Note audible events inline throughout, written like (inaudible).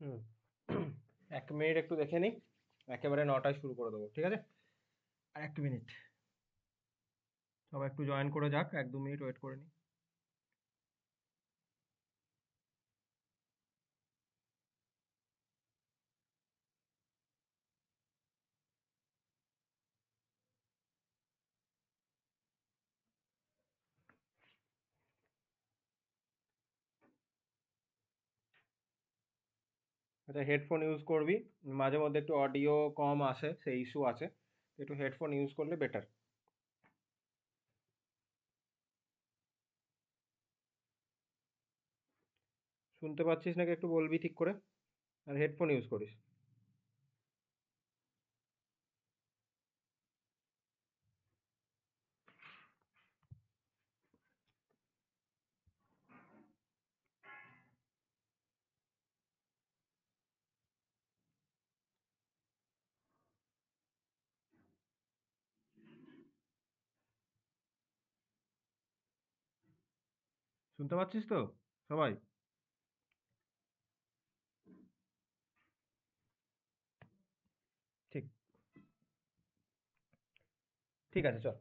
হুম এক মিনিট একটু দেখে নিই একেবারে নটায় শুরু করে দেবো ঠিক আছে আর এক মিনিট সবাই একটু জয়েন করে যাক এক দু মিনিট ওয়েট করে নিই এটা হেডফোন ইউজ করবি মাঝে মধ্যে একটু অডিও কম আসে সেই ইস্যু আছে একটু হেডফোন ইউজ করলে বেটার শুনতে পাচ্ছিস নাকি একটু বলবি ঠিক করে আর হেডফোন ইউজ করিস শুনতে পাচ্ছিস তো সবাই ঠিক ঠিক আছে চল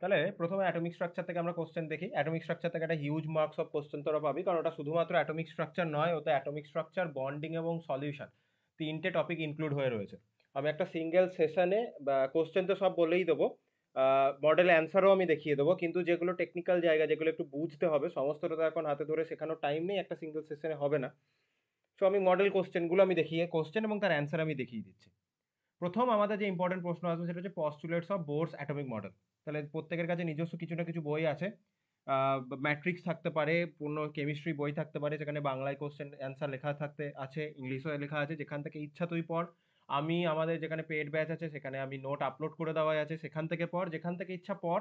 তাহলে প্রথমে অ্যাটমিক স্ট্রাকচার থেকে আমরা কোশ্চেন দেখি অ্যাটমিক স্ট্রাকচার থেকে একটা হিউজ মার্কস অফ কোশ্চেন তোরা পাবি কারণ ওটা শুধুমাত্র অ্যাটমিক স্ট্রাকচার নয় ওটা অ্যাটমিক স্ট্রাকচার বন্ডিং এবং সলিউশন তিনটে টপিক ইনক্লুড হয়ে রয়েছে আমি একটা সিঙ্গেল সেশনে কোশ্চেন তো সব বলেই দেবো মডেল অ্যান্সারও আমি দেখিয়ে দেবো কিন্তু যেগুলো টেকনিক্যাল জায়গা যেগুলো একটু বুঝতে হবে সমস্তটা তো এখন হাতে ধরে শেখানো টাইম নেই একটা সিঙ্গেল সেশনে হবে না সো আমি মডেল কোশ্চেনগুলো আমি দেখিয়ে কোশ্চেন এবং তার অ্যান্সার আমি দেখিয়ে দিচ্ছি প্রথম আমাদের যে ইম্পর্টেন্ট প্রশ্ন আসবে সেটা হচ্ছে postulates of Bohr's atomic model তাহলে প্রত্যেকের কাছে নিজস্ব কিছু না কিছু বই আছে ম্যাট্রিক্স থাকতে পারে পূর্ণ কেমিস্ট্রি বই থাকতে পারে যেখানে বাংলায় কোশ্চেন অ্যান্সার লেখা থাকতে আছে ইংলিশও লেখা আছে যেখান থেকে ইচ্ছা তুই পড় আমি আমাদের যেখানে পেড ব্যাচ আছে সেখানে আমি নোট আপলোড করে দেওয়াই আছে সেখান থেকে পর যেখান থেকে ইচ্ছা পর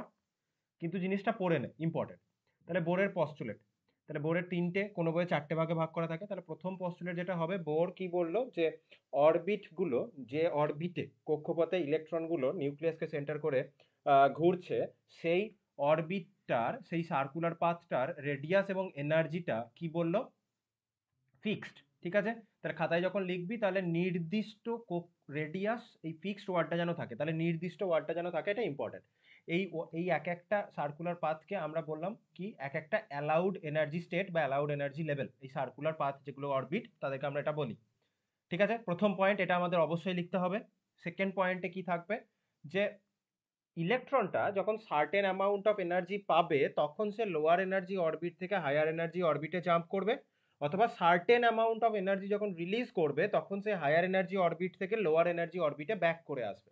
কিন্তু জিনিসটা পড়ে নে ইম্পর্টেন্ট তাহলে বোর্ডের পস্টুলেট তাহলে বোর্ডের তিনটে কোনো বইয়ে চারটে ভাগে ভাগ করা থাকে তাহলে প্রথম পস্টুলেট যেটা হবে বোর কি বললো যে অরবিটগুলো যে অরবিটে কক্ষপথে ইলেকট্রনগুলো নিউক্লিয়াসকে সেন্টার করে ঘুরছে সেই অরবিটটার সেই সার্কুলার পাথটার রেডিয়াস এবং এনার্জিটা কি বললো ফিক্সড ঠিক আছে তাহলে খাতায় যখন লিখবি তাহলে নির্দিষ্ট রেডিয়াস এই ফিক্সড ওয়ার্ডটা যেন থাকে তাহলে নির্দিষ্ট ওয়ার্ডটা যেন থাকে এটা ইম্পর্ট্যান্ট এই এই এক একটা সার্কুলার পাথকে আমরা বললাম কি এক একটা অ্যালাউড এনার্জি স্টেট বা অ্যালাউড এনার্জি লেভেল এই সার্কুলার পাথ যেগুলো অরবিট তাদেরকে আমরা এটা বলি ঠিক আছে প্রথম পয়েন্ট এটা আমাদের অবশ্যই লিখতে হবে সেকেন্ড পয়েন্টে কি থাকবে যে ইলেকট্রনটা যখন সার্টেন অ্যামাউন্ট অফ এনার্জি পাবে তখন সে লোয়ার এনার্জি অরবিট থেকে হায়ার এনার্জি অরবিটে জাম্প করবে অথবা সার্টেন অ্যামাউন্ট অফ এনার্জি যখন রিলিজ করবে তখন সে হায়ার এনার্জি অরবিট থেকে লোয়ার এনার্জি অরবিটে ব্যাক করে আসবে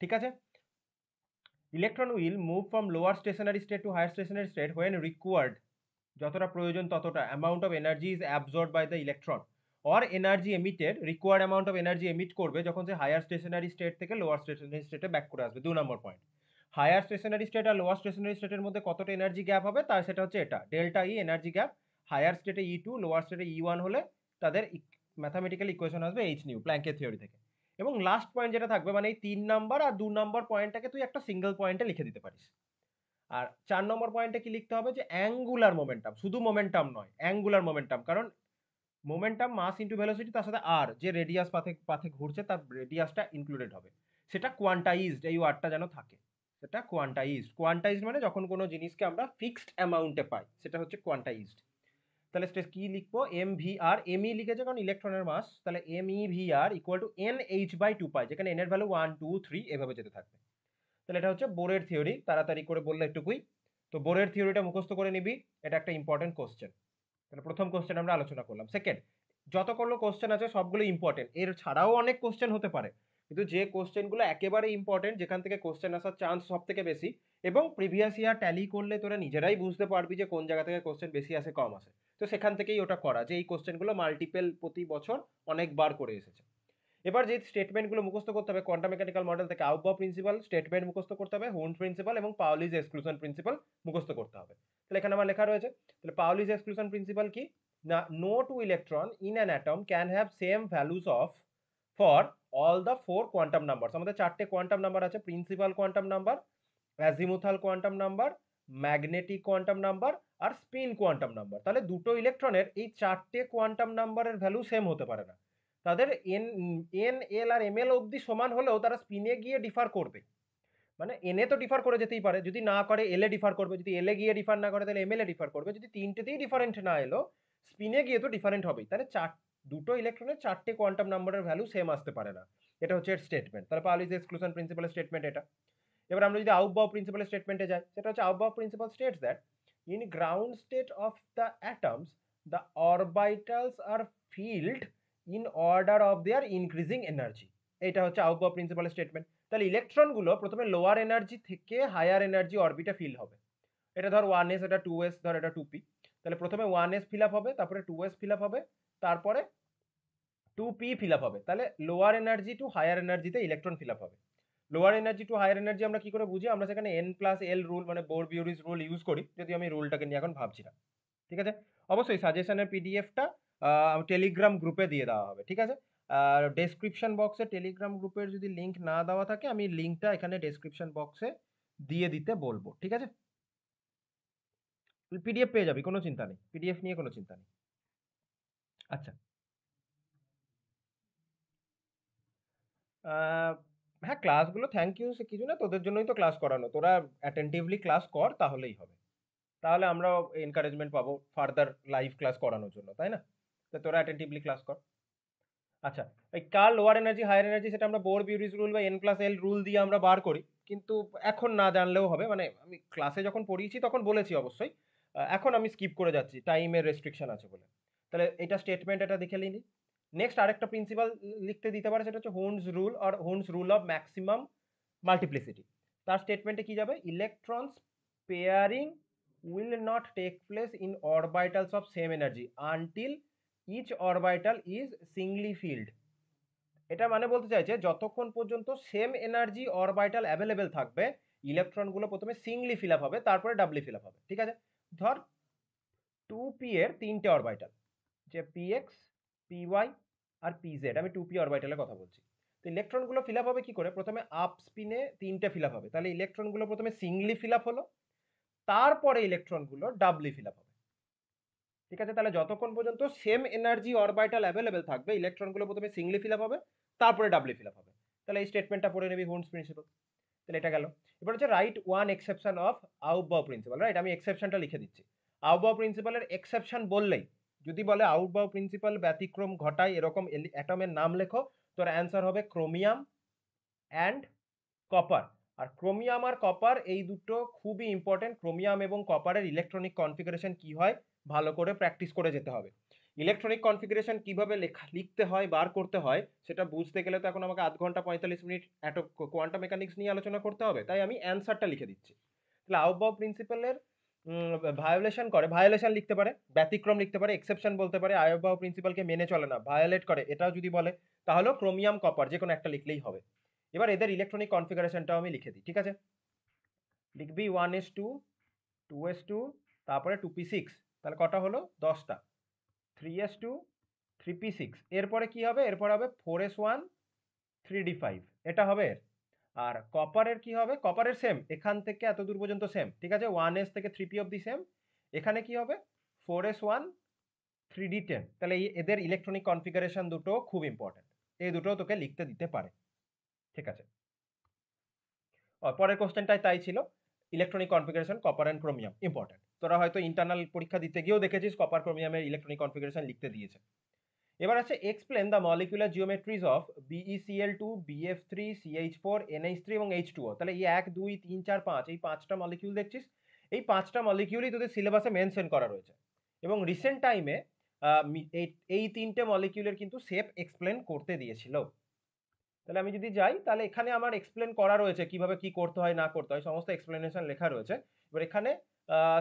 ঠিক আছে electron will move from lower stationary state to higher stationary state when required যতটা প্রয়োজন ততটা amount of energy is absorb by the electron or energy emitted required amount of energy emit করবে যখন সে হায়ার স্টেশনারি স্টেট থেকে lower stationary স্টেটে back করে আসবে দু নম্বর পয়েন্ট হায়ার স্টেশনারি স্টেট আর লোয়ার স্টেশনারি স্টেটের মধ্যে কতটা এনার্জি গ্যাপ হবে তার সেটা হচ্ছে এটা delta E energy gap higher স্টেটে ই টু লোয়ার স্টেটে ই ওয়ান হলে তাদের ম্যাথামেটিক্যাল ইকুয়েশন আসবে এইচ নিউ প্ল্যাঙ্কের থিওরি থেকে এবং লাস্ট পয়েন্ট যেটা থাকবে মানে এই তিন নাম্বার আর দু নম্বর পয়েন্টটাকে তুই একটা সিঙ্গেল পয়েন্টে লিখে দিতে পারিস আর চার নম্বর পয়েন্টে কি লিখতে হবে যে অ্যাঙ্গুলার মোমেন্টাম শুধু মোমেন্টাম নয় অ্যাঙ্গুলার মোমেন্টাম কারণ মোমেন্টাম মাস ইন্টু ভেলোসিটি তার সাথে আর যে রেডিয়াস পাথে পাথে ঘুরছে তার রেডিয়াসটা ইনক্লুডেড হবে সেটা কোয়ান্টাইজড এই ওয়ার্ডটা যেন থাকে সেটা কোয়ান্টাইজড কোয়ান্টাইজড মানে যখন কোনো জিনিসকে আমরা ফিক্সড অ্যামাউন্টে পাই সেটা হচ্ছে কোয়ান্টাইজড তাহলে স্টেজ কি লিখবো M V R M E e লিখেছে কারণ ইলেকট্রনের মাস তাহলে M E V R equal to N H by two pi যেখানে এনের ভ্যালু ওয়ান টু থ্রি এভাবে যেতে থাকবে তাহলে এটা হচ্ছে বোরের থিওরি তাড়াতাড়ি করে বললে একটুকুই তো বোরের থিওরিটা মুখস্থ করে নিবি এটা একটা ইম্পর্টেন্ট কোশ্চেন তাহলে প্রথম কোশ্চেন আমরা আলোচনা করলাম সেকেন্ড যত কোনো কোশ্চেন আছে সবগুলো ইম্পর্টেন্ট এর ছাড়াও অনেক কোশ্চেন হতে পারে কিন্তু যে কোশ্চেনগুলো একেবারে ইম্পর্টেন্ট যেখান থেকে কোশ্চেন আসার চান্স সব থেকে বেশি এবং প্রিভিয়াস ইয়ার ট্যালি করলে তোরা নিজেরাই বুঝতে পারবি যে কোন জায়গা থেকে কোশ্চেন বেশি আসে কম আসে তো সেখান থেকেই ওটা করা যে এই কোশ্চেনগুলো মাল্টিপেল প্রতি বছর অনেকবার করে এসেছে এবার যে স্টেটমেন্টগুলো মুখস্থ করতে হবে কোয়ান্টাম মেকানিক্যাল মডেল থেকে আউবা প্রিন্সিপাল স্টেটমেন্ট মুখস্থ করতে হবে হোন প্রিন্সিপাল এবং পাওলিজ এক্সক্লুশন প্রিন্সিপাল মুখস্থ করতে হবে তাহলে এখানে আমার লেখা রয়েছে তাহলে পাওলিজ এক্সক্লুশন প্রিন্সিপাল কি না no two electron in an atom can have same values of for all the four quantum number আমাদের চারটে কোয়ান্টাম নাম্বার আছে principal quantum number azimuthal quantum number magnetic quantum number আর স্পিন কোয়ান্টাম নাম্বার তাহলে দুটো ইলেকট্রনের এই চারটে quantum নাম্বারের ভ্যালু সেম হতে পারে না তাদের এন এন এল আর এম এল অবধি সমান হলেও তারা স্পিনে গিয়ে ডিফার করবে মানে এনে তো ডিফার করে যেতেই পারে যদি না করে এলে ডিফার করবে যদি এলে গিয়ে ডিফার না করে তাহলে এম এল এ ডিফার করবে যদি তিনটেতেই ডিফারেন্ট না এলো স্পিনে গিয়ে তো ডিফারেন্ট হবেই তাহলে চার দুটো ইলেকট্রনের চারটে কোয়ান্টাম নাম্বারের ভ্যালু সেম আসতে পারে না এটা হচ্ছে স্টেটমেন্ট তাহলে পাওয়ালিজ এক্সক্লুশন প্রিন্সিপালের স্টেটমেন্ট এটা এবার আমরা যদি আউটবাউ প্রিন্সিপাল স্টেটমেন্টে যাই সেটা হচ্ছে Aufbau principle states that in ground state of the atoms the orbitals are filled in order of their increasing energy এটা হচ্ছে আউটবাউ প্রিন্সিপাল স্টেটমেন্ট তাহলে ইলেকট্রনগুলো প্রথমে লোয়ার এনার্জি থেকে হায়ার এনার্জি অরবিটে ফিল হবে এটা ধর ওয়ান এস এটা টু এস ধর এটা টু পি তাহলে প্রথমে ওয়ান এস ফিল আপ হবে তারপরে টু এস ফিল আপ হবে তারপরে টু পি ফিল আপ হবে তাহলে লোয়ার এনার্জি টু হায়ার এনার্জিতে ইলেকট্রন ফিল আপ হবে lower energy to higher energy আমরা কি করে বুঝি আমরা সেখানে এন প্লাস এল রুল মানে বোর বিউরিস রুল ইউজ করি যদি আমি রুলটাকে নিয়ে এখন ভাবছি না ঠিক আছে অবশ্যই সাজেশনের পিডিএফটা টেলিগ্রাম গ্রুপে দিয়ে দেওয়া হবে ঠিক আছে আর ডেসক্রিপশন বক্সে টেলিগ্রাম গ্রুপের যদি লিঙ্ক না দেওয়া থাকে আমি লিঙ্কটা এখানে ডেসক্রিপশন বক্সে দিয়ে দিতে বলবো ঠিক আছে পিডিএফ পেয়ে যাবি কোনো চিন্তা নেই পিডিএফ নিয়ে কোনো চিন্তা নেই আচ্ছা হ্যাঁ ক্লাসগুলো থ্যাংক ইউ সে কিছু না তোদের জন্যই তো ক্লাস করানো তোরা অ্যাটেন্টিভলি ক্লাস কর তাহলেই হবে তাহলে আমরাও এনকারেজমেন্ট পাবো ফার্দার লাইভ ক্লাস করানোর জন্য তাই না তো তোরা অ্যাটেন্টিভলি ক্লাস কর আচ্ছা এই কার লোয়ার এনার্জি হায়ার এনার্জি সেটা আমরা বোর বিউরিজ রুল বা এন প্লাস এল রুল দিয়ে আমরা বার করি কিন্তু এখন না জানলেও হবে মানে আমি ক্লাসে যখন পড়িয়েছি তখন বলেছি অবশ্যই এখন আমি স্কিপ করে যাচ্ছি টাইমের রেস্ট্রিকশন আছে বলে তাহলে এটা স্টেটমেন্ট এটা দেখে নিই নেক্সট আরেকটা প্রিন্সিপাল লিখতে দিতে পারে সেটা হচ্ছে হোনস রুল আর Hund's rule of maximum multiplicity তার স্টেটমেন্টে কি যাবে electrons pairing will not take place in orbitals of same energy until each orbital is singly filled এটা মানে বলতে চাইছে যতক্ষণ পর্যন্ত সেম এনার্জি অরবাইটাল অ্যাভেলেবেল থাকবে ইলেকট্রনগুলো প্রথমে সিংলি ফিল আপ হবে তারপরে ডাবলি ফিল আপ হবে ঠিক আছে ধর টু পি এর তিনটে অরবাইটাল যে পি এক্স পি ওয়াই আর পিজেড আমি টু পি অরবাইটালের কথা বলছি তো ইলেকট্রনগুলো ফিল আপ হবে কী করে প্রথমে আপ স্পিনে তিনটে ফিল আপ হবে তাহলে ইলেকট্রনগুলো প্রথমে সিঙ্গলি ফিল আপ হলো তারপরে ইলেকট্রনগুলো ডাবলি ফিল আপ হবে ঠিক আছে তাহলে যতক্ষণ পর্যন্ত সেম এনার্জি অরবাইটাল অ্যাভেলেবেল থাকবে ইলেকট্রনগুলো প্রথমে সিঙ্গলি ফিল আপ হবে তারপরে ডাবলি ফিল আপ হবে তাহলে এই স্টেটমেন্টটা পড়ে নেবি হোমস প্রিন্সিপাল তাহলে এটা গেল এবার হচ্ছে right one exception of Aufbau principle right আমি এক্সেপশনটা লিখে দিচ্ছি আউব প্রিন্সিপালের এক্সেপশন বললেই যদি বলে আউটবাউ প্রিন্সিপাল ব্যতিক্রম ঘটায় এরকম অ্যাটমের নাম লেখো তোর অ্যান্সার হবে ক্রোমিয়াম অ্যান্ড কপার আর ক্রোমিয়াম আর কপার এই দুটো খুবই ইম্পর্টেন্ট ক্রোমিয়াম এবং কপারের ইলেকট্রনিক কনফিগারেশন কি হয় ভালো করে প্র্যাকটিস করে যেতে হবে ইলেকট্রনিক কনফিগারেশন কীভাবে লেখা লিখতে হয় বার করতে হয় সেটা বুঝতে গেলে তো এখন আমাকে আধ ঘন্টা পঁয়তাল্লিশ মিনিট অ্যাটো কোয়ান্টা মেকানিক্স নিয়ে আলোচনা করতে হবে তাই আমি অ্যান্সারটা লিখে দিচ্ছি তাহলে আউবাউ প্রিন্সিপালের ভায়োলেশন করে ভায়োলেশন লিখতে পারে ব্যতিক্রম লিখতে পারে এক্সেপশন বলতে পারে আয়বাহ প্রিন্সিপালকে মেনে চলে না ভায়োলেট করে এটাও যদি বলে তাহলেও ক্রোমিয়াম কপার যে কোনো একটা লিখলেই হবে এবার এদের ইলেকট্রনিক কনফিগারেশনটাও আমি লিখে দিই ঠিক আছে লিখবি one S two two S two তারপরে টু পি সিক্স তাহলে কটা হলো দশটা three S two three P six এরপরে কী হবে এরপরে হবে four S one three D five এটা হবে এর আর কপারের কি হবে কপারের সেম এখান থেকে এত দূর পর্যন্ত সেম ঠিক আছে ওয়ান এস থেকে থ্রি পি দি সেম এখানে কি হবে four S one three D ten তাহলে এদের ইলেকট্রনিক কনফিগারেশন দুটো খুব ইম্পর্টেন্ট এই দুটো তোকে লিখতে দিতে পারে ঠিক আছে পরের কোশ্চেনটাই তাই ছিল electronic configuration copper and chromium important তোরা হয়তো ইন্টারনাল পরীক্ষা দিতে গিয়েও দেখেছিস কপার ক্রোমিয়ামের ইলেকট্রনিক কনফিগারেশন লিখতে দিয়েছে এবার আছে explain the molecular geometries of BECL two BF three CH four NH three এবং এইচ টু তাহলে এই এক দুই তিন চার পাঁচ এই পাঁচটা মলিকিউল দেখছিস এই পাঁচটা মলিকিউলই তোদের সিলেবাসে মেনশন করা রয়েছে এবং রিসেন্ট টাইমে এই তিনটে মলিকিউলের কিন্তু শেপ এক্সপ্লেন করতে দিয়েছিল তাহলে আমি যদি যাই তাহলে এখানে আমার এক্সপ্লেন করা রয়েছে কিভাবে কি করতে হয় না করতে হয় সমস্ত এক্সপ্লেনেশন লেখা রয়েছে এবার এখানে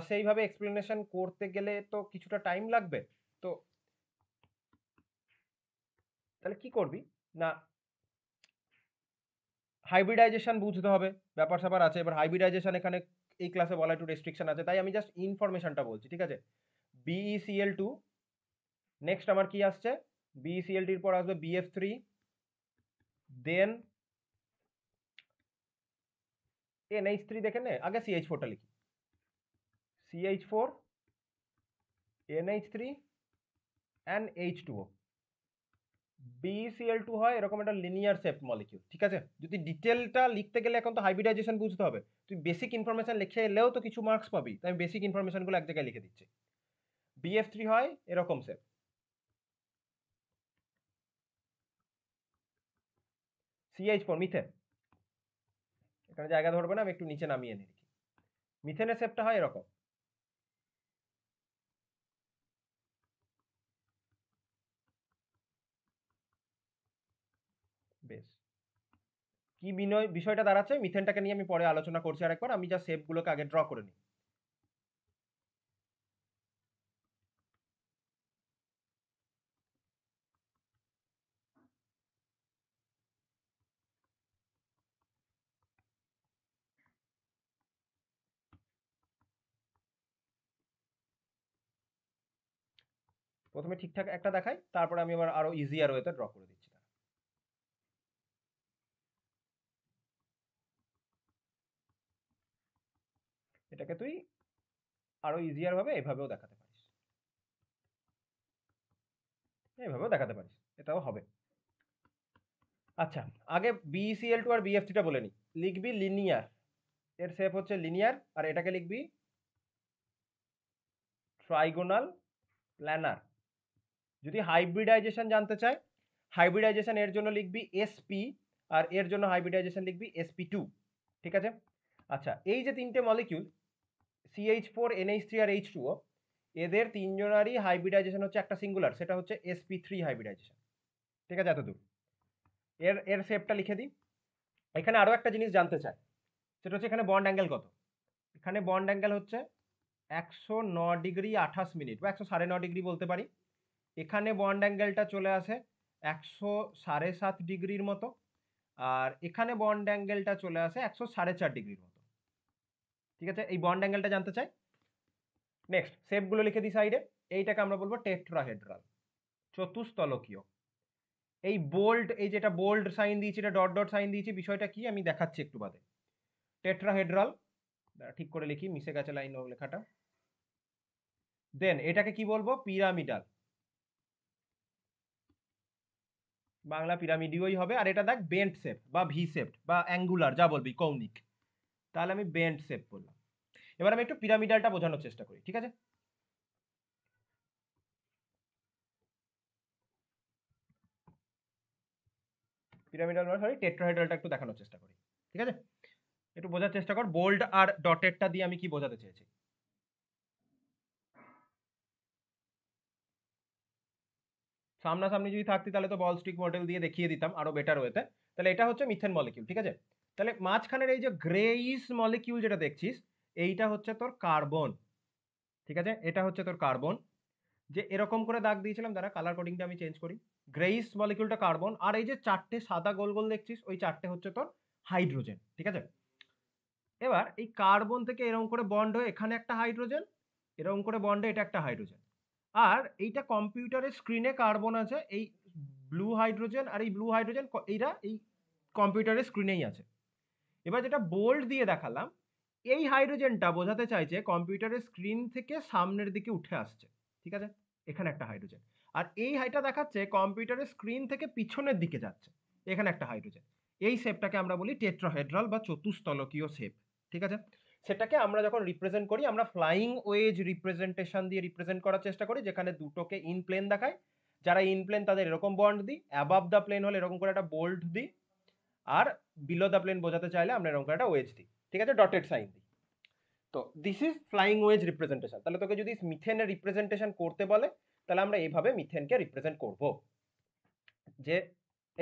সেইভাবে এক্সপ্লেনেশন করতে গেলে তো কিছুটা টাইম লাগবে তো তাহলে কি করবি না হাইব্রিডাইজেশন বুঝতে হবে ব্যাপার স্যাপার আছে এবার হাইব্রিডাইজেশন এখানে এই ক্লাসে বলা একটু রেস্ট্রিকশন আছে তাই আমি জাস্ট ইনফরমেশনটা বলছি ঠিক আছে বিইসিএল টু নেক্সট আমার কি আসছে বিইসিএল e টির পর আসবে BF three then NH three দেখে নে আগে সিএইচ ফোরটা লিখি CH four NH three and H two ও বিসিএল টু হয় এরকম একটা লিনিয়ার শেপ মলিকিউল ঠিক আছে যদি ডিটেলটা লিখতে গেলে এখন তো হাইব্রিডাইজেশন বুঝতে হবে তুই বেসিক ইনফরমেশন লিখে এলেও তো কিছু মার্কস পাবি তাই আমি বেসিক ইনফরমেশনগুলো এক জায়গায় লিখে দিচ্ছি বিএফ থ্রি হয় এরকম শেপ সিএইচ ফোর মিথেন এখানে জায়গা ধরবে না আমি একটু নিচে নামিয়ে নিই মিথেনের শেপটা হয় এরকম কি বিনয় বিষয়টা দাঁড়াচ্ছে মিথেনটাকে নিয়ে আমি পরে আলোচনা করছি আরেকবার আমি যা শেপগুলোকে আগে ড্র করে নিই প্রথমে ঠিকঠাক একটা দেখাই তারপরে আমি আবার আরো ইজিয়ার ওয়েতে ড্র করে দিচ্ছি এটাকে তুই আরো ইজিয়ার ভাবে এভাবেও দেখাতে পারিস এইভাবেও দেখাতে পারিস এটাও হবে আচ্ছা আগে বিসিএল টু e আর বিএফটিটা বলে নি লিখবি লিনিয়ার এর শেপ হচ্ছে লিনিয়ার আর এটাকে লিখবি ট্রাইগোনাল প্ল্যানার যদি হাইব্রিডাইজেশন জানতে চাই হাইব্রিডাইজেশন এর জন্য লিখবি এসপি আর এর জন্য হাইব্রিডাইজেশন লিখবি এসপি টু ঠিক আছে আচ্ছা এই যে তিনটে molecule CH four H three আর এইচ টুও এদের তিনজনারই হাইব্রিডাইজেশন হচ্ছে একটা সিঙ্গুলার সেটা হচ্ছে এসপি থ্রি হাইব্রিডাইজেশন ঠিক আছে এতদূর এর এর শেপটা লিখে দিই এখানে আরও একটা জিনিস জানতে চাই সেটা হচ্ছে এখানে বন্ড অ্যাঙ্গেল কত এখানে বন্ড অ্যাঙ্গেল হচ্ছে একশো ন ডিগ্রি আঠাশ মিনিট বা একশো সাড়ে ন ডিগ্রি বলতে পারি এখানে বন্ড অ্যাঙ্গেলটা চলে আসে একশো সাড়ে সাত ডিগ্রির মতো আর এখানে বন্ড অ্যাঙ্গেলটা চলে আসে একশো সাড়ে চার ডিগ্রির মতো ঠিক আছে এই বন্ড অ্যাঙ্গেলটা জানতে চাই নেক্সট শেপগুলো লিখে দিই সাইডে এইটাকে আমরা বলবো টেট্রাহেড্রাল চতুস্তলকীয় এই বোল্ড এই যেটা বোল্ড সাইন দিয়েছি এটা ডট ডট সাইন দিয়েছি বিষয়টা কি আমি দেখাচ্ছি একটু বাদে টেট্রাহেড্রাল ঠিক করে লিখি মিশে গেছে লাইন লেখাটা দেন এটাকে কি বলবো পিরামিডাল বাংলা পিরামিডিওই হবে আর এটা দেখ বেন্ট শেপ বা ভি শেপ বা অ্যাঙ্গুলার যা বলবি কৌনিক তাহলে আমি বেন্ট শেপ বললাম এবার আমি একটু পিরামিডালটা বোঝানোর চেষ্টা করি ঠিক আছে পিরামিডাল মানে সরি টেট্রাহাইড্রালটা একটু দেখানোর চেষ্টা করি ঠিক আছে একটু বোঝার চেষ্টা কর বোল্ড আর ডটেডটা দিয়ে আমি কি বোঝাতে চেয়েছি সামনাসামনি যদি থাকতি তাহলে তো বল স্টিক মডেল দিয়ে দেখিয়ে দিতাম আরো বেটার হয়েতে তাহলে এটা হচ্ছে মিথেন মলিকিউল ঠিক আছে তাহলে মাঝখানের এই যে গ্রেইস মলিকিউল যেটা দেখছিস এইটা হচ্ছে তোর কার্বন ঠিক আছে এটা হচ্ছে তোর কার্বন যে এরকম করে দাগ দিয়েছিলাম দ্বারা কালার কোডিংটা আমি চেঞ্জ করি গ্রেইস মলিকিউলটা কার্বন আর এই যে চারটে সাদা গোল গোল দেখছিস ওই চারটে হচ্ছে তোর হাইড্রোজেন ঠিক আছে এবার এই কার্বন থেকে এরকম করে বন্ড হয়ে এখানে একটা হাইড্রোজেন এরকম করে বন্ড এটা একটা হাইড্রোজেন আর এইটা কম্পিউটারের স্ক্রিনে কার্বন আছে এই ব্লু হাইড্রোজেন আর এই ব্লু হাইড্রোজেন এইরা এই কম্পিউটারের স্ক্রিনেই আছে এবার যেটা বোল্ড দিয়ে দেখালাম এই হাইড্রোজেনটা বোঝাতে চাইছে কম্পিউটারের স্ক্রিন থেকে সামনের দিকে উঠে আসছে ঠিক আছে এখানে একটা হাইড্রোজেন আর এই হাইটা দেখাচ্ছে কম্পিউটারের স্ক্রিন থেকে পিছনের দিকে যাচ্ছে এখানে একটা হাইড্রোজেন এই শেপটাকে আমরা বলি টেট্রাহেড্রাল বা চতুস্তলকীয় শেপ ঠিক আছে সেটাকে আমরা যখন রিপ্রেজেন্ট করি আমরা ফ্লাইং ওয়েজ রিপ্রেজেন্টেশন দিয়ে রিপ্রেজেন্ট করার চেষ্টা করি যেখানে দুটোকে ইন প্লেন দেখায় যারা ইন প্লেন তাদের এরকম বন্ড দিই অ্যাবাভ দ্য প্লেন হলে এরকম করে একটা বোল্ড দিই আর বিলো দ্য প্লেন বোঝাতে চাইলে আমরা এরকম করে একটা ওয়েজ দিই ঠিক আছে ডটেড সাইন দিই তো this is flying wedge representation তাহলে তোকে যদি মিথেনের রিপ্রেজেন্টেশন করতে বলে তাহলে আমরা এইভাবে মিথেনকে রিপ্রেজেন্ট করব যে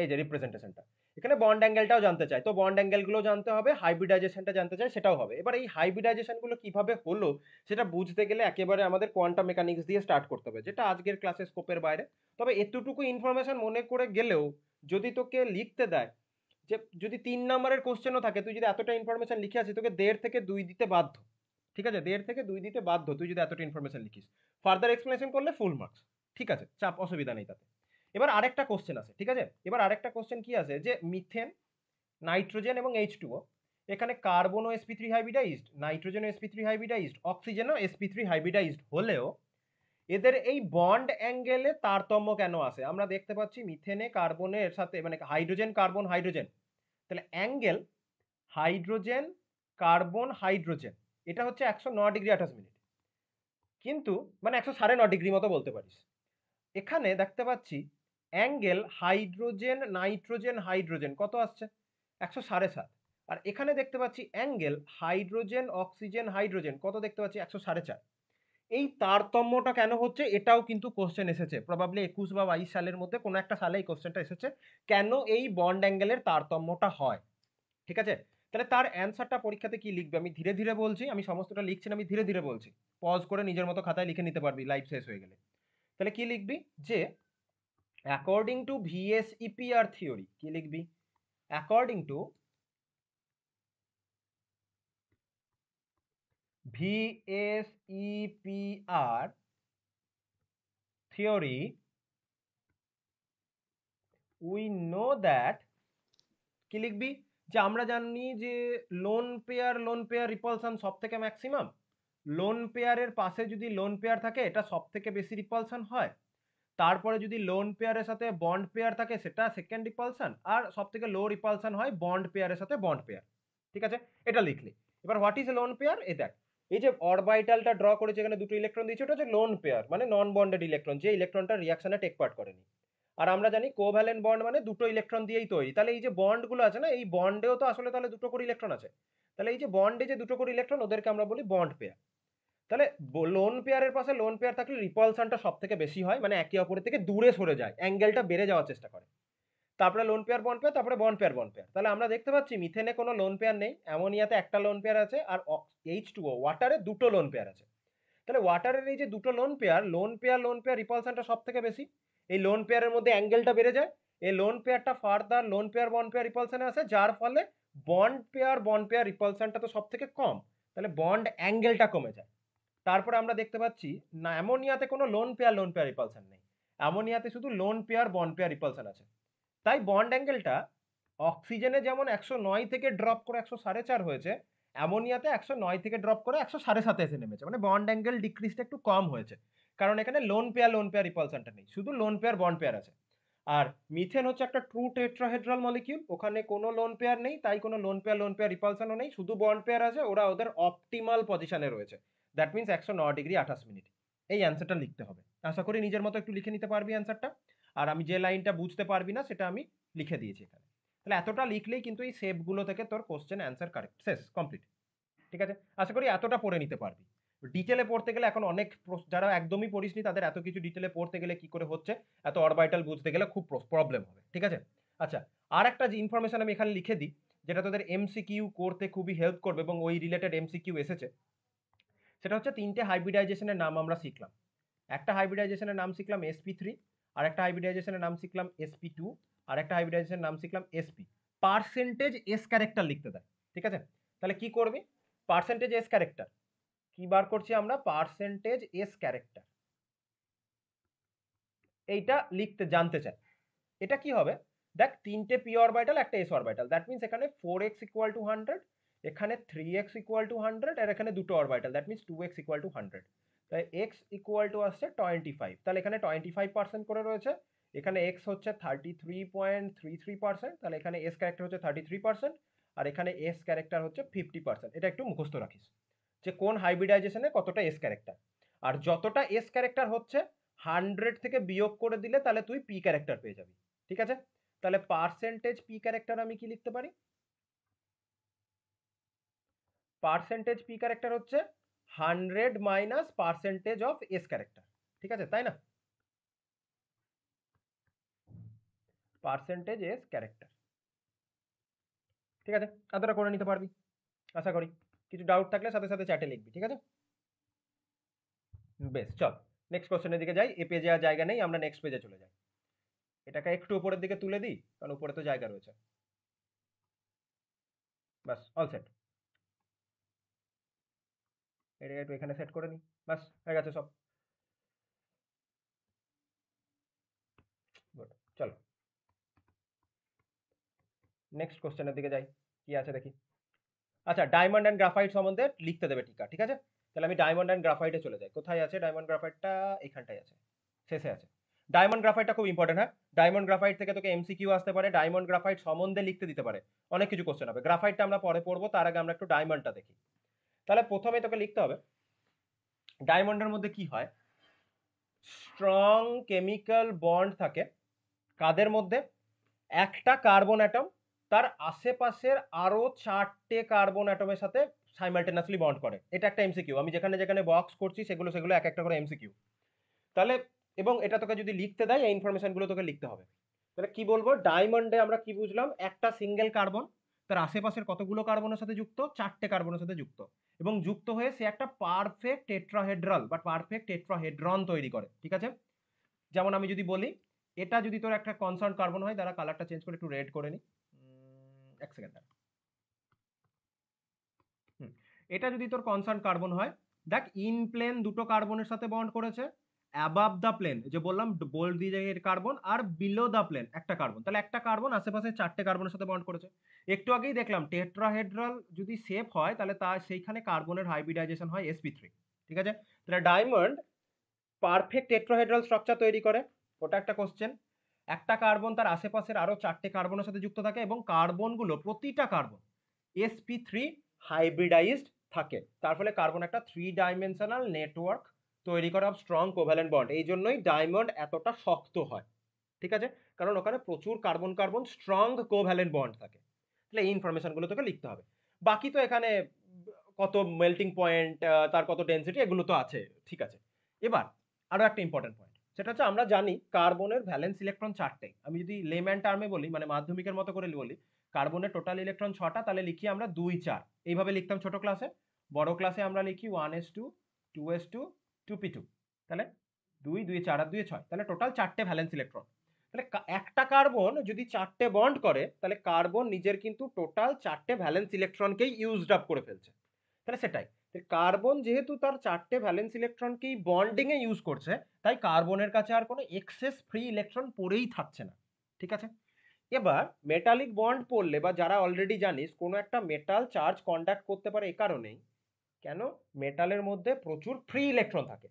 এই যে রিপ্রেজেন্টেশনটা এখানে বন্ড অ্যাঙ্গেলটাও জানতে চাই তো বন্ড অ্যাঙ্গেলগুলো জানতে হবে হাইব্রিডাইজেশনটা জানতে চাই সেটাও হবে এবার এই হাইব্রিডাইজেশনগুলো কিভাবে হলো সেটা বুঝতে গেলে একেবারে আমাদের কোয়ান্টাম মেকানিক্স দিয়ে স্টার্ট করতে হবে যেটা আজকের ক্লাসের স্কোপের বাইরে তবে এতটুকু ইনফরমেশন মনে করে গেলেও যদি তোকে লিখতে দেয় যে যদি তিন নম্বরের কোশ্চেনও থাকে তুই যদি এতটা ইনফরমেশন লিখে আসিস তোকে দেড় থেকে দুই দিতে বাধ্য ঠিক আছে দেড় থেকে দুই দিতে বাধ্য তুই যদি এতটা ইনফরমেশন লিখিস ফার্দার এক্সপ্লেনেশন করলে ফুল মার্কস ঠিক আছে চাপ অসুবিধা নেই তাতে এবার আরেকটা কোশ্চেন আছে ঠিক আছে এবার আরেকটা কোশ্চেন কি আছে যে মিথেন নাইট্রোজেন এবং এইচ টুও এখানে কার্বন ও এসপি থ্রি হাইব্রিডাইজড নাইট্রোজেন ও এসপি থ্রি হাইব্রিডাইজড অক্সিজেন ও এসপি থ্রি হাইব্রিডাইজড হলেও এদের এই বন্ড অ্যাঙ্গেলে তারতম্য কেন আসে আমরা দেখতে পাচ্ছি মিথেনে কার্বনের সাথে মানে হাইড্রোজেন কার্বন হাইড্রোজেন তাহলে অ্যাঙ্গেল হাইড্রোজেন কার্বন হাইড্রোজেন এটা হচ্ছে একশো ন ডিগ্রি আঠাশ মিনিট কিন্তু মানে একশো সাড়ে ন ডিগ্রি মতো বলতে পারিস এখানে দেখতে পাচ্ছি অ্যাঙ্গেল হাইড্রোজেন নাইট্রোজেন হাইড্রোজেন কত আসছে একশো সাড়ে সাত আর এখানে দেখতে পাচ্ছি অ্যাঙ্গেল হাইড্রোজেন অক্সিজেন হাইড্রোজেন কত দেখতে পাচ্ছি একশো সাড়ে চার এই তারতম্যটা কেন হচ্ছে এটাও কিন্তু কোশ্চেন এসেছে প্রবাবলি একুশ বা বাইশ সালের মধ্যে কোনো একটা সালে এই কোশ্চেনটা এসেছে কেন এই বন্ড অ্যাঙ্গেলের তারতম্যটা হয় ঠিক আছে তাহলে তার অ্যান্সারটা পরীক্ষাতে কি লিখবে আমি ধীরে ধীরে বলছি আমি সমস্তটা লিখছি না আমি ধীরে ধীরে বলছি পজ করে নিজের মতো খাতায় লিখে নিতে পারবি লাইফ শেষ হয়ে গেলে তাহলে কি লিখবি যে according to VS EPR theory কি লিখবি according to VSEPR theory we know that কি লিখবি যে আমরা জানি যে lone pair lone pair repulsion সব থেকে ম্যাক্সিমাম লোন পেয়ারের পাশে যদি লোন পেয়ার থাকে এটা সব থেকে বেশি রিপালসান হয় তারপরে যদি লোন পেয়ারের সাথে বন্ড পেয়ার থাকে সেটা সেকেন্ড রিপালসান আর সব থেকে লো রিপালশন হয় বন্ড পেয়ারের সাথে বন্ড পেয়ার ঠিক আছে এটা লিখলি এবার what is a lone pair এ দেখ এই যে অরবাইটালটা ড্র করেছে এখানে দুটো ইলেকট্রন দিয়েছে ওটা হচ্ছে লোন পেয়ার মানে নন বন্ডেড ইলেকট্রন যে ইলেকট্রনটা রিয়াকশনে টেক পার্ট করেনি আর আমরা জানি কোভ্যালেন্ট বন্ড মানে দুটো ইলেকট্রন দিয়েই তৈরি তাহলে এই যে বন্ডগুলো আছে না এই বন্ডেও তো আসলে তাহলে দুটো করে ইলেকট্রন আছে তাহলে এই যে বন্ডে যে দুটো করে ইলেকট্রন ওদেরকে আমরা বলি বন্ড পেয়ার তাহলে লোন পেয়ারের পাশে লোন পেয়ার থাকলে রিপলশনটা সব থেকে বেশি হয় মানে একে অপরের থেকে দূরে সরে যায় অ্যাঙ্গেলটা বেড়ে যাওয়ার চেষ্টা করে তারপরে লোন পেয়ার বন পেয়ার তারপরে বন পেয়ার বন পেয়ার তাহলে আমরা দেখতে পাচ্ছি মিথেনে কোনো লোন পেয়ার নেই অ্যামোনিয়াতে একটা লোন পেয়ার আছে আর এইচ টু ও ওয়াটারে দুটো লোন পেয়ার আছে তাহলে ওয়াটারের এই যে দুটো lone pair lone pair lone pair রিপালসানটা সব থেকে বেশি এই লোন পেয়ারের মধ্যে অ্যাঙ্গেলটা বেড়ে যায় এই লোন পেয়ারটা further lone pair bond pair রিপালসানে আসে যার ফলে বন্ড পেয়ার বন পেয়ার রিপালসানটা তো সব থেকে কম তাহলে বন্ড অ্যাঙ্গেলটা কমে যায় তারপরে আমরা দেখতে পাচ্ছি না অ্যামোনিয়াতে কোনো lone pair lone pair repulsion নেই অ্যামোনিয়াতে শুধু lone pair bond pair repulsion আছে তাই বন্ড অ্যাঙ্গেলটা অক্সিজেনে যেমন একশো নয় থেকে ড্রপ করে একশো সাড়ে চার হয়েছে অ্যামোনিয়াতে একশো নয় থেকে ড্রপ করে একশো সাড়ে সাতে এসে নেমেছে মানে বন্ড অ্যাঙ্গেল ডিক্রিজটা একটু কম হয়েছে কারণ এখানে লোন পেয়ার লোন পেয়ার রিপালসানটা নেই শুধু লোন পেয়ার বন্ড পেয়ার আছে আর মিথেন হচ্ছে একটা ট্রু টেট্রাহেড্রাল মলিকিউল ওখানে কোনো লোন পেয়ার নেই তাই কোনো লোন পেয়ার লোন পেয়ার রিপালসানও নেই শুধু বন্ড পেয়ার আছে ওরা ওদের অপটিমাল পজিশনে রয়েছে দ্যাট মিনস একশো ন ডিগ্রি আঠাশ মিনিট এই অ্যান্সারটা লিখতে হবে আশা করি নিজের মতো একটু লিখে নিতে পারবি অ্যান্সারটা আর আমি যে লাইনটা বুঝতে পারবি না সেটা আমি লিখে দিয়েছি এখানে তাহলে এতটা লিখলেই কিন্তু এই শেপগুলো থেকে তোর কোশ্চেন অ্যান্সার কারেক্ট শেষ কমপ্লিট ঠিক আছে আশা করি এতটা পড়ে নিতে পারবি ডিটেলে পড়তে গেলে এখন অনেক যারা একদমই পড়িসনি তাদের এত কিছু ডিটেলে পড়তে গেলে কি করে হচ্ছে এত অরবাইটাল বুঝতে গেলে খুব প্রবলেম হবে ঠিক আছে আচ্ছা আর একটা যে ইনফরমেশন আমি এখানে লিখে দিই যেটা তোদের এমসিকিউ করতে খুবই হেল্প করবে এবং ওই রিলেটেড এমসিকিউ এসেছে সেটা হচ্ছে তিনটে হাইব্রিডাইজেশনের নাম আমরা শিখলাম একটা হাইব্রিডাইজেশনের নাম শিখলাম এসপি থ্রি আর একটা হাইব্রিডাইজেশনের নাম শিখলাম এসপি টু আর একটা হাইব্রিডাইজেশনের নাম শিখলাম এসপি পার্সেন্টেজ এস ক্যারেক্টার লিখতে দেয় ঠিক আছে তাহলে কি করবি পার্সেন্টেজ এস ক্যারেক্টার কি বার করছি আমরা পার্সেন্টেজ এস ক্যারেক্টার এইটা লিখতে জানতে চাই এটা কি হবে দেখ তিনটে পি অরবাইটাল একটা এস অরবাইটাল দ্যাট মিনস এখানে four X equal to hundred এখানে three X equal to hundred আর এখানে দুটো orbital that means two X equal to hundred তাই এক্স ইকুয়াল টু আসছে টোয়েন্টি ফাইভ তাহলে এখানে টোয়েন্টি ফাইভ পার্সেন্ট করে রয়েছে এখানে এক্স হচ্ছে thirty three point three three percent তাহলে এখানে এস ক্যারেক্টার হচ্ছে থার্টি থ্রি পার্সেন্ট আর এখানে এস ক্যারেক্টার হচ্ছে ফিফটি পার্সেন্ট এটা একটু মুখস্থ রাখিস যে কোন হাইব্রিডাইজেশনে কতটা এস ক্যারেক্টার আর যতটা এস ক্যারেক্টার হচ্ছে হান্ড্রেড থেকে বিয়োগ করে দিলে তাহলে তুই পি ক্যারেক্টার পেয়ে যাবি ঠিক আছে তাহলে পার্সেন্টেজ পি ক্যারেক্টার আমি কি লিখতে পারি পার্সেন্টেজ পি ক্যারেক্টার হচ্ছে hundred minus percentage of S character ঠিক আছে তাই না পার্সেন্টেজ এস ক্যারেক্টার ঠিক আছে এতটা করে নিতে পারবি আশা করি কিছু ডাউট থাকলে সাথে সাথে চ্যাটে লিখবি ঠিক আছে বেশ চল নেক্সট কোশ্চেনের দিকে যাই এ পেজে আর জায়গা নেই আমরা নেক্সট পেজে চলে যাই এটাকে একটু উপরের দিকে তুলে দিই কারণ উপরে তো জায়গা রয়েছে ব্যাস অল সেট এটাকে একটু এখানে সেট করে নিই বাস হয়ে গেছে সব গুড চলো নেক্সট কোশ্চেনের দিকে যাই কি আছে দেখি আচ্ছা ডায়মন্ড অ্যান্ড গ্রাফাইট সম্বন্ধে লিখতে দেবে টিকা ঠিক আছে তাহলে আমি ডায়মন্ড অ্যান্ড গ্রাফাইটে চলে যাই কোথায় আছে ডায়মন্ড গ্রাফাইটটা এখানটায় আছে শেষে আছে ডায়মন্ড গ্রাফাইটটা খুব ইম্পর্টেন্ট হ্যাঁ ডায়মন্ড গ্রাফাইট থেকে তোকে এমসিকিউ আসতে পারে ডায়মন্ড গ্রাফাইট সম্বন্ধে লিখতে দিতে পারে অনেক কিছু কোশ্চেন হবে গ্রাফাইটটা আমরা পরে পড়বো তার আগে আমরা একটু ডায়মন্ডটা দেখি তাহলে প্রথমে তোকে লিখতে হবে ডায়মন্ডের মধ্যে কি হয় স্ট্রং কেমিক্যাল বন্ড থাকে কাদের মধ্যে একটা কার্বন অ্যাটম তার আশেপাশের আরও চারটে কার্বন অ্যাটমের সাথে সাইমালটেনাসলি বন্ড করে এটা একটা এমসিকিউ আমি যেখানে যেখানে বক্স করছি সেগুলো সেগুলো এক একটা করে এমসিকিউ তাহলে এবং এটা তোকে যদি লিখতে দেয় এই ইনফরমেশনগুলো তোকে লিখতে হবে তাহলে কি বলবো ডায়মন্ডে আমরা কি বুঝলাম একটা সিঙ্গেল কার্বন তার আশেপাশের কতগুলো কার্বনের সাথে যুক্ত চারটে কার্বনের সাথে যুক্ত এবং যুক্ত হয়ে সে একটা পারফেক্ট টেট্রাহেড্রাল বা পারফেক্ট টেট্রাহেড্রন তৈরি করে ঠিক আছে যেমন আমি যদি বলি এটা যদি তোর একটা কনসার্ন কার্বন হয় তারা কালারটা চেঞ্জ করে একটু রেড করে নি এক সেকেন্ড এটা যদি তোর কনসার্ন কার্বন হয় দেখ ইনপ্লেন দুটো কার্বনের সাথে বন্ড করেছে অ্যাবাব দ্য প্লেন যে বললাম বোল্ড দিয়ে কার্বন আর বিলো দ্য প্লেন একটা কার্বন তাহলে একটা কার্বন আশেপাশে চারটে কার্বনের সাথে বন্ড করেছে একটু আগেই দেখলাম টেট্রাহেড্রাল যদি সেফ হয় তাহলে তার সেইখানে কার্বনের হাইব্রিডাইজেশন হয় এসপি থ্রি ঠিক আছে তাহলে ডায়মন্ড পারফেক্ট টেট্রাহেড্রাল স্ট্রাকচার তৈরি করে ওটা একটা কোশ্চেন একটা কার্বন তার আশেপাশের আরও চারটে কার্বনের সাথে যুক্ত থাকে এবং কার্বনগুলো প্রতিটা কার্বন এসপি থ্রি হাইব্রিডাইজড থাকে তার ফলে কার্বন একটা থ্রি ডাইমেনশনাল নেটওয়ার্ক তৈরি করা স্ট্রং কোভ্যালেন্ট বন্ড এই জন্যই ডায়মন্ড এতটা শক্ত হয় ঠিক আছে কারণ ওখানে প্রচুর carbon carbon strong covalent bond থাকে তাহলে এই ইনফরমেশনগুলো তোকে লিখতে হবে বাকি তো এখানে কত মেল্টিং পয়েন্ট তার কত ডেন্সিটি এগুলো তো আছে ঠিক আছে এবার আরও একটা ইম্পর্টেন্ট পয়েন্ট সেটা হচ্ছে আমরা জানি কার্বনের ভ্যালেন্স ইলেকট্রন চারটে আমি যদি লেম্যান টার্মে বলি মানে মাধ্যমিকের মতো করে বলি কার্বনের টোটাল ইলেকট্রন ছটা তাহলে লিখি আমরা দুই চার এইভাবে লিখতাম ছোট ক্লাসে বড় ক্লাসে আমরা লিখি one S two two S two two P two তাহলে দুই দুই চার আর দুই ছয় তাহলে টোটাল চারটে ভ্যালেন্স ইলেকট্রন তাহলে একটা কার্বন যদি চারটে বন্ড করে তাহলে কার্বন নিজের কিন্তু টোটাল চারটে ভ্যালেন্স ইলেকট্রনকেই ইউজড আপ করে ফেলছে তাহলে সেটাই কার্বন যেহেতু তার চারটে ভ্যালেন্স ইলেকট্রনকেই বন্ডিংয়ে ইউজ করছে তাই কার্বনের কাছে আর কোনো এক্সেস ফ্রি ইলেকট্রন পড়েই থাকছে না ঠিক আছে এবার মেটালিক বন্ড পড়লে বা যারা অলরেডি জানিস কোনো একটা মেটাল চার্জ কন্ডাক্ট করতে পারে এ কারণেই কেন মেটালের মধ্যে প্রচুর ফ্রি ইলেকট্রন থাকে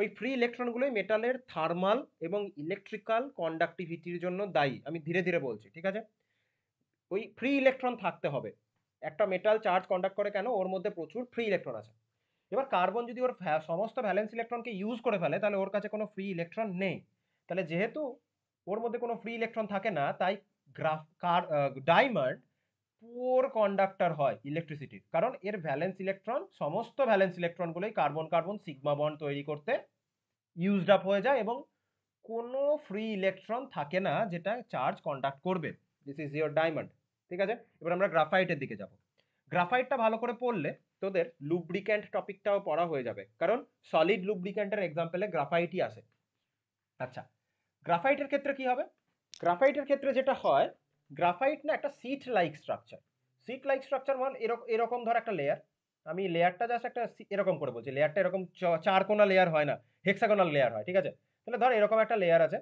ওই ফ্রি ইলেকট্রনগুলোই মেটালের থার্মাল এবং ইলেকট্রিক্যাল কন্ডাক্টিভিটির জন্য দায়ী আমি ধীরে ধীরে বলছি ঠিক আছে ওই ফ্রি ইলেকট্রন থাকতে হবে একটা মেটাল চার্জ কন্ডাক্ট করে কেন ওর মধ্যে প্রচুর ফ্রি ইলেকট্রন আছে এবার কার্বন যদি ওর সমস্ত ভ্যালেন্স ইলেকট্রনকে ইউজ করে ফেলে তাহলে ওর কাছে কোনো ফ্রি ইলেকট্রন নেই তাহলে যেহেতু ওর মধ্যে কোনো ফ্রি ইলেকট্রন থাকে না তাই গ্রাফ কার ডায়মন্ড পুয়োর কন্ডাক্টর হয় ইলেকট্রিসিটির কারণ এর ভ্যালেন্স ইলেকট্রন সমস্ত ভ্যালেন্স ইলেকট্রনগুলোই কার্বন কার্বন সিগমা বন্ড তৈরি করতে ইউজড আপ হয়ে যায় এবং কোনো ফ্রি ইলেকট্রন থাকে না যেটা চার্জ কন্ডাক্ট করবে দিস ইজ ইয়োর ডায়মন্ড ঠিক আছে এবার আমরা গ্রাফাইটের দিকে যাব গ্রাফাইটটা ভালো করে পড়লে তোদের লুব্রিক্যান্ট টপিকটাও পড়া হয়ে যাবে কারণ সলিড লুব্রিক্যান্টের এক্সাম্পলে গ্রাফাইটই আসে আচ্ছা গ্রাফাইটের ক্ষেত্রে কি হবে গ্রাফাইটের ক্ষেত্রে যেটা হয় গ্রাফাইট না একটা sheet like structure sheet like structure মানে এরকম এরকম ধর একটা লেয়ার আমি লেয়ারটা জাস্ট একটা এরকম করে বলছি লেয়ারটা এরকম চার কোনা লেয়ার হয় না হেক্সাগোনাল লেয়ার হয় ঠিক আছে তাহলে ধর এরকম একটা লেয়ার আছে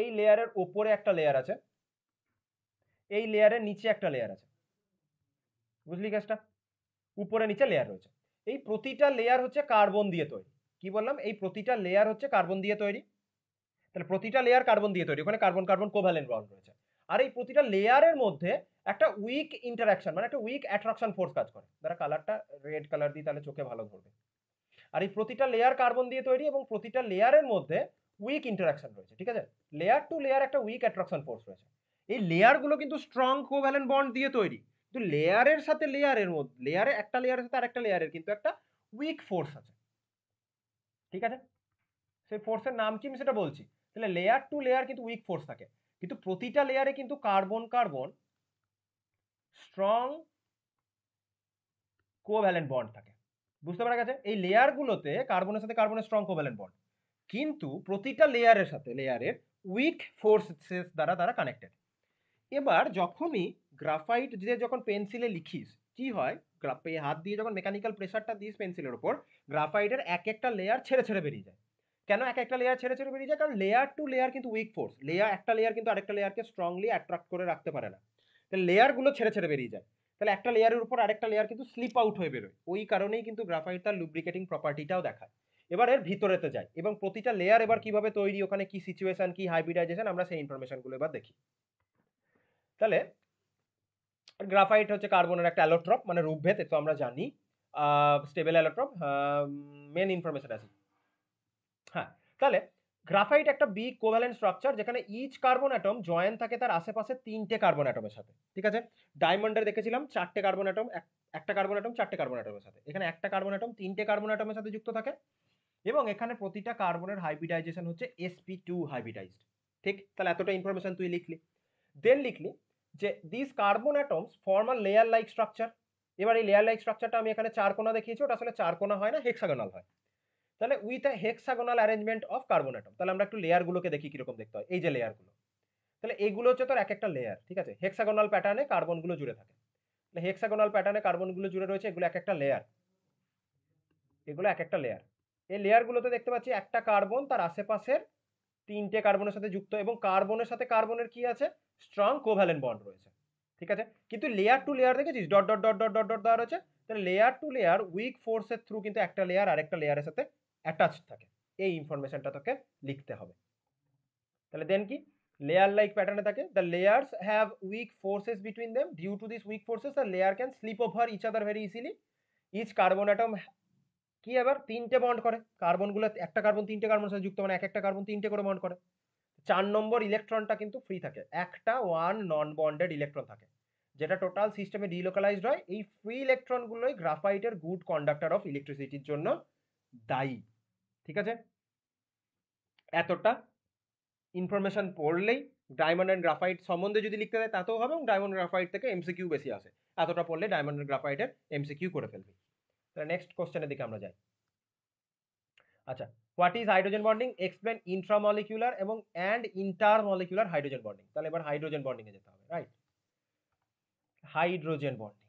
এই লেয়ারের ওপরে একটা লেয়ার আছে এই লেয়ারের নিচে একটা লেয়ার আছে বুঝলি কাজটা উপরে নিচে লেয়ার রয়েছে এই প্রতিটা লেয়ার হচ্ছে কার্বন দিয়ে তৈরি কি বললাম এই প্রতিটা লেয়ার হচ্ছে কার্বন দিয়ে তৈরি তাহলে প্রতিটা লেয়ার কার্বন দিয়ে তৈরি ওখানে কার্বন কার্বন কোভ্যালেন্ট বন্ড রয়েছে আর এই প্রতিটা লেয়ারের মধ্যে একটা উইক ইন্টারাকশন মানে একটা উইক অ্যাট্রাকশন ফোর্স কাজ করে তারা কালারটা রেড কালার দিয়ে তাহলে চোখে ভালো ধরবে আর এই প্রতিটা লেয়ার কার্বন দিয়ে তৈরি এবং প্রতিটা লেয়ারের মধ্যে উইক ইন্টারাকশন রয়েছে ঠিক আছে লেয়ার টু লেয়ার একটা উইক অ্যাট্রাকশন ফোর্স রয়েছে এই লেয়ারগুলো কিন্তু স্ট্রং কোভ্যালেন্ট বন্ড দিয়ে তৈরি কিন্তু লেয়ারের সাথে লেয়ারের মধ্যে লেয়ারে একটা লেয়ারের সাথে আরেকটা লেয়ারের কিন্তু একটা উইক ফোর্স আছে ঠিক আছে সেই ফোর্সের নাম কি আমি সেটা বলছি তাহলে লেয়ার টু লেয়ার কিন্তু উইক ফোর্স থাকে কিন্তু প্রতিটা লেয়ারে কিন্তু carbon carbon strong covalent bond থাকে বুঝতে পারা গেছে এই লেয়ারগুলোতে কার্বনের সাথে কার্বনের স্ট্রং কোভ্যালেন্ট বন্ড কিন্তু প্রতিটা লেয়ারের সাথে লেয়ারের উইক ফোর্সেস দ্বারা তারা কানেক্টেড এবার যখনই গ্রাফাইট দিয়ে যখন পেন্সিলে লিখিস কি হয় হাত দিয়ে যখন মেকানিক্যাল প্রেশারটা দিস পেন্সিলের ওপর গ্রাফাইটের এক একটা লেয়ার ছেড়ে ছেড়ে বেরিয়ে যায় কেন এক একটা লেয়ার ছেড়ে ছেড়ে বেরিয়ে যায় কারণ লেয়ার টু লেয়ার কিন্তু উইক ফোর্স লেয়ার একটা লেয়ার কিন্তু আরেকটা লেয়ারকে স্ট্রংলি অ্যাট্রাক্ট করে রাখতে পারে না তাহলে লেয়ারগুলো ছেড়ে ছেড়ে বেরিয়ে যায় তাহলে একটা লেয়ারের উপর আরেকটা লেয়ার কিন্তু স্লিপ আউট হয়ে বেরোয় ওই কারণেই কিন্তু গ্রাফাইট তার লুব্রিকেটিং প্রপার্টিটাও দেখায় এবার এর ভিতরেতে যায় এবং প্রতিটা লেয়ার এবার কিভাবে তৈরি ওখানে কি সিচুয়েশন কি হাইব্রিডাইজেশন আমরা সেই ইনফরমেশনগুলো এবার দেখি তাহলে গ্রাফাইট হচ্ছে কার্বনের একটা অ্যালোট্রপ মানে রূপভেদ তো আমরা জানি স্টেবল অ্যালোট্রপ মেন ইনফরমেশন আছে তাহলে গ্রাফাইট একটা বিগ কোভ্যালেন্ট স্ট্রাকচার যেখানে ইচ কার্বন অ্যাটম জয়েন থাকে তার আশেপাশে তিনটে কার্বন অ্যাটমের সাথে ঠিক আছে ডায়মন্ডে দেখেছিলাম চারটে কার্বন অ্যাটম একটা কার্বন অ্যাটম চারটে কার্বন অ্যাটমের সাথে এখানে একটা কার্বন অ্যাটম তিনটে কার্বন অ্যাটমের সাথে যুক্ত থাকে এবং এখানে প্রতিটা কার্বনের হাইব্রিডাইজেশন হচ্ছে এসপি টু হাইব্রিডাইজড ঠিক তাহলে এতটা ইনফরমেশন তুই লিখলি দেন লিখলি যে this carbon atoms form a layer like structure এবার এই লেয়ার লাইক স্ট্রাকচারটা আমি এখানে চারকোনা দেখিয়েছি ওটা আসলে চারকোনা হয় না হেক্সাগোনাল হয় তাহলে with a hexagonal arrangement of carbon atom তাহলে আমরা একটু লেয়ারগুলোকে দেখি কীরকম দেখতে হয় এই যে লেয়ারগুলো তাহলে এইগুলো হচ্ছে তোর এক একটা লেয়ার ঠিক আছে হেক্সাগোনাল প্যাটার্নে কার্বনগুলো জুড়ে থাকে তাহলে হেক্সাগোনাল প্যাটার্নে কার্বনগুলো জুড়ে রয়েছে এগুলো এক একটা লেয়ার এগুলো এক একটা লেয়ার এই লেয়ারগুলোতে দেখতে পাচ্ছি একটা কার্বন তার আশেপাশের তিনটে কার্বনের সাথে যুক্ত এবং কার্বনের সাথে কার্বনের কি আছে স্ট্রং কোভ্যালেন্ট বন্ড রয়েছে ঠিক আছে কিন্তু লেয়ার টু লেয়ার দেখেছিস dot dot dot dot dot dot দেওয়া রয়েছে তাহলে লেয়ার টু লেয়ার উইক ফোর্সের থ্রু কিন্তু একটা লেয়ার আরেকটা লেয়ারের সাথে অ্যাটাচ থাকে এই ইনফরমেশনটা তোকে লিখতে হবে তাহলে দেন কি লেয়ার লাইক প্যাটার্নে থাকে the layers have weak forces between them due to this weak forces the layer can slip over each other very easily each carbon atom কি আবার তিনটে বন্ড করে কার্বনগুলো একটা কার্বন তিনটে কার্বন সাথে যুক্ত মানে এক একটা কার্বন তিনটে করে বন্ড করে চার নম্বর ইলেকট্রনটা কিন্তু ফ্রি থাকে একটা ওয়ান নন বন্ডেড ইলেকট্রন থাকে যেটা টোটাল সিস্টেমে ডিলোকালাইজড হয় এই ফ্রি ইলেকট্রনগুলোই গ্রাফাইটের গুড কন্ডাক্টর অফ ইলেকট্রিসিটির জন্য দায়ী ঠিক আছে এতটা ইনফরমেশান পড়লেই ডায়মন্ড অ্যান্ড গ্রাফাইট সম্বন্ধে যদি লিখতে দেয় তাতেও হবে এবং ডায়মন্ড গ্রাফাইট থেকে এমসিকিউ বেশি আসে এতটা পড়লে ডায়মন্ড গ্রাফাইটের এমসিকিউ করে ফেলবে তাহলে নেক্সট কোশ্চেনের দিকে আমরা যাই আচ্ছা what is hydrogen bonding explain intramolecular এবং অ্যান্ড ইন্টারমলিকুলার হাইড্রোজেন বন্ডিং তাহলে এবার হাইড্রোজেন বন্ডিংয়ে যেতে হবে right hydrogen bonding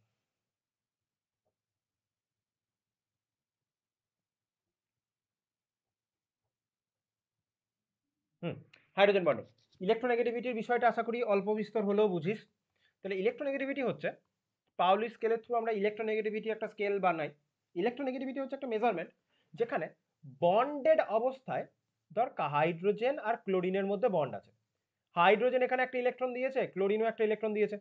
hydrogen bonding ইলেকট্রোনেগেটিভিটির বিষয়টা আশা করি অল্প বিস্তর হলেও বুঝিস তাহলে ইলেকট্রোনেগেটিভিটি হচ্ছে পাউলি স্কেলের থ্রু আমরা ইলেকট্রোনেগেটিভিটি একটা স্কেল বানাই ইলেকট্রোনেগেটিভিটি হচ্ছে একটা মেজারমেন্ট যেখানে বন্ডেড অবস্থায় ধর হাইড্রোজেন আর ক্লোরিনের মধ্যে বন্ড আছে হাইড্রোজেন এখানে একটা ইলেকট্রন দিয়েছে ক্লোরিনও একটা ইলেকট্রন দিয়েছে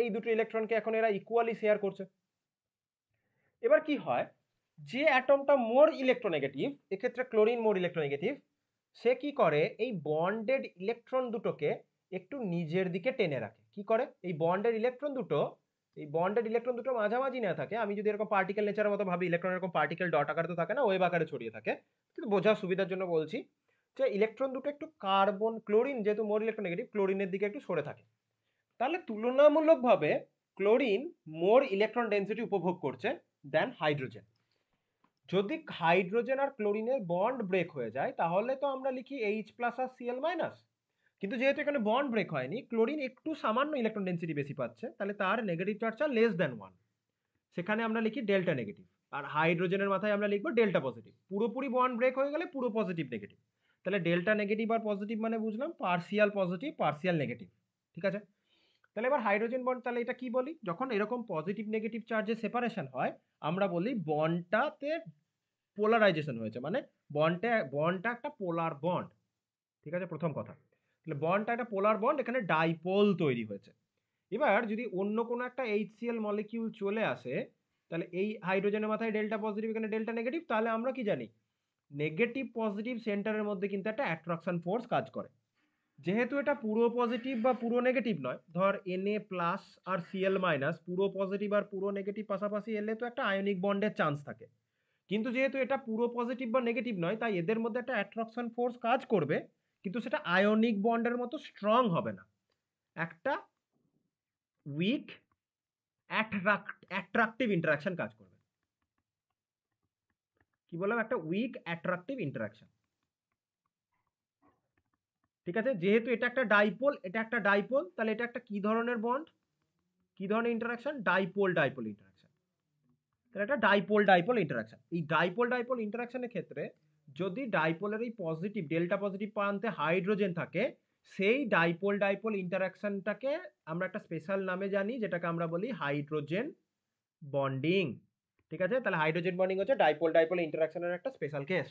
এই দুটো ইলেকট্রনকে এখন এরা ইকুয়ালি শেয়ার করছে এবার কি হয় যে অ্যাটমটা মোর ইলেকট্রোনেগেটিভ এক্ষেত্রে ক্লোরিন মোর ইলেকট্রোনেগেটিভ সে কি করে এই বন্ডেড ইলেকট্রন দুটোকে একটু নিজের দিকে টেনে রাখে কি করে এই বন্ডেড ইলেকট্রন দুটো এই বন্ডেড ইলেকট্রন দুটো মাঝামাঝি না থাকে আমি যদি এরকম পার্টিকেল নেচারের মতো ভাবি ইলেকট্রন এরকম পার্টিকেল ডট আকারে তো থাকে না ওয়েব আকারে ছড়িয়ে থাকে কিন্তু বোঝার সুবিধার জন্য বলছি যে ইলেকট্রন দুটো একটু কার্বন ক্লোরিন যেহেতু মোর ইলেকট্রন নেগেটিভ ক্লোরিনের দিকে একটু সরে থাকে তাহলে তুলনামূলকভাবে ক্লোরিন মোর ইলেকট্রন ডেন্সিটি উপভোগ করছে দেন হাইড্রোজেন যদি হাইড্রোজেন আর ক্লোরিনের বন্ড ব্রেক হয়ে যায় তাহলে তো আমরা লিখি এইচ প্লাস আর সিএল মাইনাস কিন্তু যেহেতু এখানে বন্ড ব্রেক হয়নি ক্লোরিন একটু সামান্য ইলেকট্রন ডেন্সিটি বেশি পাচ্ছে তাহলে তার নেগেটিভ চার্জটা লেস দ্যান ওয়ান সেখানে আমরা লিখি ডেল্টা নেগেটিভ আর হাইড্রোজেনের মাথায় আমরা লিখবো ডেল্টা পজিটিভ পুরোপুরি বন্ড ব্রেক হয়ে গেলে পুরো পজিটিভ নেগেটিভ তাহলে ডেল্টা নেগেটিভ আর পজিটিভ মানে বুঝলাম পার্সিয়াল পজিটিভ পার্সিয়াল নেগেটিভ ঠিক আছে তাহলে এবার হাইড্রোজেন বন্ড তাহলে এটা কি বলি যখন এরকম পজিটিভ নেগেটিভ চার্জের সেপারেশন হয় আমরা বলি বন্ডটাতে পোলারাইজেশন হয়েছে মানে বন্ডটা বন্ডটা একটা পোলার বন্ড ঠিক আছে প্রথম কথা তাহলে বন্ডটা একটা পোলার বন্ড এখানে ডাইপোল তৈরি হয়েছে এবার যদি অন্য কোনো একটা এইচসিএল মলিকিউল চলে আসে তাহলে এই হাইড্রোজেনের মাথায় ডেল্টা পজিটিভ এখানে ডেল্টা নেগেটিভ তাহলে আমরা কি জানি নেগেটিভ পজিটিভ সেন্টারের মধ্যে কিন্তু একটা অ্যাট্রাকশন ফোর্স কাজ করে যেহেতু এটা পুরো পজিটিভ বা পুরো নেগেটিভ নয় ধর এন এ প্লাস আর সিএল মাইনাস পুরো পজিটিভ আর পুরো নেগেটিভ পাশাপাশি এলে তো একটা আয়নিক বন্ডের চান্স থাকে কিন্তু যেহেতু এটা পুরো পজিটিভ বা নেগেটিভ নয় তাই এদের মধ্যে একটা অ্যাট্রাকশন ফোর্স কাজ করবে কিন্তু সেটা আয়নিক বন্ডের মতো স্ট্রং হবে না একটা উইক অ্যাট্রাক্টিভ ইন্টারাকশন কাজ করবে কি বললাম একটা উইক অ্যাট্রাকটিভ ইন্টারাকশন ঠিক আছে যেহেতু এটা একটা ডাইপোল এটা একটা ডাইপোল তাহলে এটা একটা কি ধরনের বন্ড কি ধরনের ইন্টারাকশন ডাইপোল ডাইপোল ইন্টারাকশন তাহলে এটা ডাইপোল ডাইপোল ইন্টারাকশন এই ডাইপোল ডাইপোল ইন্টারাকশনের ক্ষেত্রে যদি ডাইপোলের এই পজিটিভ ডেল্টা পজিটিভ প্রান্তে হাইড্রোজেন থাকে সেই ডাইপোল ডাইপোল ইন্টারাকশনটাকে আমরা একটা স্পেশাল নামে জানি যেটাকে আমরা বলি হাইড্রোজেন বন্ডিং ঠিক আছে তাহলে হাইড্রোজেন বন্ডিং হচ্ছে ডাইপোল ডাইপোল ইন্টারাকশনের একটা স্পেশাল কেস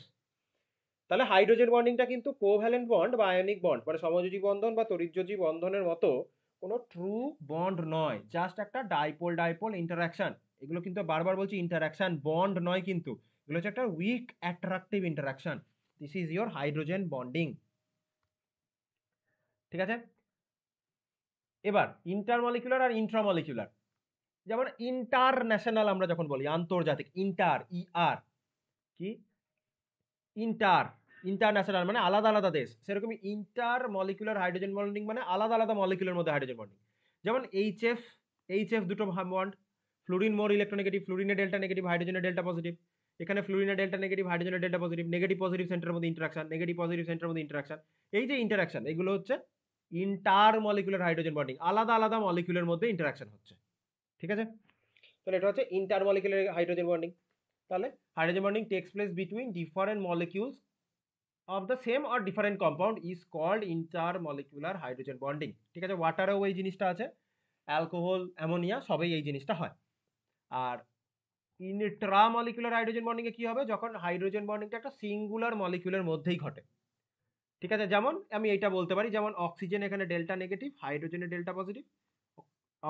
তাহলে হাইড্রোজেন বন্ডিংটা কিন্তু কোভ্যালেন্ট বন্ড বা আয়নিক বন্ড মানে সমযোজী বন্ধন বা তরিতযোজী বন্ধনের মতো কোনো ট্রু বন্ড নয় জাস্ট একটা ডাইপোল ডাইপোল ইন্টারাকশন এগুলো কিন্তু বারবার বলছি ইন্টারাকশন বন্ড নয় কিন্তু এগুলো হচ্ছে একটা weak attractive interaction this is your hydrogen bonding ঠিক আছে এবার ইন্টারমলিকুলার আর ইন্ট্রামলিকুলার যেমন ইন্টারন্যাশনাল আমরা যখন বলি আন্তর্জাতিক ইন্টার ইআর e কি ইন্টার ইন্টারন্যাশনাল মানে আলাদা আলাদা দেশ সেরকম ইন্টার মলিকুলার হাইড্রোজেন বন্ডিং মানে আলাদা আলাদা মলিকুলার মধ্যে হাইড্রোজেন বন্ডিং যেমন এইচ এফ এইচ এফ দুটো বন্ড ফ্লোরিন মোর ইলেকট্রোনেগেটিভ ফ্লোরিনে ডেল্টা নেগেটিভ হাইড্রোজেনে ডেল্টা পজিটিভ এখানে ফ্লোরিনে ডেল্টা নেগেটিভ হাইড্রোজেনে ডেল্টা পজিটিভ নেগেটিভ পজিটিভ সেন্টারের মধ্যে ইন্টারাকশন নেগেটিভ পজিটিভ সেন্টার মধ্যে ইন্টারাকশন এই যে ইন্টারাকশন এগুলো হচ্ছে ইন্টার মলিকুলার হাইড্রোজেন বন্ডিং আলাদা আলাদা মলিকুলার মধ্যে ইন্টারাকশন হচ্ছে ঠিক আছে তাহলে এটা হচ্ছে ইন্টার মলিকুলার হাইড্রোজেন বন্ডিং তাহলে hydrogen bonding takes place between different molecules of the same or different compound is called inter molecular hydrogen bonding ঠিক আছে ওয়াটারেও এই জিনিসটা আছে অ্যালকোহল অ্যামোনিয়া সবেই এই জিনিসটা হয় আর মলিকুলার হাইড্রোজেন বন্ডিংয়ে কী হবে যখন হাইড্রোজেন বন্ডিংটা একটা সিঙ্গুলার মলিকুলের মধ্যেই ঘটে ঠিক আছে যেমন আমি এটা বলতে পারি যেমন অক্সিজেন এখানে ডেল্টা নেগেটিভ হাইড্রোজেনের ডেল্টা পজিটিভ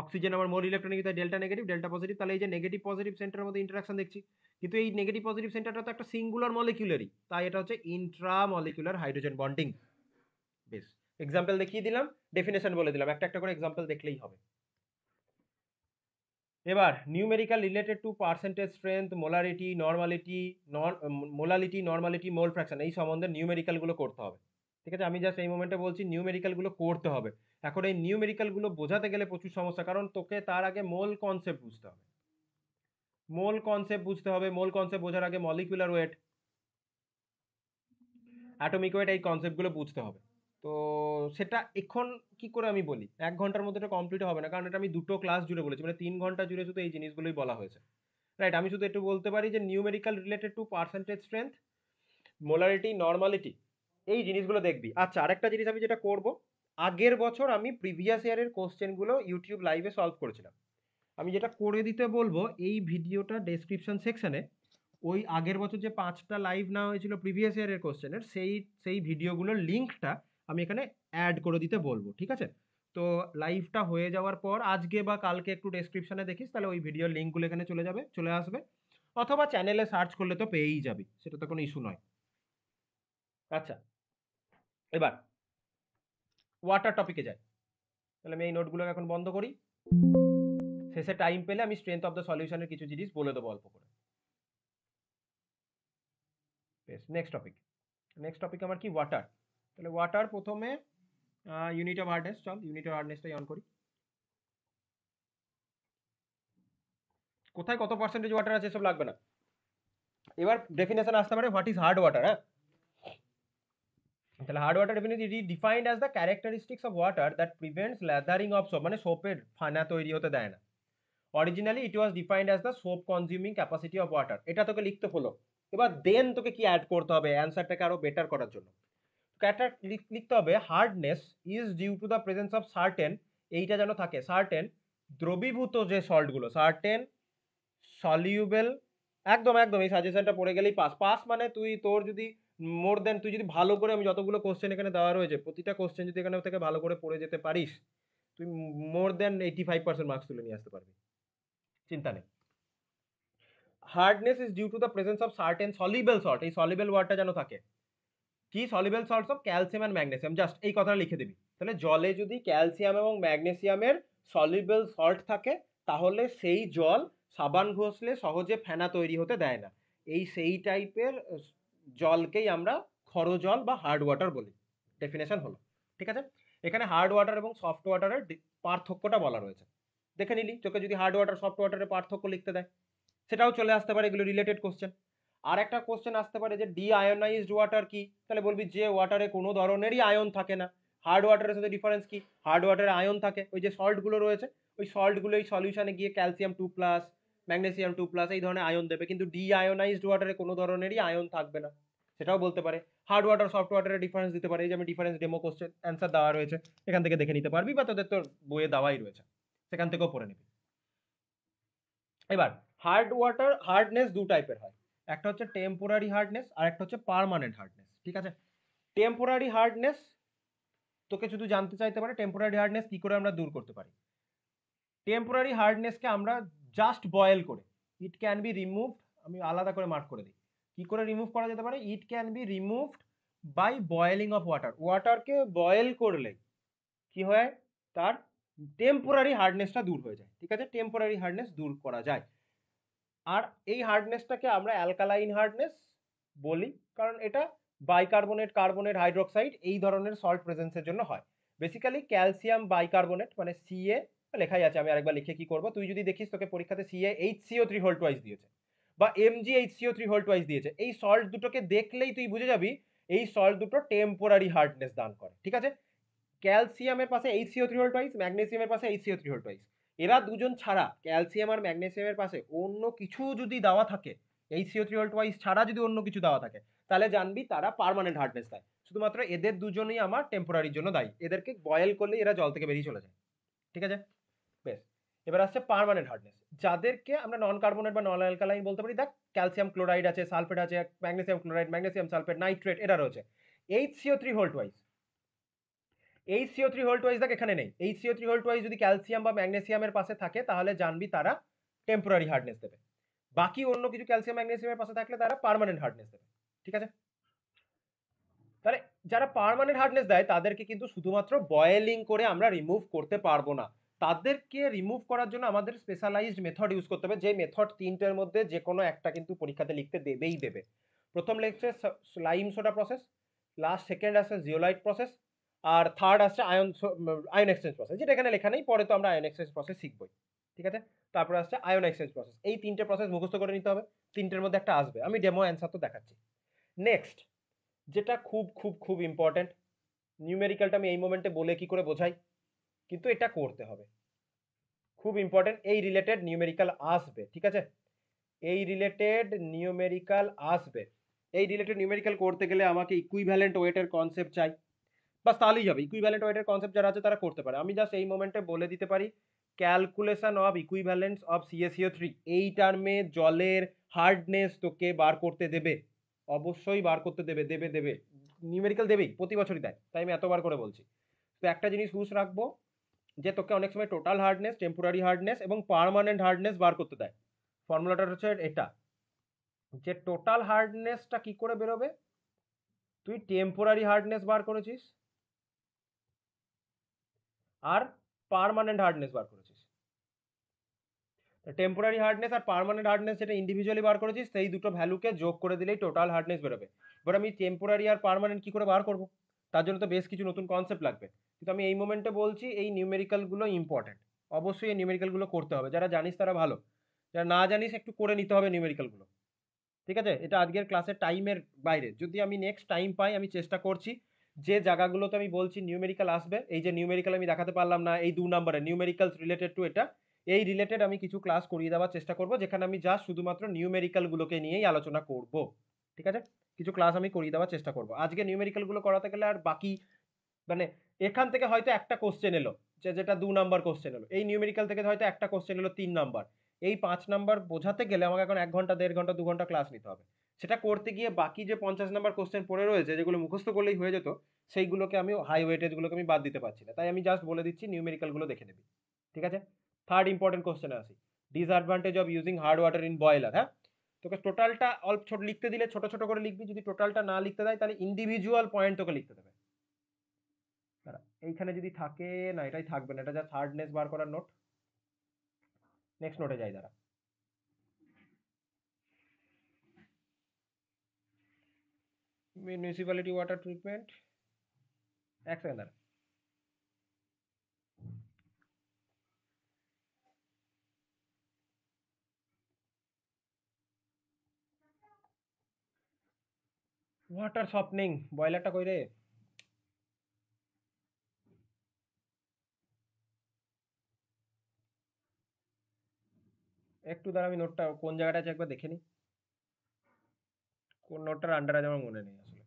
অক্সিজেন আমার মোর ইলেকট্রনিক তাই ডেল্টা নেগেটিভ ডেল্টা পজিটিভ তাহলে এই যে নেগেটিভ পজিটিভ সেন্টারের মধ্যে ইন্টারাকশন দেখছি কিন্তু এই নেগেটিভ পজিটিভ সেন্টারটা তো একটা সিঙ্গুলার মলিকুলারই তাই এটা হচ্ছে ইন্ট্রামলিকুলার হাইড্রোজেন বন্ডিং বেশ এক্সাম্পল দেখিয়ে দিলাম ডেফিনেশন বলে দিলাম একটা একটা করে এক্সাম্পল দেখলেই হবে এবার numerical related to percentage strength molarity normality molality normality mole fraction এই সম্বন্ধে নিউমেরিক্যালগুলো করতে হবে ঠিক আছে আমি জাস্ট এই মোমেন্টে বলছি নিউমেরিক্যালগুলো করতে হবে এখন এই নিউমেরিক্যালগুলো বোঝাতে গেলে প্রচুর সমস্যা কারণ তোকে তার আগে মোল কনসেপ্ট বুঝতে হবে মোল কনসেপ্ট বুঝতে হবে মোল কনসেপ্ট বোঝার আগে মলিকুলার ওয়েট অ্যাটমিক ওয়েট এই কনসেপ্টগুলো বুঝতে হবে তো সেটা এখন কি করে আমি বলি এক ঘন্টার মধ্যে এটা কমপ্লিট হবে না কারণ এটা আমি দুটো ক্লাস জুড়ে বলেছি মানে তিন ঘন্টা জুড়ে শুধু এই জিনিসগুলোই বলা হয়েছে রাইট আমি শুধু একটু বলতে পারি যে numerical related to percentage strength molarity normality এই জিনিসগুলো দেখবি আচ্ছা আরেকটা জিনিস আমি যেটা করবো আগের বছর আমি প্রিভিয়াস ইয়ারের কোশ্চেনগুলো ইউটিউব লাইভে সলভ করেছিলাম আমি যেটা করে দিতে বলবো এই ভিডিওটা ডেসক্রিপশন সেকশানে ওই আগের বছর যে পাঁচটা লাইভ না হয়েছিল প্রিভিয়াস ইয়ারের কোশ্চেনের সেই সেই ভিডিওগুলোর লিঙ্কটা আমি এখানে অ্যাড করে দিতে বলবো ঠিক আছে তো লাইভটা হয়ে যাওয়ার পর আজকে বা কালকে একটু ডেসক্রিপশানে দেখিস তাহলে ওই ভিডিওর লিঙ্কগুলো এখানে চলে যাবে চলে আসবে অথবা চ্যানেলে সার্চ করলে তো পেয়েই যাবি সেটা তো কোনো ইস্যু নয় আচ্ছা এবার ওয়াটার টপিকে যাই তাহলে আমি এই নোটগুলোকে এখন বন্ধ করি শেষে টাইম পেলে আমি স্ট্রেংথ অফ দ্য সলিউশনের কিছু জিনিস বলে দেবো অল্প করে বেশ নেক্সট টপিক নেক্সট টপিক আমার কি ওয়াটার তাহলে ওয়াটার প্রথমে ইউনিট অফ হার্ডনেস চল ইউনিট অফ হার্ডনেসটাই অন করি কোথায় কত পার্সেন্টেজ ওয়াটার আছে সব লাগবে না এবার ডেফিনেশন আসতে পারে হোয়াট ইজ হার্ড ওয়াটার হ্যাঁ তাহলে hard water definitely defined as the characteristics of water that prevents lathering of soap মানে সোপের ফানা তৈরি হতে দেয় না originally it was defined as the soap consuming capacity of water এটা তোকে লিখতে হলো এবার দেন তোকে কি অ্যাড করতে হবে অ্যান্সারটাকে আরও বেটার করার জন্য ক্যাটার লিখতে হবে hardness is due to the presence of certain এইটা যেন থাকে সার্টেন দ্রবীভূত যে সল্টগুলো সার্টেন সলিউবেল একদম একদম এই সাজেশনটা পড়ে গেলেই পাস পাস মানে তুই তোর যদি মোর দেন তুই যদি ভালো করে আমি যতগুলো কোশ্চেন এখানে দেওয়া রয়েছে প্রতিটা কোশ্চেন যদি এখানে থেকে ভালো করে পড়ে যেতে পারিস তুই more than eighty five percent marks তুলে নিয়ে আসতে পারবি চিন্তা নেই hardness is due to the presence of and soluble salt এই সলিবেল ওয়ার্ডটা যেন থাকে কি soluble salts of calcium and magnesium just এই কথাটা লিখে দিবি তাহলে জলে যদি ক্যালসিয়াম এবং ম্যাগনেসিয়ামের সলিবেল সল্ট থাকে তাহলে সেই জল সাবান ঘষলে সহজে ফেনা তৈরি হতে দেয় না এই সেই টাইপের জলকেই আমরা খরজল জল বা হার্ড ওয়াটার বলি ডেফিনেশন হলো ঠিক আছে এখানে হার্ড ওয়াটার এবং সফট ওয়াটারের পার্থক্যটা বলা রয়েছে দেখে নিলি তোকে যদি হার্ড ওয়াটার সফট ওয়াটারের পার্থক্য লিখতে দেয় সেটাও চলে আসতে পারে এগুলো রিলেটেড কোশ্চেন আর একটা কোশ্চেন আসতে পারে যে আয়নাইজড ওয়াটার কি তাহলে বলবি যে ওয়াটারে কোনো ধরনেরই আয়ন থাকে না হার্ড ওয়াটারের সাথে ডিফারেন্স কি হার্ড ওয়াটারে আয়ন থাকে ওই যে সল্টগুলো রয়েছে ওই সল্টগুলো এই সলিউশনে গিয়ে calcium two plus magnesium two plus এই ধরনের আয়ন দেবে কিন্তু ডিআয়োনাইজড ওয়াটারে কোনো ধরনেরই আয়ন থাকবে না সেটাও বলতে পারে হার্ড ওয়াটার সফট ওয়াটারের ডিফারেন্স দিতে পারে এই যে আমি ডিফারেন্স ডেমো কোশ্চেন অ্যান্সার দেওয়া রয়েছে এখান থেকে দেখে নিতে পারবি বা তোদের তোর বইয়ে দেওয়াই রয়েছে সেখান থেকেও পড়ে নিবি এবার হার্ড ওয়াটার হার্ডনেস দু টাইপের হয় একটা হচ্ছে টেম্পোরারি হার্ডনেস আর একটা হচ্ছে পারমানেন্ট হার্ডনেস ঠিক আছে টেম্পোরারি হার্ডনেস তোকে শুধু জানতে চাইতে পারে টেম্পোরারি হার্ডনেস কি করে আমরা দূর করতে পারি টেম্পোরারি হার্ডনেসকে আমরা জাস্ট বয়েল করে ইট ক্যান বি রিমুভড আমি আলাদা করে মার্ক করে দিই কী করে রিমুভ করা যেতে পারে it can be removed by boiling of water ওয়াটারকে বয়েল করলে কি হয় তার টেম্পোরারি হার্ডনেসটা দূর হয়ে যায় ঠিক আছে টেম্পোরারি হার্ডনেস দূর করা যায় আর এই হার্ডনেসটাকে আমরা অ্যালকালাইন হার্ডনেস বলি কারণ এটা বাইকার্বনেট কার্বনেট হাইড্রোক্সাইড এই ধরনের সল্ট প্রেজেন্সের জন্য হয় বেসিক্যালি ক্যালসিয়াম বাইকার্বনেট মানে সিএ লেখাই আছে আমি আরেকবার লিখে কি করবো তুই যদি দেখিস তোকে পরীক্ষাতে CA H CO three whole twice দিয়েছে বা M G H CO three whole twice দিয়েছে এই সল্ট দুটোকে দেখলেই তুই বুঝে যাবি এই সল্ট দুটো টেম্পোরারি হার্ডনেস দান করে ঠিক আছে ক্যালসিয়ামের পাশে H CO three whole twice ম্যাগনেসিয়ামের পাশে H CO three whole twice এরা দুজন ছাড়া ক্যালসিয়াম আর ম্যাগনেসিয়ামের পাশে অন্য কিছু যদি দেওয়া থাকে এইচ সিও থ্রি ওয়াইস ছাড়া যদি অন্য কিছু দেওয়া থাকে তাহলে জানবি তারা পারমানেন্ট হার্ডনেস দেয় শুধুমাত্র এদের দুজনেই আমার টেম্পোরারির জন্য দায়ী এদেরকে বয়েল করলে এরা জল থেকে বেরিয়ে চলে যায় ঠিক আছে এবার আসছে পারমানেন্ট হার্ডনেস যাদেরকে আমরা নন কার্বনেট বা নন অ্যালকালাইন বলতে পারি দেখ ক্যালসিয়াম ক্লোরাইড আছে সালফেট আছে magnesium chloride magnesium sulphate nitrate এরা রয়েছে H CO three whole twice H CO three whole twice দেখ এখানে নেই H CO three whole twice যদি ক্যালসিয়াম বা ম্যাগনেসিয়ামের পাশে থাকে তাহলে জানবি তারা টেম্পোরারি হার্ডনেস দেবে বাকি অন্য কিছু ক্যালসিয়াম ম্যাগনেসিয়ামের পাশে থাকলে তারা পারমানেন্ট হার্ডনেস দেবে ঠিক আছে তাহলে যারা পারমানেন্ট হার্ডনেস দেয় তাদেরকে কিন্তু শুধুমাত্র বয়েলিং করে আমরা রিমুভ করতে পারবো না তাদেরকে রিমুভ করার জন্য আমাদের স্পেশালাইজড মেথড ইউজ করতে হবে যে মেথড তিনটের মধ্যে যে কোনো একটা কিন্তু পরীক্ষাতে লিখতে দেবেই দেবে প্রথম লিখছে lime soda process last second আসছে জিওলাইট প্রসেস আর থার্ড আসছে আয়ন আয়ন এক্সচেঞ্জ প্রসেস যেটা এখানে লেখা নেই পরে তো আমরা আয়ন এক্সচেঞ্জ প্রসেস শিখবই ঠিক আছে তারপরে আসছে আয়ন এক্সচেঞ্জ প্রসেস এই তিনটে প্রসেস মুখস্থ করে নিতে হবে তিনটের মধ্যে একটা আসবে আমি ডেমো অ্যান্সার তো দেখাচ্ছি নেক্সট যেটা খুব খুব খুব ইম্পর্ট্যান্ট নিউমেরিক্যালটা আমি এই মোমেন্টে বলে কি করে বোঝাই কিন্তু এটা করতে হবে খুব ইম্পর্টেন্ট এই রিলেটেড নিউমেরিক্যাল আসবে ঠিক আছে এই রিলেটেড নিউমেরিক্যাল আসবে এই রিলেটেড নিউমেরিক্যাল করতে গেলে আমাকে ইকুইভ্যালেন্ট ওয়েটের কনসেপ্ট চাই বাস তাহলেই হবে ইকুইভ্যালেন্ট ওয়েটের কনসেপ্ট যারা আছে তারা করতে পারে আমি জাস্ট এই মোমেন্টে বলে দিতে পারি calculation of equivalence of CACO three এই টার্মে জলের হার্ডনেস তোকে বার করতে দেবে অবশ্যই বার করতে দেবে দেবে দেবে নিউমেরিক্যাল দেবেই প্রতি বছরই দেয় তাই আমি এতবার করে বলছি তো একটা জিনিস হুশ রাখবো যে তোকে অনেক সময় টোটাল হার্ডনেস টেম্পোরারি হার্ডনেস এবং পারমানেন্ট হার্ডনেস বার করতে দেয় ফর্মুলাটা হচ্ছে এটা যে টোটাল হার্ডনেসটা কি করে বেরোবে তুই টেম্পোরারি হার্ডনেস বার করেছিস আর পারমানেন্ট হার্ডনেস বার করেছিস টেম্পোরারি হার্ডনেস আর পারমানেন্ট হার্ডনেস যেটা ইন্ডিভিজুয়ালি বার করেছিস সেই দুটো ভ্যালুকে যোগ করে দিলেই টোটাল হার্ডনেস বেরোবে এবার আমি টেম্পোরারি আর পারমানেন্ট কি করে বার করবো তার জন্য তো বেশ কিছু নতুন কনসেপ্ট লাগবে কিন্তু আমি এই মোমেন্টে বলছি এই নিউমেরিক্যালগুলো ইম্পর্টেন্ট অবশ্যই এই নিউমেরিক্যালগুলো করতে হবে যারা জানিস তারা ভালো যারা না জানিস একটু করে নিতে হবে নিউমেরিক্যালগুলো ঠিক আছে এটা আজকের ক্লাসের টাইমের বাইরে যদি আমি নেক্সট টাইম পাই আমি চেষ্টা করছি যে জায়গাগুলোতে আমি বলছি নিউমেরিক্যাল আসবে এই যে নিউমেরিক্যাল আমি দেখাতে পারলাম না এই দু নম্বরে নিউমেরিক্যালস রিলেটেড টু এটা এই রিলেটেড আমি কিছু ক্লাস করিয়ে দেওয়ার চেষ্টা করব যেখানে আমি যা শুধুমাত্র নিউমেরিক্যালগুলোকে নিয়েই আলোচনা করব ঠিক আছে কিছু ক্লাস আমি করিয়ে দেওয়ার চেষ্টা করব আজকে নিউমেরিক্যালগুলো করাতে গেলে আর বাকি মানে এখান থেকে হয়তো একটা কোশ্চেন এলো যে যেটা দু নাম্বার কোশ্চেন এলো এই নিউমেরিক্যাল থেকে হয়তো একটা কোশ্চেন এলো তিন নাম্বার এই পাঁচ নাম্বার বোঝাতে গেলে আমাকে এখন এক ঘন্টা দেড় ঘন্টা দু ঘন্টা ক্লাস নিতে হবে সেটা করতে গিয়ে বাকি যে পঞ্চাশ নাম্বার কোশ্চেন পড়ে রয়েছে যেগুলো মুখস্থ করলেই হয়ে যেত সেইগুলোকে আমি হাই ওয়েটেজগুলোকে আমি বাদ দিতে পারছি না তাই আমি জাস্ট বলে দিচ্ছি নিউমেরিক্যালগুলো দেখে নেবি ঠিক আছে থার্ড ইম্পর্টেন্ট কোশ্চেন আসি disadvantage of using hard water in boiler হ্যাঁ তোকে টোটালটা অল্প ছোট লিখতে দিলে ছোট ছোট করে লিখবি যদি টোটালটা না লিখতে দেয় তাহলে ইন্ডিভিজুয়াল পয়েন্ট তোকে লিখতে দেবে এইখানে যদি থাকে না এটাই থাকবে না এটা যা হার্ডনেস বার করার নোট নেক্সট নোটে যাই দাঁড়া মিউনিসিপ্যালিটি ওয়াটার ট্রিটমেন্ট এক সেকেন্ড দাঁড়া ওয়াটার সফটনিং বয়লারটা কই রে একটু দাঁড়া আমি নোটটা কোন জায়গাটা আছে একবার দেখে নি কোন নোটটার আন্ডার আছে আমার মনে নেই আসলে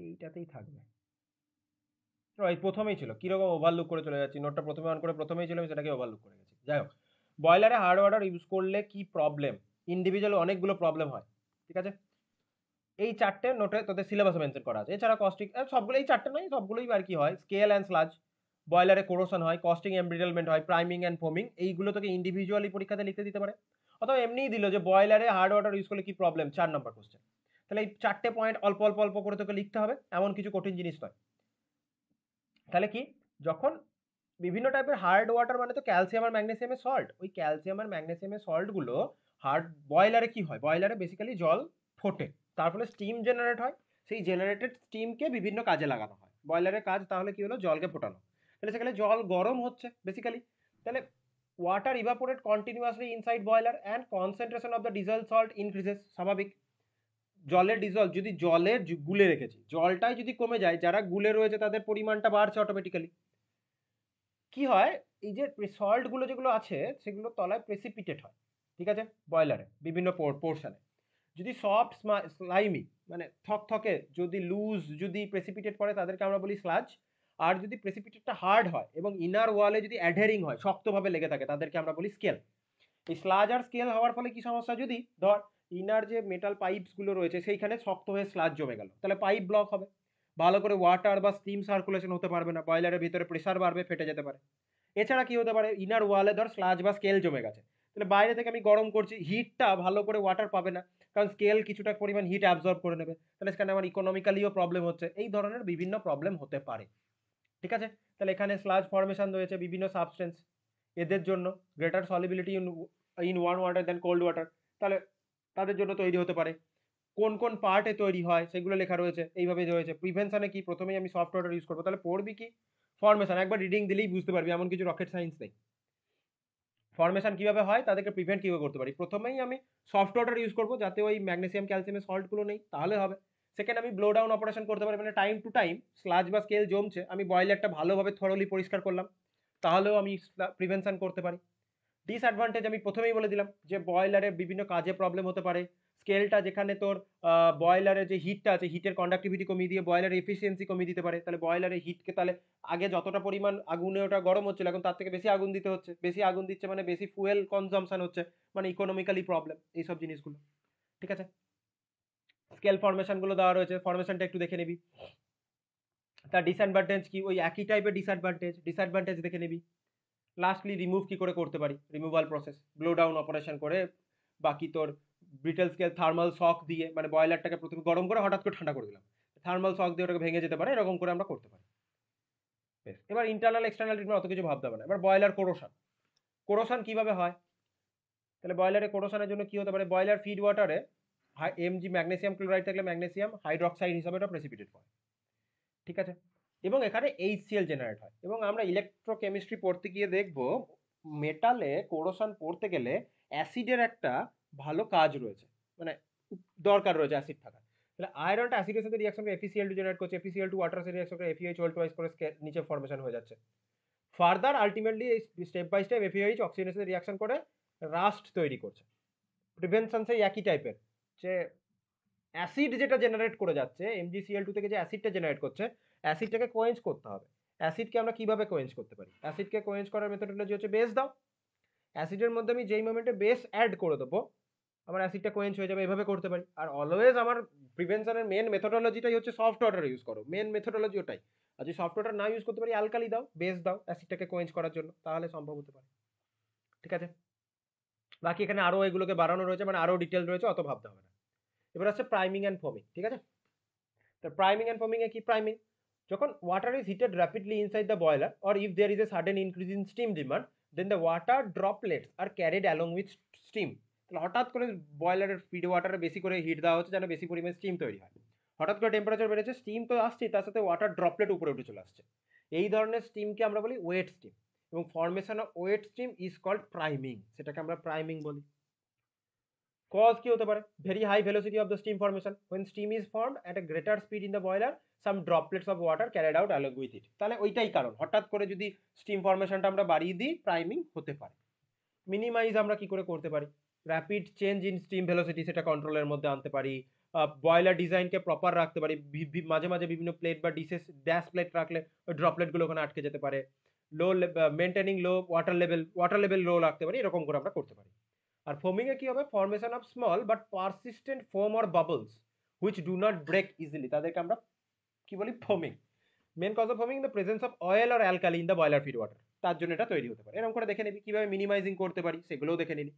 এইটাতেই থাকবে রাইট প্রথমেই ছিল কীরকম ওভারলুক করে চলে যাচ্ছি নোটটা প্রথমে অন করে প্রথমেই ছিল আমি সেটাকে ওভারলুক করে গেছি যাই হোক হার্ড ওয়াটার ইউজ করলে কি প্রবলেম ইন্ডিভিজুয়াল অনেকগুলো প্রবলেম হয় ঠিক আছে এই চারটে নোটে তোদের সিলেবাসে মেনশন করা আছে এছাড়া কস্টিং সবগুলো এই চারটে নয় সবগুলোই আর কি হয় স্কেল অ্যান্ড স্লাজ ব্রয়লারে কোরোশন হয় কস্টিং এমব্রিডেলমেন্ট হয় প্রাইমিং অ্যান্ড ফোমিং এইগুলো তোকে ইন্ডিভিজুয়ালি পরীক্ষাতে লিখতে দিতে পারে অথবা এমনিই দিল যে ব্রয়লারে হার্ড ওয়াটার ইউজ করলে কি প্রবলেম চার নম্বর কোশ্চেন তাহলে এই চারটে পয়েন্ট অল্প অল্প অল্প করে তোকে লিখতে হবে এমন কিছু কঠিন জিনিস নয় তাহলে কি যখন বিভিন্ন টাইপের হার্ড ওয়াটার মানে তো ক্যালসিয়াম আর ম্যাগনেসিয়ামের সল্ট ওই ক্যালসিয়াম আর ম্যাগনেসিয়ামের সল্টগুলো হার্ড বয়লারে কি হয় বয়লারে বেসিক্যালি জল ফোটে তার ফলে স্টিম জেনারেট হয় সেই জেনারেটেড স্টিমকে বিভিন্ন কাজে লাগানো হয় বয়লারের কাজ তাহলে কি হলো জলকে ফোটানো তাহলে সেখানে জল গরম হচ্ছে বেসিক্যালি তাহলে water evaporate continuously inside boiler and concentration of the dissolved salt increases স্বাভাবিক জলে ডিজলভ যদি জলের গুলে রেখেছি জলটাই যদি কমে যায় যারা গুলে রয়েছে তাদের পরিমাণটা বাড়ছে অটোমেটিক্যালি কি হয় এই যে সল্টগুলো যেগুলো আছে সেগুলো তলায় প্রেসিপিটেট হয় ঠিক আছে বয়লারে বিভিন্ন পোর্শনে যদি সফট স্লাইমি মানে থকথকে যদি লুজ যদি প্রেসিপিটেট করে তাদেরকে আমরা বলি স্লাজ আর যদি প্রেসিপিটেটটা হার্ড হয় এবং ইনার ওয়ালে যদি অ্যাডহেরিং হয় শক্তভাবে লেগে থাকে তাদেরকে আমরা বলি স্কেল এই স্লাজ আর স্কেল হওয়ার ফলে কি সমস্যা যদি ধর ইনার যে মেটাল পাইপসগুলো রয়েছে সেইখানে শক্ত হয়ে স্লাজ জমে গেল তাহলে পাইপ ব্লক হবে ভালো করে ওয়াটার বা স্টিম সার্কুলেশন হতে পারবে না বয়লারের ভিতরে প্রেশার বাড়বে ফেটে যেতে পারে এছাড়া কি হতে পারে ইনার ওয়ালে ধর স্লাজ বা স্কেল জমে গেছে তাহলে বাইরে থেকে আমি গরম করছি হিটটা ভালো করে ওয়াটার পাবে না কারণ স্কেল কিছুটা পরিমাণ হিট অ্যাবজর্ব করে নেবে তাহলে সেখানে আমার ইকোনমিক্যালিও প্রবলেম হচ্ছে এই ধরনের বিভিন্ন প্রবলেম হতে পারে ঠিক আছে তাহলে এখানে স্লাজ ফরমেশন রয়েছে বিভিন্ন সাবস্টেন্স এদের জন্য greater solubility in in one water than cold water তাহলে তাদের জন্য তৈরি হতে পারে কোন কোন পার্টে তৈরি হয় সেগুলো লেখা রয়েছে এইভাবে রয়েছে প্রিভেনশনে কি প্রথমেই আমি সফটওয়্যার ইউজ করবো তাহলে পড়বি কি ফর্মেশন একবার রিডিং দিলেই বুঝতে পারবি এমন কিছু রকেট সায়েন্স নেই ফরমেশন কীভাবে হয় তাদেরকে প্রিভেন্ট কীভাবে করতে পারি প্রথমেই আমি সফটওয়্যার ইউজ করবো যাতে ওই ম্যাগনেসিয়াম ক্যালসিয়ামের সল্টগুলো নেই তাহলে হবে সেখানে আমি ব্লো ডাউন অপারেশন করতে পারি মানে টাইম টু টাইম স্লাজ বা স্কেল জমছে আমি বয়লারটা ভালোভাবে থরলি পরিষ্কার করলাম তাহলেও আমি প্রিভেনশন করতে পারি ডিসঅ্যাডভান্টেজ আমি প্রথমেই বলে দিলাম যে বয়লারে বিভিন্ন কাজে প্রবলেম হতে পারে স্কেলটা যেখানে তোর বয়লারের যে হিটটা আছে হিটের কন্ডাক্টিভিটি কমিয়ে দিয়ে বয়লারের এফিসিয়েন্সি কমিয়ে দিতে পারে তাহলে বয়লারের হিটকে তাহলে আগে যতটা পরিমাণ আগুনে ওটা গরম হচ্ছিল এখন তার থেকে বেশি আগুন দিতে হচ্ছে বেশি আগুন দিচ্ছে মানে বেশি ফুয়েল কনজামশন হচ্ছে মানে ইকোনমিক্যালি প্রবলেম এইসব জিনিসগুলো ঠিক আছে স্কেল ফরমেশনগুলো দেওয়া রয়েছে ফরমেশনটা একটু দেখে নিবি তার ডিসঅ্যাডভান্টেজ কি ওই একই টাইপের ডিসঅ্যাডভান্টেজ ডিসঅ্যাডভান্টেজ দেখে নিবি লাস্টলি রিমুভ কি করে করতে পারি removal process blow down operation করে বাকি তোর ব্রিটেল স্কেল থার্মাল শক দিয়ে মানে ব্রয়লারটাকে প্রথমে গরম করে হঠাৎ করে ঠান্ডা করে দিলাম থার্মাল শক দিয়ে ওটাকে ভেঙে যেতে পারে এরকম করে আমরা করতে পারি বেশ এবার ইন্টারনাল এক্সটার্নাল ট্রিটমেন্ট অত কিছু ভাবতে হবে না এবার ব্রয়লার কোরোশান কোরোশান কীভাবে হয় তাহলে ব্রয়লারের কোরোশানের জন্য কী হতে পারে ব্রয়লার ফিড ওয়াটারে হাই জি ম্যাগনেসিয়াম ক্লোরাইড থাকলে ম্যাগনেসিয়াম হাইড্রক্সাইড হিসাবে ওটা প্রেসিপিটেট করে ঠিক আছে এবং এখানে এইচসিএল জেনারেট হয় এবং আমরা ইলেকট্রোকেমিস্ট্রি পড়তে গিয়ে দেখব মেটালে কোরোশন পড়তে গেলে অ্যাসিডের একটা ভালো কাজ রয়েছে মানে দরকার রয়েছে অ্যাসিড থাকার তাহলে আয়রনটা অ্যাসিডের সাথে রিয়াকশন করে এফিসিএল টু জেনারেট করছে এফিসিএল টু ওয়াটার সাথে রিয়াকশন করে এফিএইচ ওয়েল টুয়াইস করে নিচে ফর্মেশন হয়ে যাচ্ছে ফার্দার আলটিমেটলি এই স্টেপ বাই স্টেপ এফিএইচ অক্সিজেনের সাথে রিয়াকশন করে রাস্ট তৈরি করছে প্রিভেনশন সেই একই টাইপের যে অ্যাসিড যেটা জেনারেট করে যাচ্ছে এমজিসিএল টু থেকে যে অ্যাসিডটা জেনারেট করছে অ্যাসিডটাকে কোয়েঞ্জ করতে হবে অ্যাসিডকে আমরা কিভাবে কোয়েঞ্জ করতে পারি অ্যাসিডকে কোয়েঞ্জ করার মেথডোলজি হচ্ছে বেস দাও অ্যাসিডের মধ্যে আমি যেই মোমেন্টে বেস অ্যাড করে দেবো আমার অ্যাসিডটা কোয়েঞ্জ হয়ে যাবে এভাবে করতে পারি আর অলওয়েজ আমার প্রিভেনশনের মেন মেথডোলজিটাই হচ্ছে সফট ওয়াটার ইউজ করো মেন মেথডোলজি ওটাই আর যদি সফট ওয়াটার না ইউজ করতে পারি অ্যালকালি দাও বেস দাও অ্যাসিডটাকে কোয়েঞ্জ করার জন্য তাহলে সম্ভব হতে পারে ঠিক আছে বাকি এখানে আরও এগুলোকে বাড়ানো রয়েছে মানে আরও ডিটেল রয়েছে অত ভাবতে হবে না এবার আছে প্রাইমিং অ্যান্ড ফর্মিং ঠিক আছে তো প্রাইমিং অ্যান্ড ফর্মিংয়ে কী প্রাইমিং যখন water is heated rapidly inside the boiler or if there is a sudden increase in steam demand then the water droplets are carried along with steam তাহলে হঠাৎ করে বয়লারের feed ওয়াটারে বেশি করে হিট দেওয়া হচ্ছে যেন বেশি পরিমাণে স্টিম তৈরি হয় হঠাৎ করে টেম্পারেচার বেড়েছে স্টিম তো আসছে তার সাথে ওয়াটার ড্রপলেট উপরে উঠে চলে আসছে এই ধরনের স্টিমকে আমরা বলি ওয়েট স্টিম এবং formation of wet steam is called priming সেটাকে আমরা প্রাইমিং বলি কজ কি হতে পারে very high velocity of the steam formation when steam is form at a greater speed in the boiler some droplets of water carried out along with it তাহলে ওইটাই কারণ হঠাৎ করে যদি স্টিম ফর্মেশনটা আমরা বাড়িয়ে দিই প্রাইমিং হতে পারে মিনিমাইজ আমরা কি করে করতে পারি rapid change in steam velocity সেটা কন্ট্রোলের মধ্যে আনতে পারি বয়লার ডিজাইনকে প্রপার রাখতে পারি মাঝে মাঝে বিভিন্ন প্লেট বা ডিশেস ড্যাশ প্লেট রাখলে ওই ড্রপলেটগুলো ওখানে আটকে যেতে পারে low maintaining low water level water level low রাখতে পারি এরকম করে আমরা করতে পারি আর ফোমিংয়ে কী হবে formation of small but persistent foam or bubbles which do not break easily তাদেরকে আমরা কি বলি foaming main cause of foaming the presence of oil or alkali in the boiler feed water তার জন্য এটা তৈরি হতে পারে এরকম করে দেখে নিবি কীভাবে মিনিমাইজিং করতে পারি সেগুলোও দেখে নিলি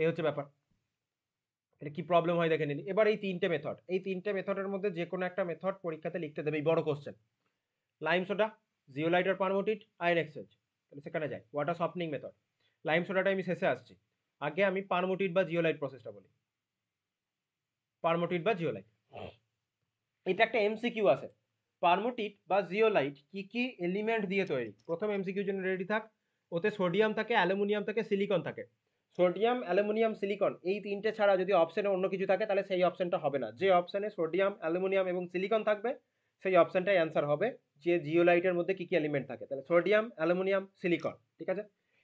এই হচ্ছে ব্যাপার এটা কী প্রবলেম হয় দেখে নিলি এবার এই তিনটে মেথড এই তিনটে মেথডের মধ্যে যে কোনো একটা মেথড পরীক্ষাতে লিখতে দেবে এই বড় কোশ্চেন লাইম সোডা জিওলাইট আর পারমোটিট আয়ন এক্সচেঞ্জ তাহলে সেখানে যাই ওয়াটার সফটনিং মেথড লাইম সোডাটা আমি শেষে আসছি আগে আমি পারমোটিট বা জিওলাইট প্রসেসটা বলি পারমোটিট বা জিওলাইট এটা একটা এমসিকিউ আছে পারমোটিট বা জিওলাইট কি কি এলিমেন্ট দিয়ে তৈরি প্রথম এমসিকিউ জন্য রেডি থাক ওতে সোডিয়াম থাকে অ্যালুমিনিয়াম থাকে সিলিকন থাকে সোডিয়াম অ্যালুমিনিয়াম সিলিকন এই তিনটে ছাড়া যদি অপশানে অন্য কিছু থাকে তাহলে সেই অপশনটা হবে না যে অপশানে সোডিয়াম অ্যালুমিনিয়াম এবং সিলিকন থাকবে সেই অপশনটাই অ্যান্সার হবে যে জিওলাইটের মধ্যে কী কী এলিমেন্ট থাকে তাহলে সোডিয়াম অ্যালুমিনিয়াম সিলিকন ঠিক আছে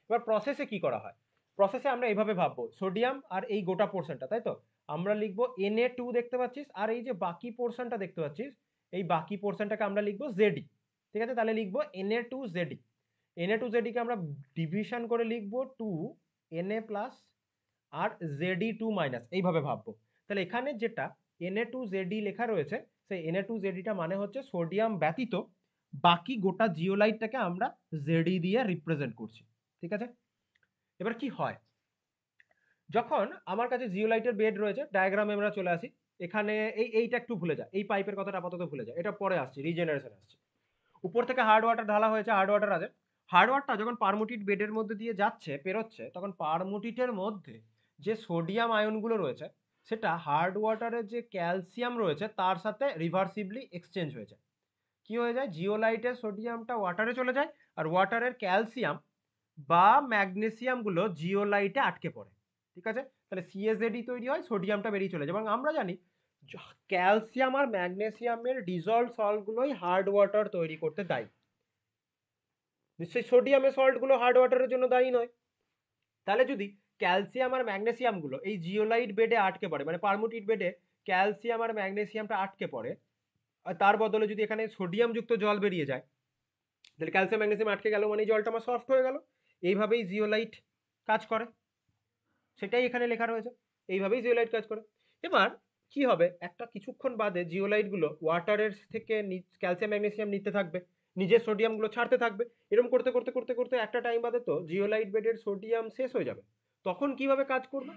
এবার প্রসেসে কি করা হয় প্রসেসে আমরা এইভাবে ভাববো সোডিয়াম আর এই গোটা পোর্শনটা তাই তো আমরা লিখবো এন এ টু দেখতে পাচ্ছিস আর এই যে বাকি পোর্শনটা দেখতে পাচ্ছিস এই বাকি পোর্শনটাকে আমরা লিখবো জেডি e, ঠিক আছে তাহলে লিখবো N A two Z N A two জেডিকে আমরা ডিভিশন করে লিখবো টু এন এ প্লাস আর জেডি টু মাইনাস এইভাবে ভাববো তাহলে এখানে যেটা এন এ টু জেডি লেখা রয়েছে সেই এন এ টু জেডিটা মানে হচ্ছে সোডিয়াম ব্যতীত বাকি গোটা জিওলাইটটাকে আমরা জেডি e দিয়ে রিপ্রেজেন্ট করছি ঠিক আছে এবার কি হয় যখন আমার কাছে জিওলাইটের বেড রয়েছে ডায়াগ্রামে আমরা চলে আসি এখানে এই এইটা একটু ভুলে যায় এই পাইপের কথাটা আপাতত ভুলে যায় এটা পরে আসছে রিজেনারেশন আসছে উপর থেকে হার্ড ওয়াটার ঢালা হয়েছে হার্ড ওয়াটার আছে হার্ড ওয়াটারটা যখন পারমুটিট বেডের মধ্যে দিয়ে যাচ্ছে পেরোচ্ছে তখন পারমুটিটের মধ্যে যে সোডিয়াম আয়নগুলো রয়েছে সেটা হার্ড ওয়াটারের যে ক্যালসিয়াম রয়েছে তার সাথে রিভার্সিবলি এক্সচেঞ্জ হয়ে যায় কী হয়ে যায় জিওলাইটের সোডিয়ামটা ওয়াটারে চলে যায় আর ওয়াটারের ক্যালসিয়াম বা ম্যাগনেসিয়ামগুলো জিওলাইটে আটকে পড়ে ঠিক আছে তাহলে সিএসএডি তৈরি হয় সোডিয়ামটা বেরিয়ে চলে যায় এবং আমরা জানি ক্যালসিয়াম আর ম্যাগনেসিয়ামের ডিজলভ সল্টগুলোই হার্ড ওয়াটার তৈরি করতে দায়ী নিশ্চয়ই সোডিয়ামের সল্টগুলো হার্ড ওয়াটারের জন্য দায়ী নয় তাহলে যদি ক্যালসিয়াম আর ম্যাগনেসিয়ামগুলো এই জিওলাইট বেডে আটকে পড়ে মানে পারমুটিট বেডে ক্যালসিয়াম আর ম্যাগনেসিয়ামটা আটকে পড়ে আর তার বদলে যদি এখানে সোডিয়ামযুক্ত জল বেরিয়ে যায় তাহলে ক্যালসিয়াম ম্যাগনেসিয়াম আটকে গেল মানে জলটা আমার সফট হয়ে গেল এইভাবেই জিওলাইট কাজ করে সেটাই এখানে লেখা রয়েছে এইভাবেই জিওলাইট কাজ করে এবার কি হবে একটা কিছুক্ষণ বাদে জিওলাইটগুলো ওয়াটারের থেকে ক্যালসিয়াম ম্যাগনেসিয়াম নিতে থাকবে নিজের সোডিয়ামগুলো ছাড়তে থাকবে এরকম করতে করতে করতে করতে একটা টাইম বাদে তো জিওলাইট বেডের সোডিয়াম শেষ হয়ে যাবে তখন কিভাবে কাজ করবে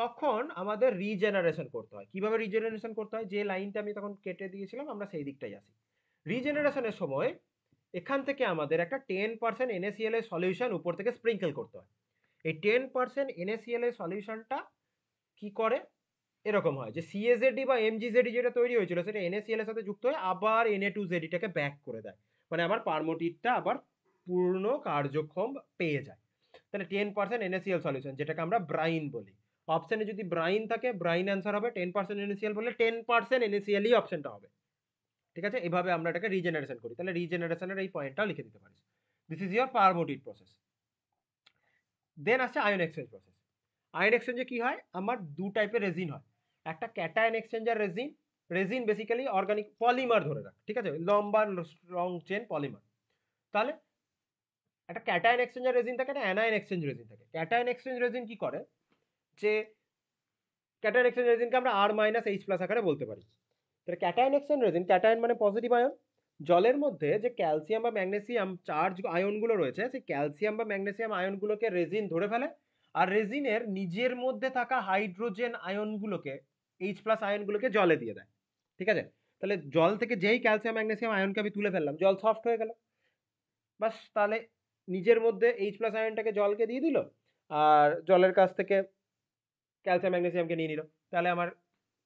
তখন আমাদের রিজেনারেশন করতে হয় কিভাবে রিজেনারেশন করতে হয় যে লাইনটা আমি তখন কেটে দিয়েছিলাম আমরা সেই দিকটাই আসি রিজেনারেশনের সময় এখান থেকে আমাদের একটা টেন পার্সেন্ট এনএসিএল এর সলিউশন উপর থেকে স্প্রিঙ্কেল করতে হয় এই টেন পার্সেন্ট এনএসিএল এর সলিউশনটা কি করে এরকম হয় যে সিএজেডি বা এমজিজেডি যেটা তৈরি হয়েছিল সেটা এনএসিএল এর সাথে যুক্ত হয়ে আবার এন এ টু জেডিটাকে ব্যাক করে দেয় মানে আমার পারমোটিটটা আবার পূর্ণ কার্যক্ষম পেয়ে যায় তাহলে টেন পার্সেন্ট এনএসিএল সলিউশন যেটাকে আমরা ব্রাইন বলি অপশানে যদি ব্রাইন থাকে ব্রাইন অ্যান্সার হবে টেন পার্সেন্ট এনএসিএল বলে টেন পার্সেন্ট এনএসিএলই অপশানটা হবে ঠিক আছে এভাবে আমরা এটাকে রিজেনারেশন করি তাহলে রিজেনারেশনের এই পয়েন্টটাও লিখে দিতে পারিস this is your permutit process then আছে আয়ন এক্সচেঞ্জ প্রসেস আয়ন এক্সচেঞ্জে কী হয় আমার দু টাইপের রেজিন হয় একটা cation exchanger resin resin basically organic polymer ধরে রাখ ঠিক আছে লম্বা স্ট্রং চেন পলিমার তাহলে একটা ক্যাটায়ন এক্সচেঞ্জার রেজিন থাকে একটা অ্যানায়ন এক্সচেঞ্জ রেজিন থাকে ক্যাটায়ন এক্সচেঞ্জ রেজিন কি করে যে ক্যাটায়ন এক্সচেঞ্জ রেজিনকে আমরা আর মাইনাস এইচ প্লাস আকারে বলতে পারি তাহলে ক্যাটায়ন এক্সচেঞ্জ রেজিন ক্যাটায়ন মানে পজিটিভ আয়ন জলের মধ্যে যে ক্যালসিয়াম বা ম্যাগনেসিয়াম চার্জ আয়নগুলো রয়েছে সেই ক্যালসিয়াম বা ম্যাগনেসিয়াম আয়নগুলোকে রেজিন ধরে ফেলে আর রেজিনের নিজের মধ্যে থাকা হাইড্রোজেন আয়নগুলোকে এইচ প্লাস আয়নগুলোকে জলে দিয়ে দেয় ঠিক আছে তাহলে জল থেকে যেই ক্যালসিয়াম ম্যাগনেসিয়াম আয়নকে আমি তুলে ফেললাম জল সফট হয়ে গেল বাস তাহলে নিজের মধ্যে এইচ প্লাস আয়নটাকে জলকে দিয়ে দিল আর জলের কাছ থেকে ক্যালসিয়াম ম্যাগনেসিয়ামকে নিয়ে নিল তাহলে আমার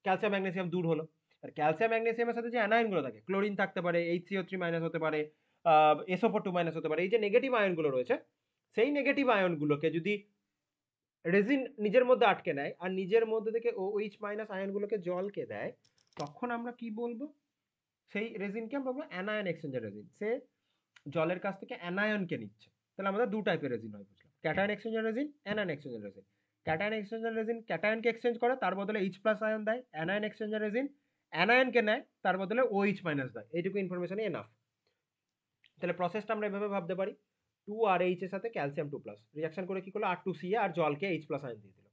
ক্যালসিয়াম ম্যাগনেসিয়াম দূর হলো আর ক্যালসিয়াম ম্যাগনেসিয়ামের সাথে যে অ্যানায়নগুলো থাকে ক্লোরিন থাকতে পারে এইচ সিও থ্রি মাইনাস হতে পারে এসোফো টু মাইনাস হতে পারে এই যে নেগেটিভ আয়নগুলো রয়েছে সেই নেগেটিভ আয়নগুলোকে যদি রেজিন নিজের মধ্যে আটকে নেয় আর নিজের মধ্যে থেকে ও এইচ মাইনাস আয়নগুলোকে জলকে দেয় তখন আমরা কি বলবো সেই রেজিনকে আমরা বলবো অ্যানায়ন এক্সচেঞ্জার রেজিন সে জলের কাছ থেকে অ্যানায়নকে নিচ্ছে তাহলে আমাদের দু টাইপের রেজিন হয় বুঝলাম cation exchanger resin anion exchanger resin cation exchanger resin ক্যাটায়নকে এক্সচেঞ্জ করে তার বদলে এইচ প্লাস আয়ন দেয় অ্যানায়ন এক্সচেঞ্জার রেজিন অ্যানায়নকে নেয় তার বদলে ও এইচ মাইনাস দেয় এইটুকু এ এনাফ তাহলে প্রসেসটা আমরা এভাবে ভাবতে পারি টু আর এইচ এর সাথে ক্যালসিয়াম টু প্লাস রিয়াকশন করে কি করলো আর টু সি আর জলকে এইচ প্লাস আয়ন দিয়ে দিল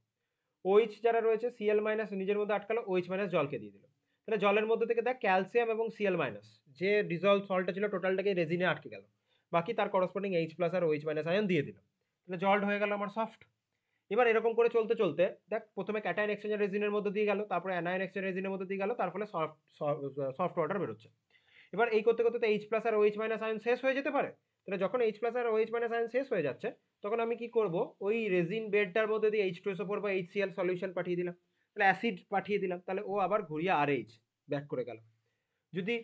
এইচ যারা রয়েছে সিএল মাইনাস নিজের মধ্যে আটকালো এইচ মাইনাস জলকে দিয়ে দিল তাহলে জলের মধ্যে থেকে দেখ ক্যালসিয়াম এবং সিএল মাইনাস যে ডিজলভ সল্টটা ছিল টোটালটাকে রেজিনে আটকে গেল বাকি তার করসপন্ডিং এইচ প্লাস আর ও এইচ মাইনাস আয়ন দিয়ে দিল তাহলে জল হয়ে গেল আমার সফট এবার এরকম করে চলতে চলতে দেখ প্রথমে ক্যাটায়ন এক্সচেঞ্জের রেজিনের মধ্যে দিয়ে গেল তারপরে অ্যানায়ন এক্সচেঞ্জ রেজিনের মধ্যে দিয়ে গেল তার ফলে সফট সফট ওয়াটার বেরোচ্ছে এবার এই করতে করতে তো এইচ প্লাস আর ওইচ মাইনাস আয়ন শেষ হয়ে যেতে পারে তাহলে যখন এইচ প্লাস আর ওইচ মাইনাস আয়ন শেষ হয়ে যাচ্ছে তখন আমি কি করব ওই রেজিন বেডটার মধ্যে দিয়ে এইচ টু এসও ফোর বা এইচ সিএল সলিউশন পাঠিয়ে দিলাম তাহলে অ্যাসিড পাঠিয়ে দিলাম তাহলে ও আবার ঘুরিয়ে আর এইচ ব্যাক করে গেল যদি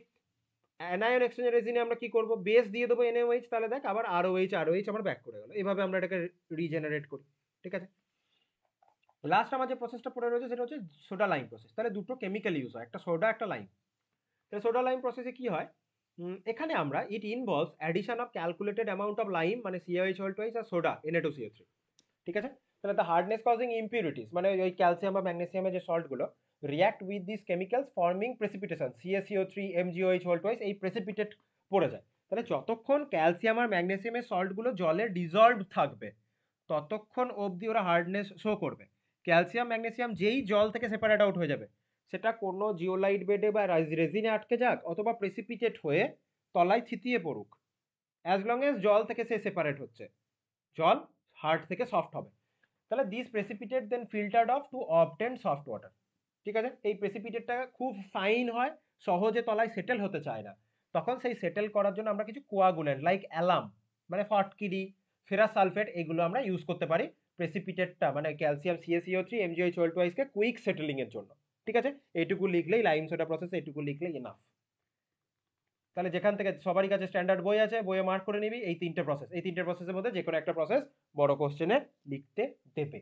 অ্যানায়ন এক্সচেঞ্জ রেজিনে আমরা কি করব বেস দিয়ে দেবো এনএওএইচ তাহলে দেখ আবার আরওএইচ এইচ আবার ব্যাক করে গেল এভাবে আমরা এটাকে রিজেনারেট করি ঠিক আছে লাস্ট আমার যে প্রসেসটা পড়ে রয়েছে সেটা হচ্ছে সোডা লাইম প্রসেস তাহলে দুটো কেমিক্যাল ইউজ হয় একটা সোডা একটা লাইম তাহলে সোডা লাইম প্রসেসে কি হয় এখানে আমরা it involves addition of calculated amount of lime মানে সিআইচ হল টুয়াইস আর সোডা এনএটু সিও থ্রি ঠিক আছে তাহলে দ্য হার্ডনেস কজিং ইম্পিউরিটিস মানে ওই ক্যালসিয়াম বা ম্যাগনেসিয়ামের যে সল্টগুলো react with this chemicals forming precipitation CACO three MGOH হল টুয়াইস এই প্রেসিপিটেড পড়ে যায় তাহলে যতক্ষণ ক্যালসিয়াম আর ম্যাগনেসিয়ামের সল্টগুলো জলে ডিজলভ থাকবে ততক্ষণ অবধি ওরা হার্ডনেস শো করবে ক্যালসিয়াম ম্যাগনেসিয়াম যেই জল থেকে সেপারেট আউট হয়ে যাবে সেটা কোনো জিওলাইট বেডে বা রেজিনে আটকে যাক অথবা প্রেসিপিটেট হয়ে তলায় থিতিয়ে পড়ুক অ্যাজ লং এজ জল থেকে সে সেপারেট হচ্ছে জল হার্ট থেকে সফট হবে তাহলে this precipitated then filtered off to obtain soft water ঠিক আছে এই প্রেসিপিটেডটা খুব ফাইন হয় সহজে তলায় সেটেল হতে চায় না তখন সেই সেটেল করার জন্য আমরা কিছু কোয়াগুলেন্ট লাইক অ্যালাম মানে ফটকিরি ফেরাস সালফেট এগুলো আমরা ইউজ করতে পারি প্রেসিপিটেটটা মানে calcium CACO three MGO twelve টোয়াইসকে কুইক সেটেলিংয়ের জন্য ঠিক আছে এইটুকু লিখলেই লাইম সোডা প্রসেস এইটুকু লিখলেই এনাফ তাহলে যেখান থেকে সবারই কাছে স্ট্যান্ডার্ড বই আছে বইয়ে মার্ক করে নিবি এই তিনটে প্রসেস এই তিনটে প্রসেসের মধ্যে যে কোনো একটা প্রসেস বড় কোশ্চেনে লিখতে দেবে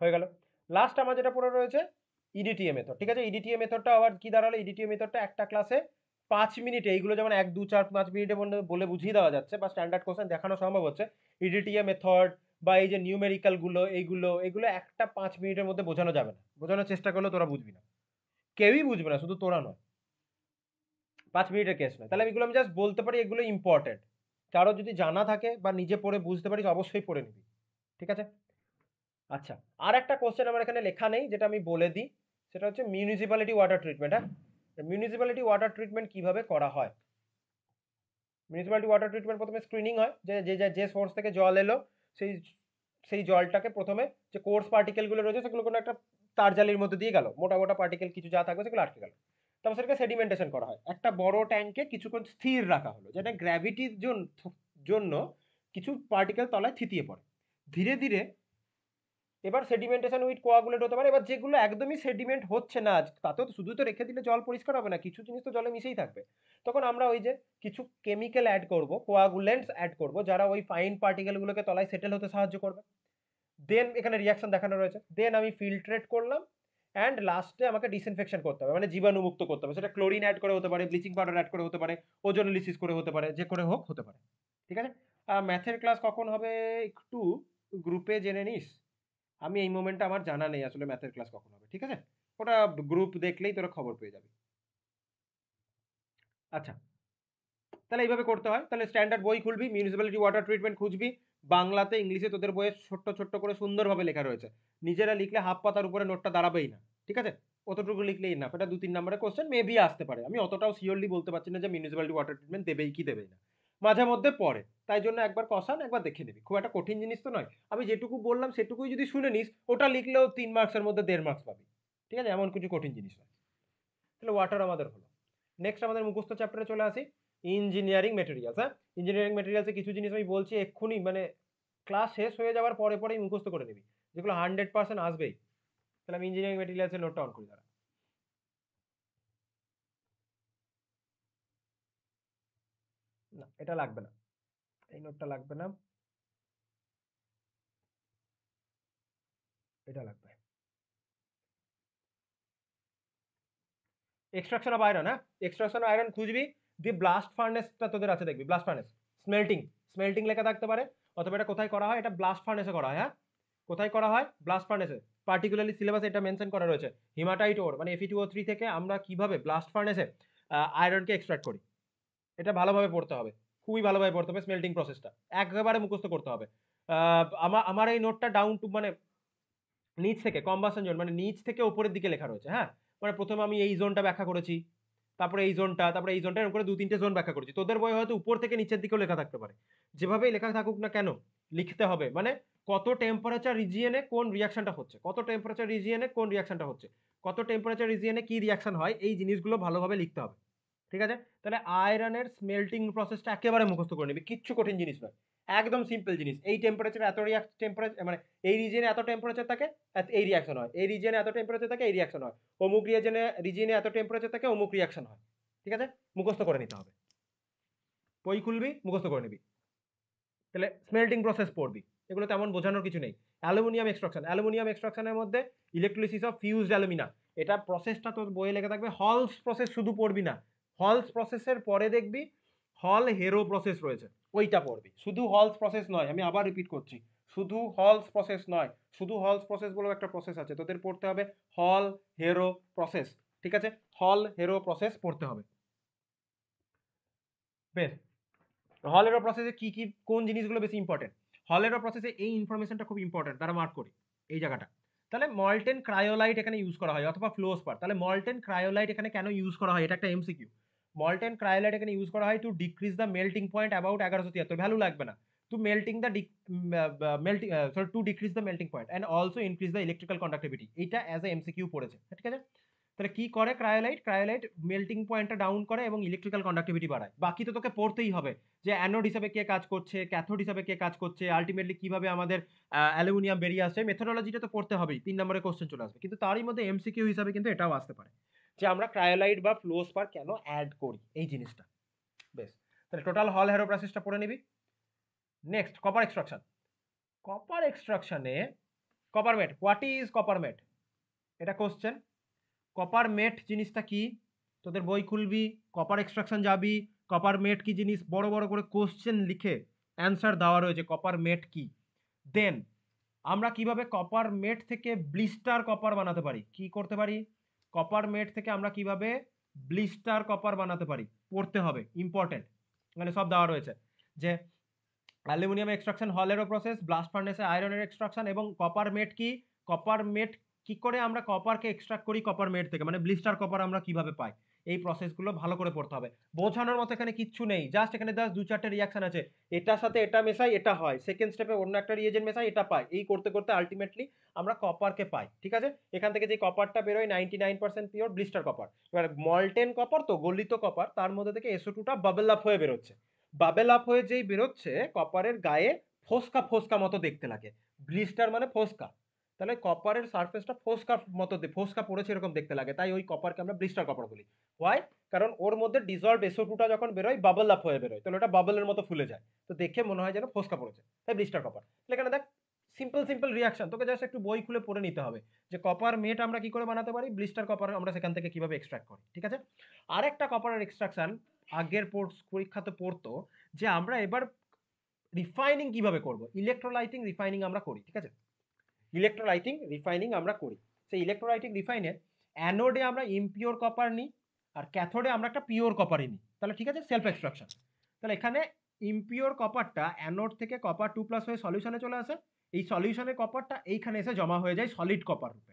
হয়ে গেল লাস্ট আমার যেটা পড়ে রয়েছে ইডিটিএ e মেথড ঠিক আছে ইডিটিএ e মেথডটা আবার কি দাঁড়ালো ইডিটিএ e মেথডটা একটা ক্লাসে পাঁচ মিনিটে এইগুলো যেমন এক দু চার পাঁচ মিনিটে বলে বুঝিয়ে দেওয়া যাচ্ছে বা স্ট্যান্ডার্ড কোশ্চেন দেখানো সম্ভব হচ্ছে ইডিটিএ মেথড বা এই যে নিউমেরিক্যালগুলো এইগুলো এগুলো একটা পাঁচ মিনিটের মধ্যে বোঝানো যাবে না বোঝানোর চেষ্টা করলে তোরা বুঝবি না কেউই বুঝবে না শুধু তোরা নয় পাঁচ মিনিটের কেস নয় তাহলে এগুলো আমি জাস্ট বলতে পারি এগুলো ইম্পর্টেন্ট কারো যদি জানা থাকে বা নিজে পড়ে বুঝতে পারিস অবশ্যই পড়ে নিবি ঠিক আছে আচ্ছা আর একটা কোশ্চেন আমার এখানে লেখা নেই যেটা আমি বলে দিই সেটা হচ্ছে মিউনিসিপ্যালিটি ওয়াটার ট্রিটমেন্ট হ্যাঁ মিউনিসিপ্যালিটি ওয়াটার ট্রিটমেন্ট কিভাবে করা হয় মিউনিসিপ্যালিটি ওয়াটার ট্রিটমেন্ট প্রথমে স্ক্রিনিং হয় যে যে যে সোর্স থেকে জল এলো সেই সেই জলটাকে প্রথমে যে কোর্স পার্টিকেলগুলো রয়েছে সেগুলো কোনো একটা তারজালির মধ্যে দিয়ে গেল মোটা মোটা পার্টিকেল কিছু যা থাকবে সেগুলো আটকে গেল তারপর সেটাকে সেডিমেন্টেশন করা হয় একটা বড় ট্যাঙ্কে কিছুক্ষণ স্থির রাখা হলো যেটা গ্র্যাভিটির জন্য কিছু পার্টিকেল তলায় থিতিয়ে পড়ে ধীরে ধীরে এবার সেডিমেন্টেশন উইথ কোয়াগুলেট হতে পারে এবার যেগুলো একদমই সেডিমেন্ট হচ্ছে না তাতেও শুধু তো রেখে দিলে জল পরিষ্কার হবে না কিছু জিনিস তো জলে মিশেই থাকবে তখন আমরা ওই যে কিছু কেমিক্যাল অ্যাড করব কোয়াগুলেন্টস অ্যাড করব যারা ওই ফাইন পার্টিকেলগুলোকে তলায় সেটেল হতে সাহায্য করবে দেন এখানে রিয়াকশন দেখানো রয়েছে দেন আমি ফিল্ট্রেট করলাম অ্যান্ড লাস্টে আমাকে ডিসইনফেকশন করতে হবে মানে জীবাণুমুক্ত করতে হবে সেটা ক্লোরিন অ্যাড করে হতে পারে ব্লিচিং পাউডার অ্যাড করে হতে পারে ওজন করে হতে পারে যে করে হোক হতে পারে ঠিক আছে ম্যাথের ক্লাস কখন হবে একটু গ্রুপে জেনে নিস আমি এই মোমেন্টটা আমার জানা নেই আসলে ম্যাথের ক্লাস কখন হবে ঠিক আছে ওটা গ্রুপ দেখলেই তোরা খবর পেয়ে যাবে আচ্ছা তাহলে এইভাবে করতে হয় তাহলে স্ট্যান্ডার্ড বই খুলবি মিউনিসিপ্যালিটি ওয়াটার ট্রিটমেন্ট খুঁজবি বাংলাতে ইংলিশে তোদের বইয়ে ছোট্ট ছোট্ট করে সুন্দরভাবে লেখা রয়েছে নিজেরা লিখলে হাফ পাতার উপরে নোটটা দাঁড়াবেই না ঠিক আছে অতটুকু লিখলেই না এটা দু তিন নাম্বারের কোশ্চেন মেবি আসতে পারে আমি অতটাও সিওরলি বলতে পারছি না যে মিউনিসিপ্যালিটি ওয়াটার ট্রিটমেন্ট দেবেই কি দেবেই না মাঝে মধ্যে পড়ে তাই জন্য একবার কষান একবার দেখে নিবি খুব একটা কঠিন জিনিস তো নয় আমি যেটুকু বললাম সেটুকুই যদি শুনে নিস ওটা লিখলেও তিন মার্কসের মধ্যে দেড় মার্কস পাবি ঠিক আছে এমন কিছু কঠিন জিনিস নয় তাহলে ওয়াটার আমাদের হলো নেক্সট আমাদের মুখস্থ চ্যাপ্টারে চলে আসি ইঞ্জিনিয়ারিং মেটেরিয়ালস হ্যাঁ ইঞ্জিনিয়ারিং মেটেরিয়ালসে কিছু জিনিস আমি বলছি এক্ষুনি মানে ক্লাস শেষ হয়ে যাওয়ার পরে পরেই মুখস্থ করে নিবি যেগুলো হান্ড্রেড পার্সেন্ট আসবেই তাহলে আমি ইঞ্জিনিয়ারিং মেটেরিয়ালসের নোটটা অন করি দাঁড়া এটা লাগবে না এই নোটটা লাগবে না এটা লাগবে এক্সট্রাকশন অফ আয়রন হ্যাঁ এক্সট্রাকশন অফ আয়রন খুঁজবি দিয়ে ব্লাস্ট ফার্নেসটা তোদের আছে দেখবি ব্লাস্ট ফার্নেস স্মেল্টিং স্মেল্টিং লেখা থাকতে পারে অথবা এটা কোথায় করা হয় এটা ব্লাস্ট ফার্নেসে করা হয় হ্যাঁ কোথায় করা হয় ব্লাস্ট ফার্নেসে পার্টিকুলারলি সিলেবাসে এটা মেনশন করা রয়েছে হিমাটাইট ওর মানে এফি টু ও থ্রি থেকে আমরা কিভাবে ব্লাস্ট ফার্নেসে আয়রনকে এক্সট্রাক্ট করি এটা ভালোভাবে পড়তে হবে খুবই ভালোভাবে পড়তে হবে স্মেল্টিং প্রসেসটা একেবারে মুখস্থ করতে হবে আমার আমার এই নোটটা ডাউন টু মানে নিচ থেকে কম্বাসন জোন মানে নিচ থেকে ওপরের দিকে লেখা রয়েছে হ্যাঁ মানে প্রথমে আমি এই জোনটা ব্যাখ্যা করেছি তারপরে এই জোনটা তারপরে এই জোনটা এরকম করে দু তিনটে জোন ব্যাখ্যা করেছি তোদের বই হয়তো উপর থেকে নিচের দিকেও লেখা থাকতে পারে যেভাবেই লেখা থাকুক না কেন লিখতে হবে মানে কত টেম্পারেচার রিজিয়নে কোন রিয়াকশনটা হচ্ছে কত টেম্পারেচার রিজিয়নে কোন রিয়াকশনটা হচ্ছে কত টেম্পারেচার রিজিয়নে কি রিয়াকশন হয় এই জিনিসগুলো ভালোভাবে লিখতে হবে ঠিক আছে তাহলে আয়রনের স্মেল্টিং প্রসেসটা একেবারে মুখস্থ করে নিবি কিচ্ছু কঠিন জিনিস নয় একদম সিম্পল জিনিস এই টেম্পারেচার এত রিয়াক্ট টেম্পারেচার মানে এই রিজিয়নে এত টেম্পারেচার থাকে এই রিয়াকশন হয় এই রিজিয়নে এত টেম্পারেচার থাকে এই রিয়াকশন হয় অমুক রিয়াজনে রিজিয়নে এত টেম্পারেচার থাকে অমুক রিয়াকশন হয় ঠিক আছে মুখস্থ করে নিতে হবে বই খুলবি মুখস্থ করে নিবি তাহলে স্মেল্টিং প্রসেস পড়বি এগুলো তেমন বোঝানোর কিছু নেই অ্যালুমিনিয়াম এক্সট্রাকশন অ্যালুমিনিয়াম এক্সট্রাকশনের মধ্যে ইলেকট্রোলিসিস অফ ফিউজড অ্যালুমিনা এটা প্রসেসটা তোর বইয়ে লেখা থাকবে হলস প্রসেস শুধু পড়বি না হলস প্রসেসের পরে দেখবি হল হেরো প্রসেস রয়েছে ওইটা পড়বি শুধু হলস প্রসেস নয় আমি আবার রিপিট করছি শুধু হলস প্রসেস নয় শুধু হলস প্রসেস বলেও একটা প্রসেস আছে তোদের পড়তে হবে হল হেরো প্রসেস ঠিক আছে হল হেরো প্রসেস পড়তে হবে বেশ হল হেরো প্রসেসে কি কি কোন জিনিসগুলো বেশি ইম্পর্টেন্ট হল হেরো প্রসেসে এই ইনফরমেশনটা খুব ইম্পর্টেন্ট তারা মার্ক করি এই জায়গাটা তাহলে মল্টেন ক্রায়োলাইট এখানে ইউজ করা হয় অথবা ফ্লোস্পার তাহলে মল্টেন ক্রায়োলাইট এখানে কেন ইউজ করা হয় এটা একটা এমসিকিউ মল্টেন ক্রায়োলাইট এখানে ইউজ করা হয় to decrease the melting point about এগারোশো তিয়াত্তর ভ্যালু লাগবে না to melting the melting sorry to decrease the melting point and also increase the electrical conductivity এটা অ্যাজ এ এমসিকিউ পড়েছে ঠিক আছে তাহলে কি করে ক্রায়োলাইট ক্রায়োলাইট মেল্টিং পয়েন্টটা ডাউন করে এবং ইলেকট্রিক্যাল কন্ডাক্টিভিটি বাড়ায় বাকি তো তোকে পড়তেই হবে যে অ্যানোড হিসাবে কে কাজ করছে ক্যাথোড হিসাবে কে কাজ করছে আলটিমেটলি কিভাবে আমাদের অ্যালুমিনিয়াম বেরিয়ে আসছে মেথোডোলজিটা তো পড়তে হবেই তিন নম্বরে কোশ্চেন চলে আসবে কিন্তু তারই মধ্যে এমসিকিউ হিসাবে কিন্তু এটাও আসতে পারে যে আমরা ক্রায়োলাইট বা ফ্লোস্পার কেন অ্যাড করি এই জিনিসটা বেশ তাহলে টোটাল হল হ্যারোপ্রাসিসটা পড়ে নিবি নেক্সট কপার এক্সট্রাকশন কপার এক্সট্রাকশনে copper matte what is copper matte এটা কোশ্চেন কপার মেট জিনিসটা কি তোদের বই খুলবি কপার এক্সট্রাকশন যাবি কপার মেট কি জিনিস বড় বড় করে কোশ্চেন লিখে অ্যান্সার দেওয়া রয়েছে কপার মেট কি দেন আমরা কিভাবে কপার মেট থেকে ব্লিস্টার কপার বানাতে পারি কি করতে পারি কপার মেট থেকে আমরা কিভাবে ব্লিস্টার কপার বানাতে পারি পড়তে হবে ইম্পর্টেন্ট মানে সব দেওয়া রয়েছে যে অ্যালুমিনিয়াম এক্সট্রাকশন হলেরও প্রসেস ব্লাস্ট ফার্নেসে আয়রনের এক্সট্রাকশন এবং কপার মেট কি কপার মেট কি করে আমরা কপারকে এক্সট্রাক্ট করি কপার মেট থেকে মানে ব্লিস্টার কপার আমরা কিভাবে পাই এই প্রসেসগুলো ভালো করে পড়তে হবে বোঝানোর মতো এখানে কিচ্ছু নেই জাস্ট এখানে জাস্ট দু চারটে রিয়াকশান আছে এটার সাথে এটা মেশাই এটা হয় সেকেন্ড স্টেপে অন্য একটা রিয়েজেন্ট মেশাই এটা পাই এই করতে করতে আলটিমেটলি আমরা কপারকে পাই ঠিক আছে এখান থেকে যে কপারটা বেরোয় ninety nine percent pure blister copper এবার মল্টেন কপার তো গলিত কপার তার মধ্যে থেকে এসো টুটা বাবেল আপ হয়ে বেরোচ্ছে বাবেল আপ হয়ে যেই বেরোচ্ছে কপারের গায়ে ফোসকা ফোসকা মতো দেখতে লাগে ব্লিস্টার মানে ফোসকা তাহলে কপারের সারফেসটা ফোসকা মতো ফোসকা পড়েছে এরকম দেখতে লাগে তাই ওই কপারকে আমরা ব্লিস্টার কপার বলি হোয়াই কারণ ওর মধ্যে ডিজলভ এসো টুটা যখন বেরোয় বাবল আপ হয়ে বেরোয় তাহলে ওটা বাবলের মতো ফুলে যায় তো দেখে মনে হয় যেন ফোসকা পড়েছে তাই ব্লিস্টার কপার তাহলে এখানে দেখ সিম্পল সিম্পল রিয়াকশন তোকে জাস্ট একটু বই খুলে পড়ে নিতে হবে যে কপার মেট আমরা কি করে বানাতে পারি ব্লিস্টার কপার আমরা সেখান থেকে কীভাবে এক্সট্রাক্ট করি ঠিক আছে আর একটা কপারের এক্সট্রাকশন আগের পরীক্ষাতে পড়তো যে আমরা এবার রিফাইনিং কিভাবে করব ইলেকট্রোলাইটিং রিফাইনিং আমরা করি ঠিক আছে ইলেকট্রোলাইটিং রিফাইনিং আমরা করি সেই ইলেকট্রোলাইটিং রিফাইনের অ্যানোডে আমরা ইমপিওর কপার নিই আর ক্যাথোডে আমরা একটা পিওর কপারই নিই তাহলে ঠিক আছে সেলফ এক্সট্রাকশন তাহলে এখানে ইমপিওর কপারটা অ্যানোড থেকে কপার টু প্লাস হয়ে সলিউশনে চলে আসে এই সলিউশনের কপারটা এইখানে এসে জমা হয়ে যায় সলিড কপার রূপে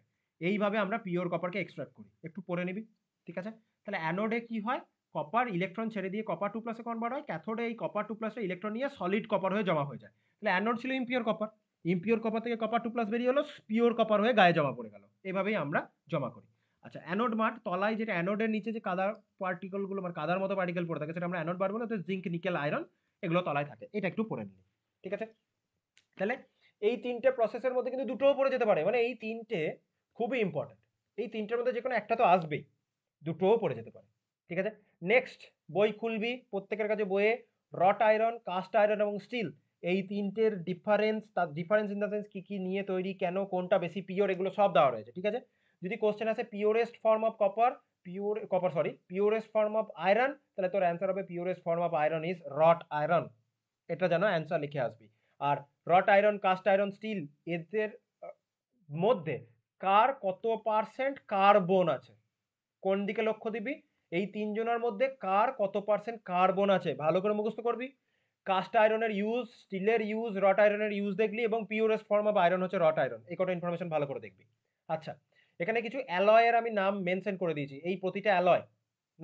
এইভাবে আমরা পিওর কপারকে এক্সট্রাক্ট করি একটু পরে নিবি ঠিক আছে তাহলে অ্যানোডে কি হয় কপার ইলেকট্রন ছেড়ে দিয়ে কপার টু প্লাসে কনভার্ট হয় ক্যাথোডে এই কপার টু প্লাসে ইলেকট্রন নিয়ে সলিড কপার হয়ে জমা হয়ে যায় তাহলে অ্যানোড ছিল ইম্পিওর কপার ইমপিওর কপার থেকে কপার টু প্লাস বেরিয়ে হলো পিওর কপার হয়ে গায়ে জমা পড়ে গেল এভাবেই আমরা জমা করি আচ্ছা অ্যানোড মাঠ তলায় যেটা অ্যানোডের নিচে যে কাদার পার্টিকলগুলো মানে কাদার মতো পার্টিকেল পড়ে থাকে সেটা আমরা অ্যানোড বাড়বো না তো জিঙ্ক নিকেল আয়রন এগুলো তলায় থাকে এটা একটু পড়ে নিই ঠিক আছে তাহলে এই তিনটে প্রসেসের মধ্যে কিন্তু দুটোও পড়ে যেতে পারে মানে এই তিনটে খুবই ইম্পর্টেন্ট এই তিনটের মধ্যে যে কোনো একটা তো আসবেই দুটোও পড়ে যেতে পারে ঠিক আছে নেক্সট বই খুলবি প্রত্যেকের কাছে বইয়ে রট আয়রন কাস্ট আয়রন এবং স্টিল এই তিনটের ডিফারেন্স তার ডিফারেন্স ইন দ্য সেন্স কী কী নিয়ে তৈরি কেন কোনটা বেশি পিওর এগুলো সব দেওয়া রয়েছে ঠিক আছে যদি কোশ্চেন আসে purest form of copper pure copper sorry purest form of iron তাহলে তোর অ্যান্সার হবে purest form of iron is wrought iron এটা যেন অ্যান্সার লিখে আসবি আর wrought iron cast iron steel এদের মধ্যে কার কত পার্সেন্ট কার্বন আছে কোন দিকে লক্ষ্য দিবি এই তিনজনের মধ্যে কার কত পার্সেন্ট কার্বন আছে ভালো করে মুখস্থ করবি কাস্ট আয়রনের ইউজ স্টিলের ইউজ রট আয়রনের ইউজ দেখলি এবং পিওরেস্ট ফর্ম অফ আয়রন হচ্ছে রট আয়রন এই কটা ইনফরমেশন ভালো করে দেখবি আচ্ছা এখানে কিছু অ্যালয়ের আমি নাম মেনশন করে দিয়েছি এই প্রতিটা অ্যালয়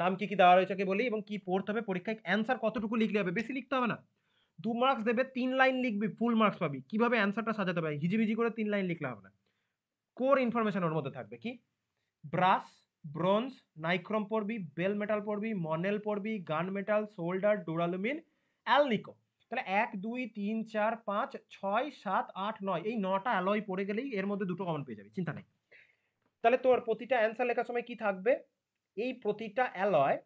নাম কি কি দেওয়া রয়েছে কে বলি এবং কি পড়তে হবে পরীক্ষায় অ্যান্সার কতটুকু লিখলে হবে বেশি লিখতে হবে না দু মার্কস দেবে তিন লাইন লিখবি ফুল মার্কস পাবি কিভাবে অ্যান্সারটা সাজাতে হবে হিজিবিজি করে তিন লাইন লিখলে হবে না কোর ইনফরমেশন ওর মধ্যে থাকবে কি ব্রাস ব্রোঞ্জ নাইক্রম পড়বি বেল মেটাল পড়বি মনেল পড়বি গান মেটাল সোল্ডার ডোরালুমিন অ্যালনিকো তাহলে এক দুই তিন চার পাঁচ ছয় সাত আট নয় এই নটা অ্যালয় পড়ে গেলেই এর মধ্যে দুটো কমন পেয়ে যাবে চিন্তা নেই তাহলে তোর প্রতিটা অ্যান্সার লেখার সময় কি থাকবে এই প্রতিটা অ্যালয়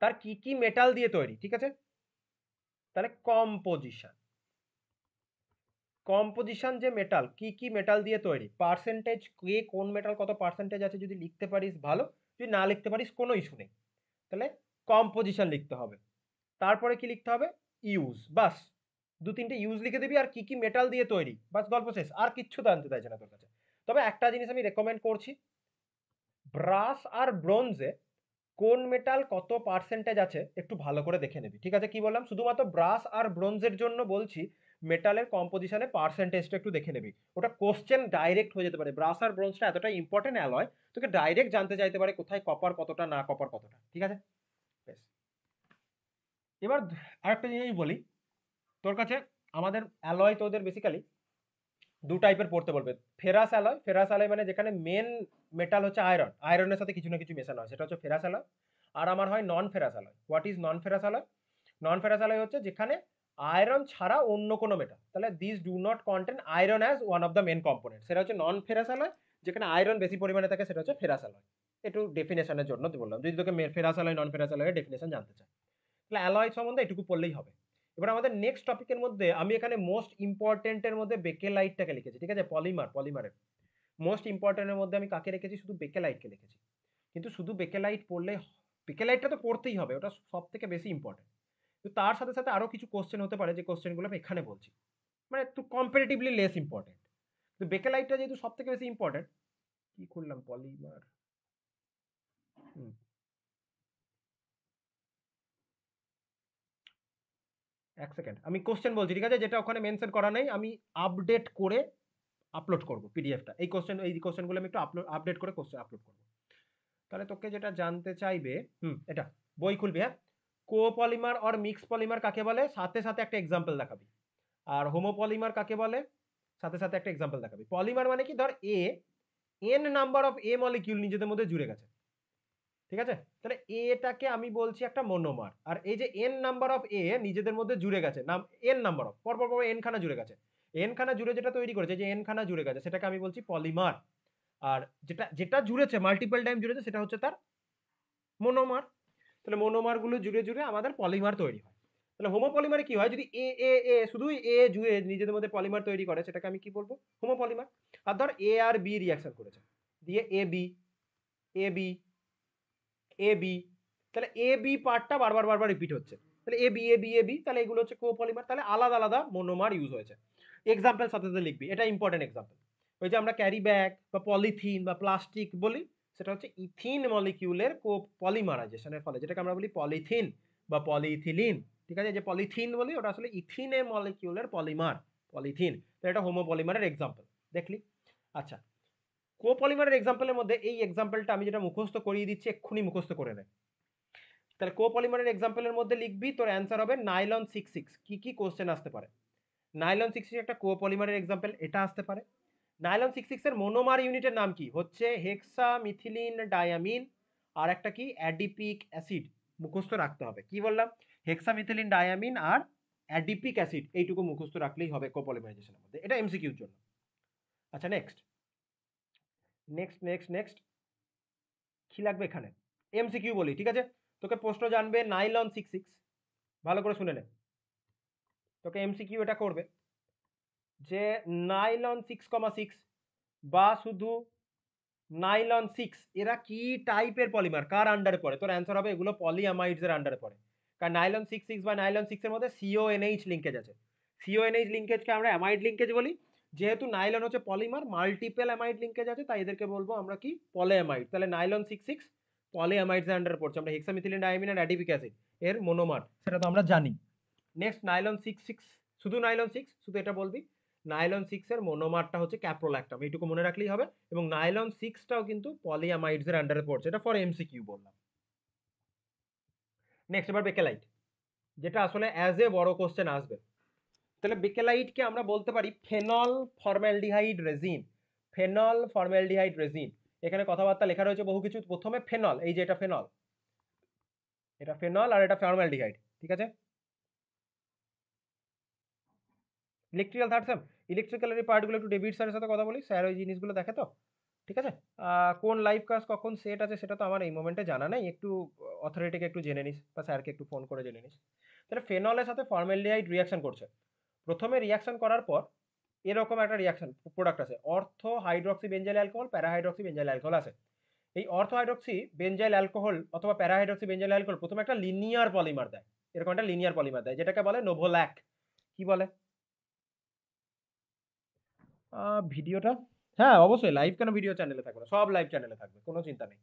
তার কি কি মেটাল দিয়ে তৈরি ঠিক আছে তাহলে কম্পোজিশন কম্পোজিশন যে মেটাল কি কি মেটাল দিয়ে তৈরি পার্সেন্টেজ কে কোন মেটাল কত পার্সেন্টেজ আছে যদি লিখতে পারিস ভালো যদি না লিখতে পারিস কোনো ইস্যু নেই তাহলে কম্পোজিশন লিখতে হবে তারপরে কি লিখতে হবে ইউজ বাস দু তিনটে ইউজ লিখে দিবি আর কি কি মেটাল দিয়ে তৈরি বাস গল্প শেষ আর কিচ্ছু জানতে চাইছে না তোর কাছে তবে একটা জিনিস আমি রেকমেন্ড করছি ব্রাস আর ব্রোঞ্জে কোন মেটাল কত পার্সেন্টেজ আছে একটু ভালো করে দেখে নেবি ঠিক আছে কি বললাম শুধুমাত্র ব্রাস আর ব্রোঞ্জের জন্য বলছি মেটালের কম্পোজিশনে পার্সেন্টেজটা একটু দেখে নেবি ওটা কোশ্চেন ডাইরেক্ট হয়ে যেতে পারে ব্রাস আর ব্রোঞ্জটা এতটা ইম্পর্টেন্ট অ্যালয় তোকে ডাইরেক্ট জানতে চাইতে পারে কোথায় কপার কতটা না কপার কতটা ঠিক আছে বেশ এবার আরেকটা জিনিস বলি তোর কাছে আমাদের অ্যালয় তো ওদের বেসিক্যালি দু টাইপের পড়তে বলবে ফেরাস অ্যালয় ফেরাস অ্যালয় মানে যেখানে মেন মেটাল হচ্ছে আয়রন আয়রনের সাথে কিছু না কিছু মেশানো হয় সেটা হচ্ছে ফেরাস অ্যালয় আর আমার হয় non ferrous alloy what is non ferrous alloy non ferrous alloy হচ্ছে যেখানে আয়রন ছাড়া অন্য কোনো মেটাল তাহলে this do not content iron as one of the main component সেটা হচ্ছে নন ফেরাস অ্যালয় যেখানে আয়রন বেশি পরিমাণে থাকে সেটা হচ্ছে ফেরাস অ্যালয় একটু ডেফিনেশনের জন্য বললাম যদি তোকে ফেরাস অ্যালয় নন ফেরাস অ্যালয়ের ডেফিনেশন জানতে চাই তাহলে অ্যালয় সম্বন্ধে এটুকু পড়লেই হবে এবার আমাদের নেক্সট টপিকের মধ্যে আমি এখানে মোস্ট ইম্পর্টেন্টের মধ্যে বেকেলাইটটাকে লিখেছি ঠিক আছে পলিমার পলিমারের মোস্ট ইম্পর্টেন্টের মধ্যে আমি কাকে রেখেছি শুধু বেকেলাইটকে লিখেছি কিন্তু শুধু বেকেলাইট পড়লে বেকেলাইটটা তো পড়তেই হবে ওটা সব থেকে বেশি ইম্পর্টেন্ট তো তার সাথে সাথে আরও কিছু কোশ্চেন হতে পারে যে কোশ্চেনগুলো আমি এখানে বলছি মানে একটু কম্পারেটিভলি লেস ইম্পর্টেন্ট তো বেকেলাইটটা যেহেতু সব থেকে বেশি ইম্পর্টেন্ট কী করলাম পলিমার হুম এক সেকেন্ড আমি কোশ্চেন বলছি ঠিক আছে যেটা ওখানে মেনশন করা নেই আমি আপডেট করে আপলোড করব পিডিএফটা এই কোশ্চেন এই কোশ্চেনগুলো আমি একটু আপলোড আপডেট করে কোশ্চেন আপলোড করব তাহলে তোকে যেটা জানতে চাইবে হুম এটা বই খুলবি হ্যাঁ কোপলিমার অর মিক্স পলিমার কাকে বলে সাথে সাথে একটা এক্সাম্পল দেখাবি আর হোমোপলিমার কাকে বলে সাথে সাথে একটা এক্সাম্পল দেখাবি পলিমার মানে কি ধর a n number of a molecule নিজেদের মধ্যে জুড়ে গেছে ঠিক আছে তাহলে এটাকে আমি বলছি একটা মনোমার আর এই যে এন নাম্বার অফ এ নিজেদের মধ্যে জুড়ে গেছে নাম এন নাম্বার অফ পরপর পর এন খানা জুড়ে গেছে এন খানা জুড়ে যেটা তৈরি করেছে যে এন খানা জুড়ে গেছে সেটাকে আমি বলছি পলিমার আর যেটা যেটা জুড়েছে মাল্টিপল টাইম জুড়েছে সেটা হচ্ছে তার মনোমার তাহলে মনোমারগুলো জুড়ে জুড়ে আমাদের পলিমার তৈরি হয় তাহলে হোমোপলিমারে কি হয় যদি এ এ এ শুধুই এ জুড়ে নিজেদের মধ্যে পলিমার তৈরি করে সেটাকে আমি কি বলবো হোমোপলিমার আর ধর এ আর বি রিয়াকশন করেছে দিয়ে A B A B A B তাহলে এ বি পার্টটা বারবার বারবার রিপিট হচ্ছে তাহলে A B A B A B তাহলে এগুলো হচ্ছে কোপলিমার তাহলে আলাদা আলাদা মনোমার ইউজ হয়েছে এক্সাম্পল সাথে সাথে লিখবি এটা ইম্পর্টেন্ট এক্সাম্পল ওই যে আমরা ক্যারি ব্যাগ বা পলিথিন বা প্লাস্টিক বলি সেটা হচ্ছে ইথিন মলিকিউলের কো পলিমারাইজেশনের ফলে যেটাকে আমরা বলি পলিথিন বা পলিথিলিন ঠিক আছে যে পলিথিন বলি ওটা আসলে ইথিনে মলিকিউলের পলিমার পলিথিন তো এটা হোমোপলিমারের এক্সাম্পল দেখলি আচ্ছা কোপলিমারের এক্সাম্পলের মধ্যে এই এক্সাম্পলটা আমি যেটা মুখস্থ করিয়ে দিচ্ছি এক্ষুনি মুখস্থ করে নেয় তাহলে কোপলিমারের এক্সাম্পলের মধ্যে লিখবি তোর অ্যান্সার হবে নাইলন সিক্স সিক্স কী কী কোশ্চেন আসতে পারে নাইলন সিক্স সিক্স একটা কোপলিমারের এক্সাম্পল এটা আসতে পারে নাইলন সিক্স সিক্সের মনোমার ইউনিটের নাম কি হচ্ছে হেক্সা মিথিলিন ডায়ামিন আর একটা কি অ্যাডিপিক অ্যাসিড মুখস্থ রাখতে হবে কি বললাম হেক্সা মিথিলিন ডায়ামিন আর অ্যাডিপিক অ্যাসিড এইটুকু মুখস্থ রাখলেই হবে কোপলিমারাইজেশনের মধ্যে এটা এমসিকিউর জন্য আচ্ছা নেক্সট নেক্সট নেক্সট নেক্সট কী লাগবে এখানে এমসিকিউ বলি ঠিক আছে তোকে প্রশ্ন জানবে নাইলন সিক্স সিক্স ভালো করে শুনে নে তোকে এমসিকিউ এটা করবে যে নাইলন সিক্স কমা সিক্স বা শুধু নাইলন সিক্স এরা কি টাইপের পলিমার কার আন্ডারে পড়ে তোর অ্যান্সার হবে এগুলো পলিঅ্যামাইডসের আন্ডারে পড়ে কারণ নাইলন সিক্স সিক্স বা নাইলন সিক্সের মধ্যে সিও এনএইচ লিঙ্কেজ আছে সিও এনএইচ লিঙ্কেজকে আমরা অ্যামাইড লিঙ্কেজ বলি যেহেতু নাইলন হচ্ছে পলিমার মাল্টিপল অ্যামাইড লিঙ্কেজ আছে তাই এদেরকে বলবো আমরা কি পলিঅ্যামাইড তাহলে নাইলন সিক্স সিক্স পলিঅ্যামাইডসের আন্ডার পড়ছে আমরা হেক্সামিথিলিন ডায়ামিন অ্যাডিপিক অ্যাসিড এর মোনোমার সেটা তো আমরা জানি নেক্সট নাইলন সিক্স সিক্স শুধু নাইলন সিক্স শুধু এটা বলবি নাইলন সিক্সের মোনোমারটা হচ্ছে ক্যাপ্রোল্যাক্টাম এইটুকু মনে রাখলেই হবে এবং নাইলন সিক্সটাও কিন্তু পলিঅ্যামাইডসের আন্ডারে পড়ছে এটা ফর এমসিকিউ বললাম নেক্সট এবার বেকেলাইট যেটা আসলে অ্যাজ এ বড় কোশ্চেন আসবে তাহলে বেকেলাইটকে আমরা বলতে পারি phenol formaldehyde resin phenol formaldehyde resin এখানে কথাবার্তা লেখা রয়েছে বহু কিছু প্রথমে ফেনল এই যে এটা ফেনল এটা ফেনল আর এটা ফর্ম্যালডিহাইড ঠিক আছে ইলেকট্রিক্যাল থার্ড সেম ইলেকট্রিক্যালের পার্টগুলো একটু ডেভিড স্যারের সাথে কথা বলি স্যার ওই জিনিসগুলো দেখে তো ঠিক আছে কোন লাইভ কাজ কখন সেট আছে সেটা তো আমার এই মোমেন্টে জানা নেই একটু অথরিটিকে একটু জেনে নিস বা স্যারকে একটু ফোন করে জেনে নিস তাহলে ফেনলের সাথে ফর্মালডিহাইড রিয়াকশন করছে প্রথমে রিয়াকশন করার পর এরকম একটা রিয়াকশন প্রোডাক্ট আছে ortho hydroxy benzyl alcohol para hydroxy benzyl alcohol আছে এই অর্থ হাইড্রক্সি বেঞ্জাইল অ্যালকোহল অথবা প্যারাহাইড্রক্সি বেঞ্জাইল অ্যালকোহল প্রথমে একটা লিনিয়ার পলিমার দেয় এরকম একটা লিনিয়ার পলিমার দেয় যেটাকে বলে নোভোল্যাক কি বলে ভিডিওটা হ্যাঁ অবশ্যই লাইভ কেন ভিডিও চ্যানেলে থাকবে সব লাইভ চ্যানেলে থাকবে কোনো চিন্তা নেই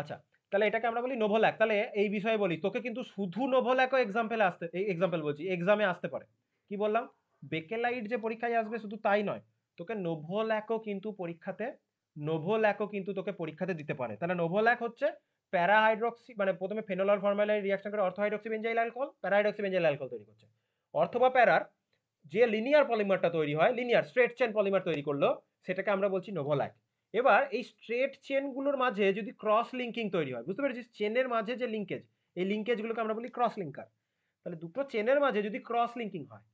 আচ্ছা তাহলে এটাকে আমরা বলি নোভোল্যাক তাহলে এই বিষয়ে বলি তোকে কিন্তু শুধু নোভোল্যাকও এক্সাম্পেলে আসতে এই এক্সাম্পল বলছি এক্সামে আসতে পারে কি বললাম বেকেলাইট যে পরীক্ষায় আসবে শুধু তাই নয় তোকে নোভোল্যাকও কিন্তু পরীক্ষাতে নোভোল্যাকও কিন্তু তোকে পরীক্ষাতে দিতে পারে তাহলে নোভোল্যাক হচ্ছে প্যারাহাইড্রক্সি মানে প্রথমে ফেনল আর ফর্মালাইন রিয়াকশন করে ortho hydroxy benzyl alcohol para hydroxy benzyl alcohol তৈরি করছে অর্থ প্যারার যে লিনিয়ার পলিমারটা তৈরি হয় লিনিয়ার স্ট্রেট চেন পলিমার তৈরি করলো সেটাকে আমরা বলছি নোভোল্যাক এবার এই স্ট্রেট চেনগুলোর মাঝে যদি ক্রস লিঙ্কিং তৈরি হয় বুঝতে পেরেছিস চেনের মাঝে যে লিঙ্কেজ এই লিঙ্কেজগুলোকে আমরা বলি ক্রস লিঙ্কার তাহলে দুটো চেনের মাঝে যদি ক্রস লিঙ্কিং হয়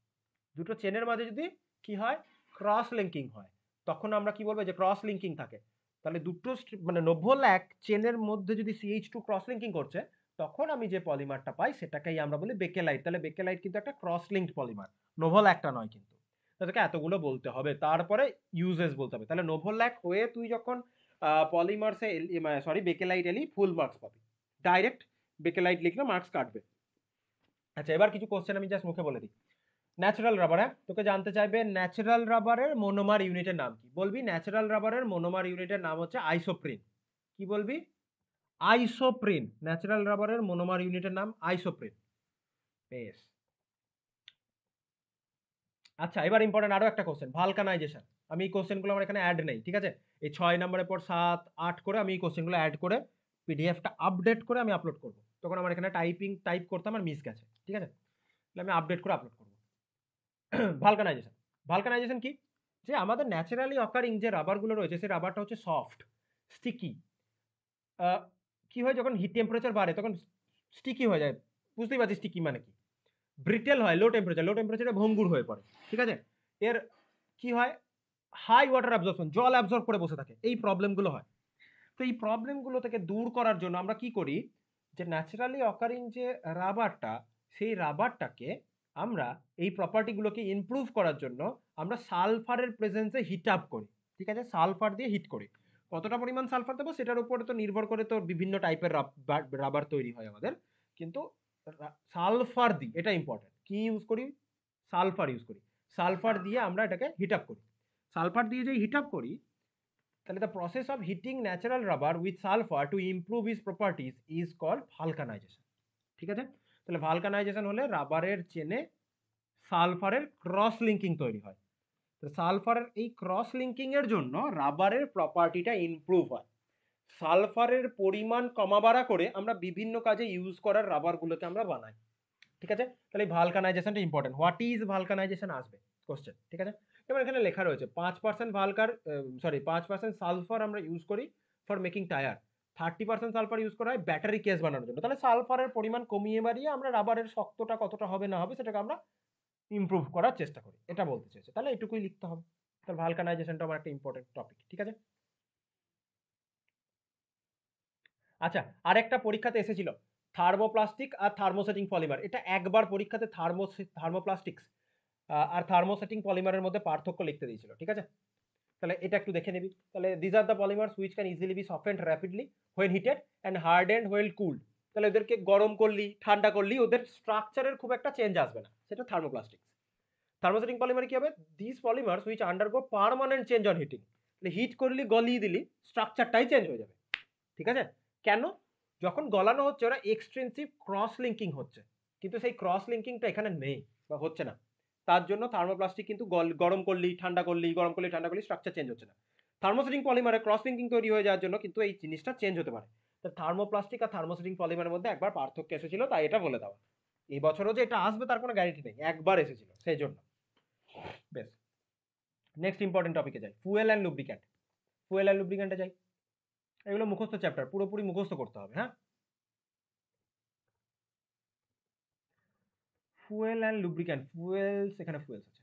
দুটো চেনের মাঝে যদি কি হয় ক্রস লিঙ্কিং হয় তখন আমরা কি বলবো যে ক্রস লিঙ্কিং থাকে তাহলে দুটো মানে নব্বই লাখ চেনের মধ্যে যদি সিএইচ টু ক্রস লিঙ্কিং করছে তখন আমি যে পলিমারটা পাই সেটাকেই আমরা বলি বেকেলাইট তাহলে বেকেলাইট কিন্তু একটা ক্রস লিঙ্কড পলিমার নোভোল একটা নয় কিন্তু তাদেরকে এতগুলো বলতে হবে তারপরে ইউজেস বলতে হবে তাহলে নোভোল ল্যাক হয়ে তুই যখন পলিমার্সে সরি বেকেলাইট এলি ফুল মার্কস পাবি ডাইরেক্ট বেকেলাইট লিখলে মার্কস কাটবে আচ্ছা এবার কিছু কোশ্চেন আমি জাস্ট মুখে বলে দিই ন্যাচারাল রাবার হ্যাঁ তোকে জানতে চাইবে ন্যাচারাল রাবারের মনোমার ইউনিটের নাম কি বলবি ন্যাচারাল রাবারের মনোমার ইউনিটের নাম হচ্ছে আইসোপ্রিন কি বলবি আইসোপ্রিন ন্যাচারাল রাবারের মনোমার ইউনিটের নাম আইসোপ্রিন বেশ আচ্ছা এবার ইম্পর্টেন্ট আরও একটা কোশ্চেন ভালকানাইজেশন আমি এই কোশ্চেনগুলো আমার এখানে অ্যাড নেই ঠিক আছে এই ছয় নম্বরের পর সাত আট করে আমি এই কোশ্চেনগুলো অ্যাড করে পিডিএফটা আপডেট করে আমি আপলোড করব তখন আমার এখানে টাইপিং টাইপ করতাম আর মিস গেছে ঠিক আছে তাহলে আমি আপডেট করে আপলোড ভালকানাইজেশন (clears throat) ভালকানাইজেশন কি যে আমাদের ন্যাচারালি অকারিং যে রাবারগুলো রয়েছে সেই রাবারটা হচ্ছে সফট স্টিকি কি হয় যখন হিট টেম্পারেচার বাড়ে তখন স্টিকি হয়ে যায় বুঝতেই পারছি স্টিকি মানে কি ব্রিটেল হয় লো টেম্পারেচার লো টেম্পারেচারে ভঙ্গুর হয়ে পড়ে ঠিক আছে এর কি হয় হাই ওয়াটার অ্যাবজর্পশন জল অ্যাবজর্ব করে বসে থাকে এই প্রবলেমগুলো হয় তো এই প্রবলেমগুলো থেকে দূর করার জন্য আমরা কি করি যে ন্যাচারালি অকারিং যে রাবারটা সেই রাবারটাকে আমরা এই প্রপার্টিগুলোকে ইমপ্রুভ করার জন্য আমরা সালফারের প্রেজেন্সে হিট আপ করি ঠিক আছে সালফার দিয়ে হিট করি কতটা পরিমাণ সালফার দেবো সেটার উপরে তো নির্ভর করে তো বিভিন্ন টাইপের রাবার তৈরি হয় আমাদের কিন্তু সালফার দিই এটা ইম্পর্টেন্ট কি ইউজ করি সালফার ইউজ করি সালফার দিয়ে আমরা এটাকে হিট আপ করি সালফার দিয়ে যদি হিট আপ করি তাহলে the process of heating natural rubber with sulphur to improve is properties is call vulcanization ঠিক আছে তাহলে ভালকানাইজেশন হলে রাবারের চেনে সালফারের ক্রস লিঙ্কিং তৈরি হয় তো সালফারের এই ক্রস লিঙ্কিংয়ের জন্য রাবারের প্রপার্টিটা ইমপ্রুভ হয় সালফারের পরিমাণ কমাবাড়া করে আমরা বিভিন্ন কাজে ইউজ করার রাবারগুলোকে আমরা বানাই ঠিক আছে তাহলে ভালকানাইজেশনটা ইম্পর্টেন্ট হোয়াট ইজ ভালকানাইজেশন আসবে কোশ্চেন ঠিক আছে এবার এখানে লেখা রয়েছে পাঁচ পার্সেন্ট ভালকার সরি পাঁচ পার্সেন্ট সালফার আমরা ইউজ করি for making tyre thirty percent sulphur use করা হয় ব্যাটারি কেস বানানোর জন্য তাহলে সালফারের পরিমাণ কমিয়ে বাড়িয়ে আমরা রাবারের শক্তটা কতটা হবে না হবে সেটাকে আমরা ইম্প্রুভ করার চেষ্টা করি এটা বলতে চাইছে তাহলে এটুকুই লিখতে হবে তাহলে ভালকানাইজেশনটা আমার একটা ইম্পর্টেন্ট টপিক ঠিক আছে আচ্ছা আর একটা পরীক্ষাতে এসেছিল থার্মোপ্লাস্টিক আর থার্মোসেটিং পলিমার এটা একবার পরীক্ষাতে থার্মো থার্মোপ্লাস্টিক্স আর থার্মোসেটিং পলিমারের মধ্যে পার্থক্য লিখতে দিয়েছিল ঠিক আছে তাহলে এটা একটু দেখে নিবি তাহলে these are the polymers which can easily be softened rapidly when heated and hard and while cooled তাহলে ওদেরকে গরম করলি ঠান্ডা করলি ওদের স্ট্রাকচারের খুব একটা চেঞ্জ আসবে না সেটা থার্মোপ্লাস্টিক থার্মোসেটিং পলিমার কি হবে this polymers which go permanent change on heating heat হিট করলি গলিয়ে দিলি স্ট্রাকচারটাই চেঞ্জ হয়ে যাবে ঠিক আছে কেন যখন গলানো হচ্ছে ওরা এক্সটেন্সিভ ক্রস লিঙ্কিং হচ্ছে কিন্তু সেই ক্রস লিঙ্কিংটা এখানে নেই বা হচ্ছে না তার জন্য থার্মোপ্লাস্টিক কিন্তু গরম করলি ঠান্ডা করলি গরম করলি ঠান্ডা করলি স্ট্রাকচার চেঞ্জ হচ্ছে না থার্মোসেটিং পলিমারে লিঙ্কিং তৈরি হয়ে যাওয়ার জন্য কিন্তু এই জিনিসটা চেঞ্জ হতে পারে থার্মোপ্লাস্টিক আর থার্মোসেটিং পলিমারের মধ্যে একবার পার্থক্য এসেছিল তাই এটা বলে দেওয়া এই বছরও যে এটা আসবে তার কোনো গ্যারেন্টি নেই একবার এসেছিল সেই জন্য বেশ নেক্সট ইম্পর্টেন্ট টপিকে যাই fuel and lubricant fuel and লুব্রিক্যান্টে যাই এগুলো মুখস্থ চ্যাপ্টার পুরোপুরি মুখস্থ করতে হবে হ্যাঁ ফুয়েল অ্যান্ড লুব্রিক্যান্ট ফুয়েলস এখানে ফুয়েলস আছে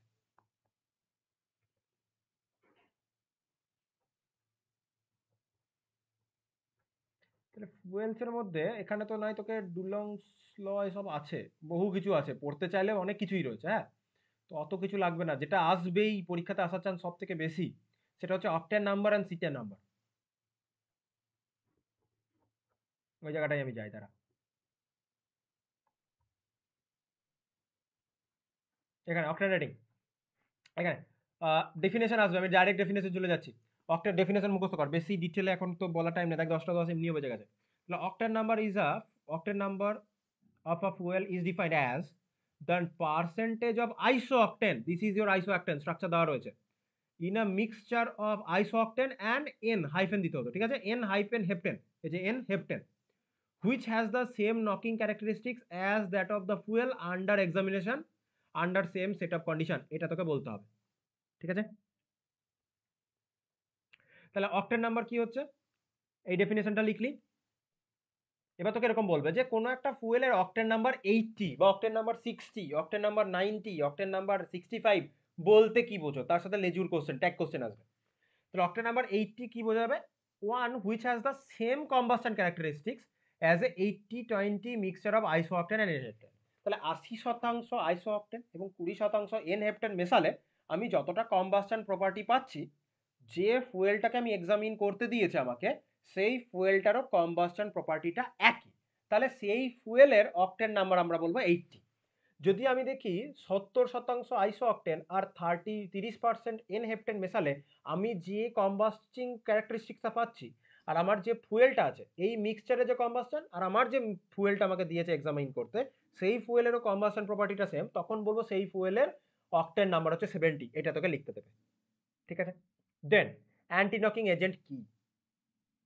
তাহলে ফুয়েলসের মধ্যে এখানে তো নয় তোকে ডুলং স্ল এসব আছে বহু কিছু আছে পড়তে চাইলে অনেক কিছুই রয়েছে হ্যাঁ তো অত কিছু লাগবে না যেটা আসবেই পরীক্ষাতে আসার চান্স সব থেকে বেশি সেটা হচ্ছে octane number and cetane number ওই জায়গাটাই আমি যাই তারা এখানে অক্টেন রেটিং এখানে ডেফিনেশন আসবে আমি ডাইরেক্ট ডেফিনেশন চলে যাচ্ছি অক্টেন ডেফিনেশন মুখস্থ কর বেশি ডিটেলে এখন তো বলা টাইম নেই দেখ দশটা দশ এমনিও হয়ে গেছে তাহলে octane number is a octane number of a fuel is defined as then percentage of iso octane this is your iso octane structure দেওয়া রয়েছে in a mixture of iso octane and N hyphen দিতে হতো ঠিক আছে N hyphen heptane এই যে N heptane which has the same knocking characteristics as that of the fuel under examination under same set of condition এটা তোকে বলতে হবে ঠিক আছে তাহলে অক্টেন নাম্বার কি হচ্ছে এই ডেফিনেশনটা লিখলি এবার তোকে এরকম বলবে যে কোনো একটা ফুয়েলের অক্টেন নাম্বার এইটটি বা octane number sixty octane number ninety octane number sixty five বলতে কি বোঝো তার সাথে লেজুর কোশ্চেন ট্যাক কোশ্চেন আসবে তাহলে অক্টেন নাম্বার এইটটি কি বোঝাবে one which has the same combustion characteristics as a eighty twenty mixture of iso octane and তাহলে আশি শতাংশ আইসো অক্টেন এবং কুড়ি শতাংশ এন হেপটেন মেশালে আমি যতটা কম্বাস্টান প্রপার্টি পাচ্ছি যে ফুয়েলটাকে আমি এক্সামিন করতে দিয়েছে আমাকে সেই ফুয়েলটারও কম্বাস্টান প্রপার্টিটা একই তাহলে সেই ফুয়েলের অক্টেন নাম্বার আমরা বলবো এইটটি যদি আমি দেখি সত্তর শতাংশ আইসো অক্টেন আর থার্টি তিরিশ পার্সেন্ট এন হেপটেন মেশালে আমি যে কম্বাস্টিং ক্যারেক্টারিস্টিকটা পাচ্ছি আর আমার যে ফুয়েলটা আছে এই মিক্সচারে যে কম্বাস্টান আর আমার যে ফুয়েলটা আমাকে দিয়েছে এক্সামাইন করতে সেই ফুয়েলেরও কম্বাসন প্রপার্টিটা সেম তখন বলবো সেই ফুয়েলের অক্টেন নাম্বার হচ্ছে সেভেন্টি এটা তোকে লিখতে দেবে ঠিক আছে দেন অ্যান্টিনকিং এজেন্ট কি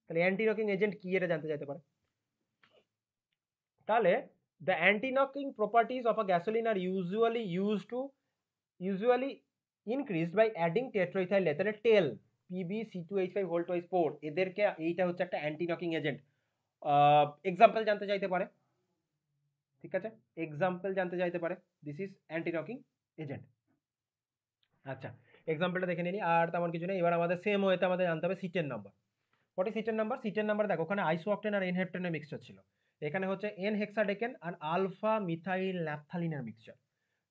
তাহলে অ্যান্টিনকিং এজেন্ট কি এটা জানতে চাইতে পারে তাহলে the antiknocking properties of a gasoline are usually use to usually increased by adding tetraethyl লেথারের TEL PB C two H five হোল্ট ওয়াইজ ফোর এদেরকে এইটা হচ্ছে একটা অ্যান্টিনকিং এজেন্ট এক্সাম্পল জানতে চাইতে পারে ঠিক আছে এক্সাম্পল জানতে চাইতে পারে this is anti rocking agent আচ্ছা এক্সাম্পলটা দেখে নিন আর তেমন কিছু নেই এবার আমাদের সেম ওয়েতে আমাদের জানতে হবে cetane number what is cetane number cetane number দেখো ওখানে আইসোঅক্টেন আর এনহেপ্টেনের মিক্সচার ছিল এখানে হচ্ছে এন হেক্সাডেকেন আর আলফা মিথাইল ন্যাপথালিনের মিক্সচার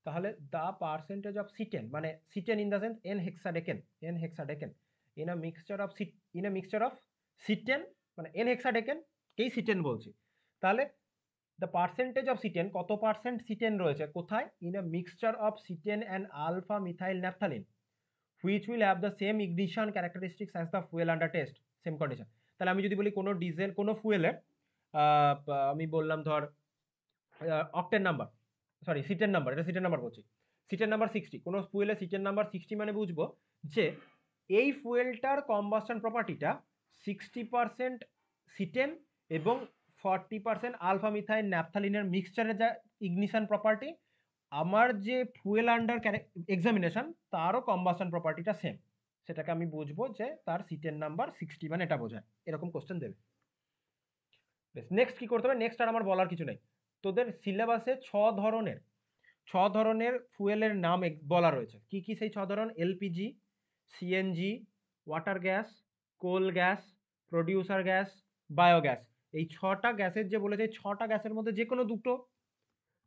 তাহলে দ্য পার্সেন্টেজ অফ সিটেন মানে cetane in the sense N hexadecane N hexadecane in a mixture of cet in a mixture of cetane মানে এন হেক্সাডেকেন এই সিটেন বলছি তাহলে দ্য পার্সেন্টেজ অফ সিটেন কত percent cetane রয়েছে কোথায় in a mixture of cetane and alpha methyl naphthalene which will have the same ignition characteristics as the fuel under test same condition তাহলে আমি যদি বলি কোনো ডিজেল কোনো ফুয়েলের আমি বললাম ধর octane number sorry cetane number এটা সিটের নাম্বার বলছি সিটের নাম্বার সিক্সটি কোনো ফুয়েলের সিটের নাম্বার সিক্সটি মানে বুঝবো যে এই ফুয়েলটার কম্বাস্টন প্রপার্টিটা সিক্সটি পার্সেন্ট সিটেন এবং ফর্টি পার্সেন্ট আলফা মিথাইন ন্যাপথালিনের মিক্সচারের যা ইগনিশন প্রপার্টি আমার যে ফুয়েল আন্ডার এক্সামিনেশন তারও কম্বাসন প্রপার্টিটা সেম সেটাকে আমি বুঝবো যে তার সিটের নাম্বার সিক্সটি ওয়ান এটা বোঝায় এরকম কোশ্চেন দেবে বেশ নেক্সট কী করতে হবে নেক্সট আর আমার বলার কিছু নেই তোদের সিলেবাসে ছ ধরনের ছ ধরনের ফুয়েলের নাম বলা রয়েছে কি কি সেই ছ ধরন LPG CNG water gas coal gas producer gas biogas এই ছটা গ্যাসের যে বলেছে ছটা গ্যাসের মধ্যে যে কোনো দুটো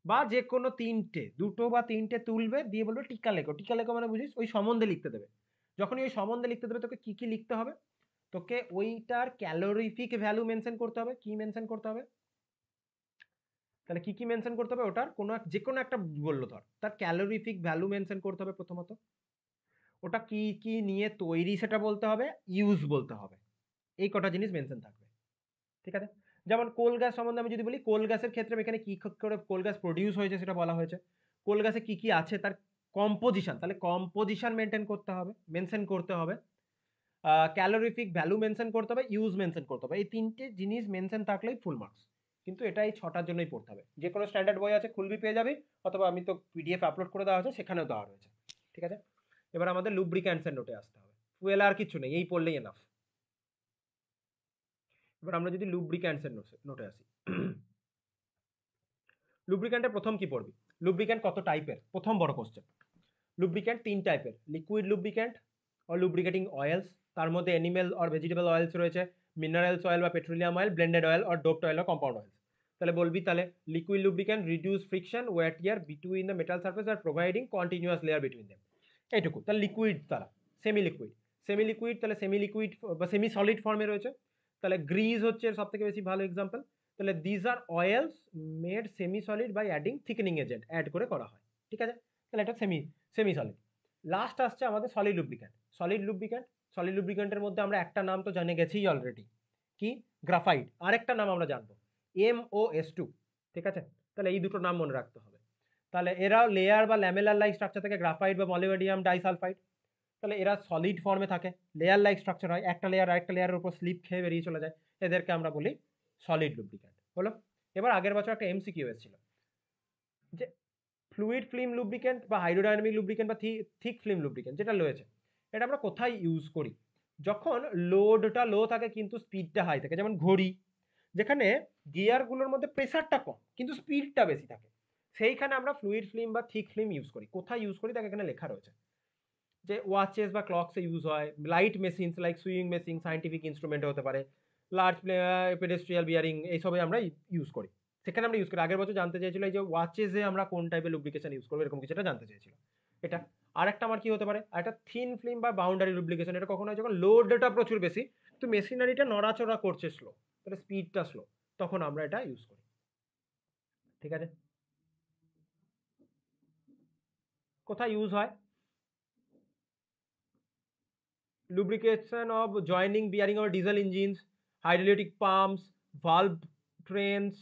বা যে কোনো তিনটে দুটো বা তিনটে তুলবে দিয়ে বলবে টিকা লেখো টিকা লেখো মানে বুঝিস ওই সম্বন্ধে লিখতে দেবে যখনই ওই সম্বন্ধে লিখতে দেবে তোকে কী কী লিখতে হবে তোকে ওইটার ক্যালোরিফিক ভ্যালু মেনশন করতে হবে কি মেনশন করতে হবে তাহলে কি কি মেনশন করতে হবে ওটার কোনো যে কোনো একটা বললো ধর তার ক্যালোরিফিক ভ্যালু মেনশন করতে হবে প্রথমত ওটা কি কি নিয়ে তৈরি সেটা বলতে হবে ইউজ বলতে হবে এই কটা জিনিস মেনশন থাকবে ঠিক আছে যেমন কোল গ্যাস সম্বন্ধে আমি যদি বলি কোল গ্যাসের ক্ষেত্রে এখানে কী করে কোল গ্যাস প্রডিউস হয়েছে সেটা বলা হয়েছে কোল গ্যাসে কী কী আছে তার কম্পোজিশন তাহলে কম্পোজিশন মেনটেন করতে হবে মেনশন করতে হবে ক্যালোরিফিক ভ্যালু মেনশন করতে হবে ইউজ মেনশন করতে হবে এই তিনটে জিনিস মেনশন থাকলেই ফুল মার্কস কিন্তু এটা এই ছটার জন্যই পড়তে হবে যে কোনো স্ট্যান্ডার্ড বই আছে খুলবি পেয়ে যাবি অথবা আমি তো পিডিএফ আপলোড করে দেওয়া হয়েছে সেখানেও দেওয়া রয়েছে ঠিক আছে এবার আমাদের লুব্রিক্যান্টসের নোটে আসতে হবে ফুয়েল আর কিছু নেই এই পড়লেই এনাফ এবার আমরা যদি লুব্রিক্যান্টসের নোটে আসি লুব্রিক্যান্টে (clears throat) প্রথম কি পড়বি লুব্রিক্যান্ট কত টাইপের প্রথম বড় কোশ্চেন লুব্রিক্যান্ট তিন টাইপের liquid lubricant or lubricating oils তার মধ্যে অ্যানিমেল অর ভেজিটেবল অয়েলস রয়েছে মিনারেলস অয়েল বা petroleum oil blended oil or doped oil or compound oils তাহলে বলবি তাহলে liquid lubricant reduce friction wear tear between the metal surface আর providing continuous layer between them এইটুকু তাহলে liquid তারা semi liquid semi liquid তাহলে semi liquid বা semi solid ফর্মে রয়েছে তাহলে গ্রিজ হচ্ছে সব থেকে বেশি ভালো এক্সাম্পল তাহলে these are oils made semi solid by adding thickening agent add করে করা হয় ঠিক আছে তাহলে এটা সেমি সেমি সলিড লাস্ট আসছে আমাদের solid lubricant solid lubricant solid লুব্রিকেন্টের মধ্যে আমরা একটা নাম তো জেনে গেছিই অলরেডি কি গ্রাফাইট আরেকটা নাম আমরা জানবো এম ও এস টু ঠিক আছে তাহলে এই দুটো নাম মনে রাখতে হবে তাহলে এরা লেয়ার বা ল্যামেলার লাইক স্ট্রাকচার থেকে গ্রাফাইট বা মলিভেডিয়াম ডাইসালফাইড তাহলে এরা সলিড ফর্মে থাকে লেয়ার লাইক স্ট্রাকচার হয় একটা লেয়ার আরেকটা লেয়ারের উপর স্লিপ খেয়ে বেরিয়ে চলে যায় এদেরকে আমরা বলি সলিড লুব্রিক্যান্ট হলো এবার আগের বছর একটা এমসিকিউ এসেছিল যে ফ্লুইড ফিল্ম লুব্রিক্যান্ট বা হাইড্রোডাইনামিক লুব্রিক্যান্ট বা থিক ফিল্ম লুব্রিক্যান্ট যেটা রয়েছে এটা আমরা কোথায় ইউজ করি যখন লোডটা লো থাকে কিন্তু স্পিডটা হাই থাকে যেমন ঘড়ি যেখানে গিয়ারগুলোর মধ্যে প্রেসারটা কম কিন্তু স্পিডটা বেশি থাকে সেইখানে আমরা ফ্লুইড ফিল্ম বা থিক ফিল্ম ইউজ করি কোথায় ইউজ করি তাকে এখানে লেখা রয়েছে যে ওয়াচেস বা ক্লকসে ইউজ হয় light machines like sewing machine scientific instrument হতে পারে লার্জ পেডেস্ট্রিয়াল বিয়ারিং এইসবে আমরা ইউজ করি সেখানে আমরা ইউজ করি আগের বছর জানতে চেয়েছিল যে ওয়াচেসে আমরা কোন টাইপের লুব্লিকেশন ইউজ করবো এরকম কিছু এটা জানতে চেয়েছিল এটা আর একটা আমার কী হতে পারে একটা থিন ফিল্ম বা বাউন্ডারি লুব্লিকেশন এটা কখন হয় যখন লোডটা প্রচুর বেশি তো মেশিনারিটা নড়াচড়া করছে স্লো তাহলে স্পিডটা স্লো তখন আমরা এটা ইউজ করি ঠিক আছে কোথায় ইউজ হয় lubrication of joining bearing or diesel engines, hydraulic pumps, valve trains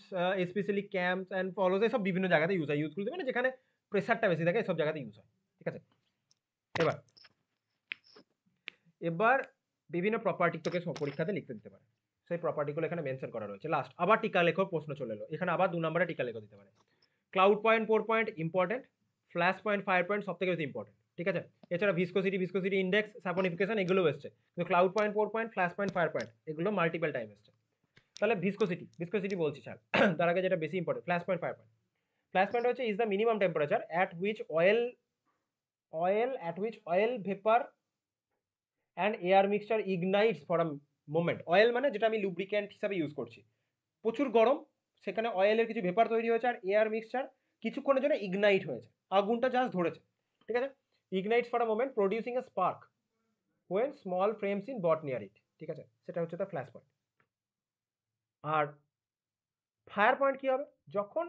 specially cams and followers এসব বিভিন্ন জায়গাতে ইউজ হয় ইউজ করতে না যেখানে প্রেশারটা বেশি থাকে এসব জায়গাতে ইউজ হয় ঠিক আছে এবার এবার বিভিন্ন প্রপার্টি তোকে পরীক্ষাতে লিখতে দিতে পারে সেই প্রপার্টিগুলো এখানে মেনশন করা রয়েছে লাস্ট আবার টিকা লেখক প্রশ্ন চলে এলো এখানে আবার দু নম্বরে টিকা লেখো দিতে পারে cloud point pour point important flash point fire point সব থেকে বেশি ইম্পর্টেন্ট ঠিক আছে এছাড়া ভিসকোসিটি ভিসকোসিটি ইন্ডেক্স সাপোনিফিকেশন এগুলোও এসছে কিন্তু cloud point pour point flash point fire point এগুলো মাল্টিপাল টাইম এসছে তাহলে ভিসকোসিটি ভিসকোসিটি বলছি স্যার (coughs) তার আগে যেটা বেশি important flash point fire point flash point হচ্ছে is the minimum temperature at which oil oil at which oil vapour and air mixture ignites for a moment oil মানে যেটা আমি লুব্রিক্যান্ট হিসাবে ইউজ করছি প্রচুর গরম সেখানে অয়েলের কিছু ভেপার তৈরি হয়েছে আর এয়ার মিক্সচার কিছুক্ষণের জন্য ইগনাইট হয়েছে আগুনটা জাস্ট ধরেছে ঠিক আছে ignites for a moment producing a spark when small flames in but near it ঠিক আছে সেটা হচ্ছে তার ফ্ল্যাশ পয়েন্ট আর ফায়ার পয়েন্ট কী হবে যখন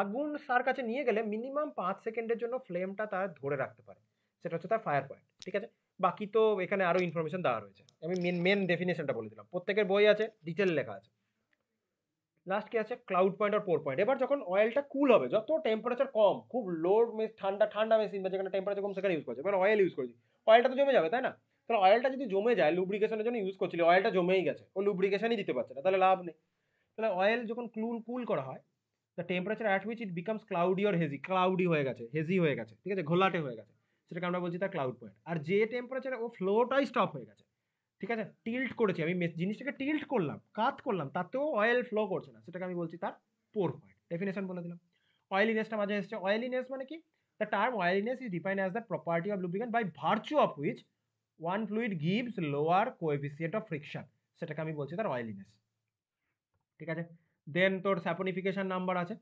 আগুন সার কাছে নিয়ে গেলে মিনিমাম পাঁচ সেকেন্ডের জন্য ফ্লেমটা তার ধরে রাখতে পারে সেটা হচ্ছে তার ফায়ার পয়েন্ট ঠিক আছে বাকি তো এখানে আরও ইনফরমেশন দেওয়া রয়েছে আমি মেন মেন ডেফিনেশনটা বলে দিলাম প্রত্যেকের বই আছে ডিটেল লেখা আছে লাস্ট কি আছে ক্লাউড পয়েন্ট আর পোর পয়েন্ট এবার যখন অয়েলটা কুল হবে যত টেম্পারেচার কম খুব লো ঠান্ডা ঠান্ডা মেশিন বা যেখানে টেম্পারেচার কম সেখানে ইউজ করছে মানে অয়েল ইউজ করছি অয়েলটা তো জমে যাবে তাই না তাহলে অয়েলটা যদি জমে যায় লুব্রিকেশনের জন্য ইউজ করছিল অয়েলটা জমেই গেছে ও লুব্রিকেশনই দিতে পারছে না তাহলে লাভ নেই তাহলে অয়েল যখন ক্লুন কুল করা হয় the temperature at which it becomes cloudy or hazy cloudy হয়ে গেছে হেজি হয়ে গেছে ঠিক আছে ঘোলাটে হয়ে গেছে সেটাকে আমরা বলছি তার ক্লাউড পয়েন্ট আর যে টেম্পারেচারে ও ফ্লোটাই স্টপ হয়ে গেছে ঠিক আছে টিল্ট করেছি আমি জিনিসটাকে টিল্ট করলাম কাত করলাম তাতেও অয়েল ফ্লো করছে না সেটাকে আমি বলছি তার পোর পয়েন্ট ডেফিনেশন বলে দিলাম অয়েলিনেসটা মাঝে এসেছে অয়েলিনেস মানে কি the term oiliness is define as the property of lubricant by virtue of which one fluid gives lower coefficient of friction সেটাকে আমি বলছি তার অয়েলিনেস ঠিক আছে দেন তোর স্যাপনিফিকেশন নাম্বার আছে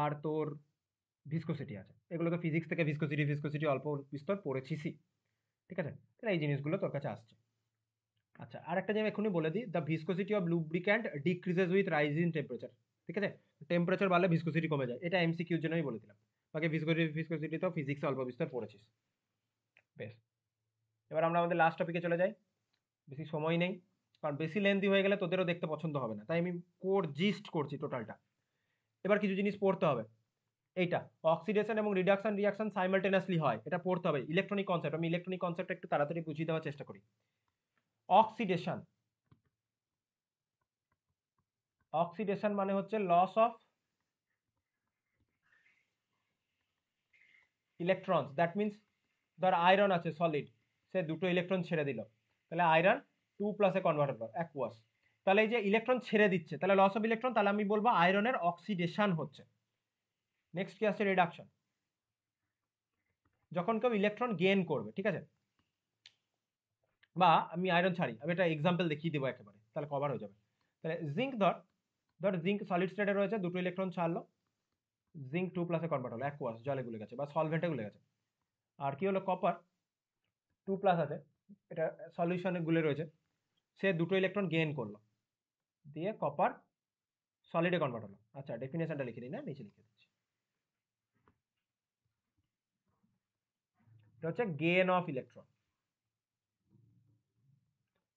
আর তোর ভিসকোসিটি আছে এগুলো তো ফিজিক্স থেকে ভিসকোসিটি ভিসকোসিটি অল্প বিস্তর পড়েছিসই ঠিক আছে এই জিনিসগুলো তোর কাছে আসছে আচ্ছা আর একটা জায়গায় এখনই বলে দিই the viscosity of lubricant decreases with rise in temperature ঠিক আছে টেম্পারেচার বাড়লে ভিসকোসিটি কমে যায় এটা এমসি কিউর জন্যই বলে দিলাম বাকি ভিসকোসিটি ভিসকোসিটি তো ফিজিক্সে অল্প বিস্তর পড়েছিস বেশ এবার আমরা আমাদের লাস্ট টপিকে চলে যাই বেশি সময় নেই কারণ বেশি লেন্দি হয়ে গেলে তোদেরও দেখতে পছন্দ হবে না তাই আমি কোর জিস্ট করছি টোটালটা এবার কিছু জিনিস পড়তে হবে এইটা অক্সিডেশন এবং রিডাকশন রিয়াকশন সাইমালটেনাসলি হয় এটা পড়তে হবে ইলেকট্রনিক কনসেপ্ট আমি ইলেকট্রনিক কনসেপ্ট একটু তাড়াতাড়ি বুঝিয়ে দেওয়ার চেষ্টা করি অক্সিডেশন অক্সিডেশন মানে হচ্ছে loss of electrons that means ধর আয়রন আছে সলিড সে দুটো ইলেকট্রন ছেড়ে দিল তাহলে আয়রন টু প্লাসে কনভার্ট হলো অ্যাকুয়াস তাহলে এই যে ইলেকট্রন ছেড়ে দিচ্ছে তাহলে লস অফ ইলেকট্রন তাহলে আমি বলবো আয়রনের অক্সিডেশন হচ্ছে নেক্সট কি আছে রিডাকশন যখন কেউ ইলেকট্রন গেন করবে ঠিক আছে বা আমি আয়রন ছাড়ি আমি একটা এক্সাম্পল দেখিয়ে দেবো একেবারে তাহলে কভার হয়ে যাবে তাহলে জিঙ্ক ধর ধর জিঙ্ক সলিড স্টেটে রয়েছে দুটো ইলেকট্রন ছাড়লো জিঙ্ক টু প্লাসে কনভার্ট হলো অ্যাকোয়াস জলে গুলে গেছে বা সলভেন্টে গুলে গেছে আর কি হলো কপার টু প্লাস আছে এটা সলিউশনে গুলে রয়েছে সে দুটো ইলেকট্রন গেন করলো দিয়ে কপার সলিডে কনভার্ট হলো আচ্ছা ডেফিনেশনটা লিখে দিই না নিচে লিখে দিচ্ছি এটা হচ্ছে গেন অফ ইলেকট্রন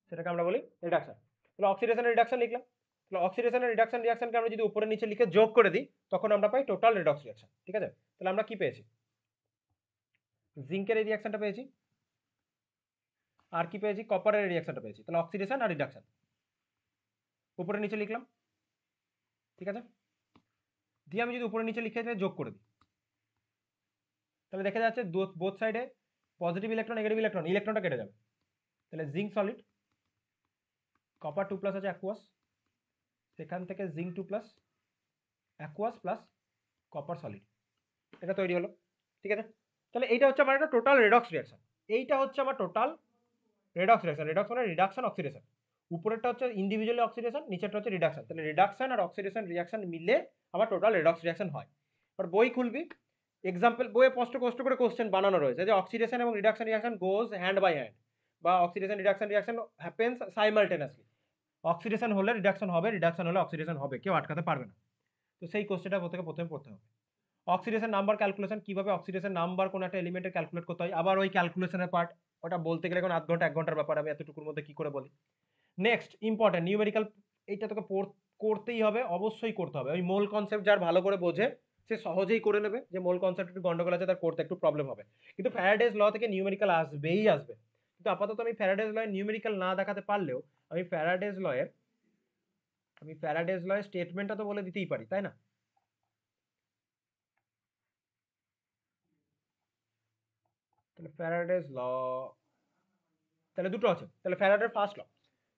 সেটাকে আমরা বলি রিডাকশন তাহলে অক্সিডেশনের রিডাকশন লিখলাম তাহলে অক্সিডেশন রিডাকশন রিয়াকশনকে আমরা যদি উপরে নিচে লিখে যোগ করে দিই তখন আমরা পাই টোটাল রিডক্স রিয়াকশন ঠিক আছে তাহলে আমরা কি পেয়েছি জিঙ্কের এই রিয়াকশনটা পেয়েছি আর কি পেয়েছি কপারের রিয়াকশনটা পেয়েছি তাহলে অক্সিডেশন আর রিডাকশন উপরে নিচে লিখলাম ঠিক আছে দিয়ে আমি যদি উপরে নিচে লিখে যোগ করে দিই তাহলে দেখা যাচ্ছে বোথ সাইডে পজিটিভ ইলেকট্রন নেগেটিভ ইলেকট্রন ইলেকট্রনটা কেটে যাবে তাহলে zinc solid copper two plus আছে অ্যাকুয়াস সেখান থেকে zinc two plus aqueous plus copper solid এটা তৈরি হলো ঠিক আছে তাহলে এইটা হচ্ছে আমার একটা টোটাল রেডক্স রিয়াকশন এইটা হচ্ছে আমার টোটাল রেডক্স রিয়াকশন রেডক্স মানে রিডাকশন অক্সিডেশন উপরেরটা হচ্ছে ইন্ডিভিজুয়ালি অক্সিডেশন নিচেরটা হচ্ছে রিডাকশন তাহলে রিডাকশন আর অক্সিডেশন রিয়াকশন মিলে আমার টোটাল রেডক্স রিয়াকশন হয় এবার বই খুলবি এক্সাম্পল বইয়ে স্পষ্ট কষ্ট করে কোশ্চেন বানানো রয়েছে যে অক্সিডেশন এবং reduction reaction goes hand by hand বা oxidation reduction reaction happens simultaneously oxidation হলে রিডাকশন হবে রিডাকশন হলে অক্সিডেশন হবে কেউ আটকাতে পারবে না তো সেই কোশ্চেনটা প্রত্যেকে প্রথমে পড়তে হবে অক্সিডেশন নাম্বার ক্যালকুলেশন কীভাবে অক্সিডেশন নাম্বার কোনো একটা এলিমেন্টের ক্যালকুলেট করতে হয় আবার ওই ক্যালকুলেশনের পার্ট ওটা বলতে গেলে এখন আধ ঘন্টা এক ঘন্টার ব্যাপার আমি এতটুকুর মধ্যে কী করে বলি নেক্সট ইম্পর্ট্যান্ট নিউমেরিক্যাল এইটা তোকে করতেই হবে অবশ্যই করতে হবে ওই মোল কনসেপ্ট যার ভালো করে বোঝে সে সহজেই করে নেবে যে মোল কনসেপ্ট একটু গন্ডগোল আছে তার করতে একটু প্রবলেম হবে কিন্তু ফ্যারাডেজ ল থেকে নিউমেরিক্যাল আসবেই আসবে কিন্তু আপাতত আমি ফ্যারাডেজ লয়ের নিউমেরিক্যাল না দেখাতে পারলেও আমি ফ্যারাডেজ লয়ের আমি ফ্যারাডেজ লয়ের স্টেটমেন্টটা তো বলে দিতেই পারি তাই না তাহলে ফ্যারাডেজ ল তাহলে দুটো আছে তাহলে ফ্যারাডের first law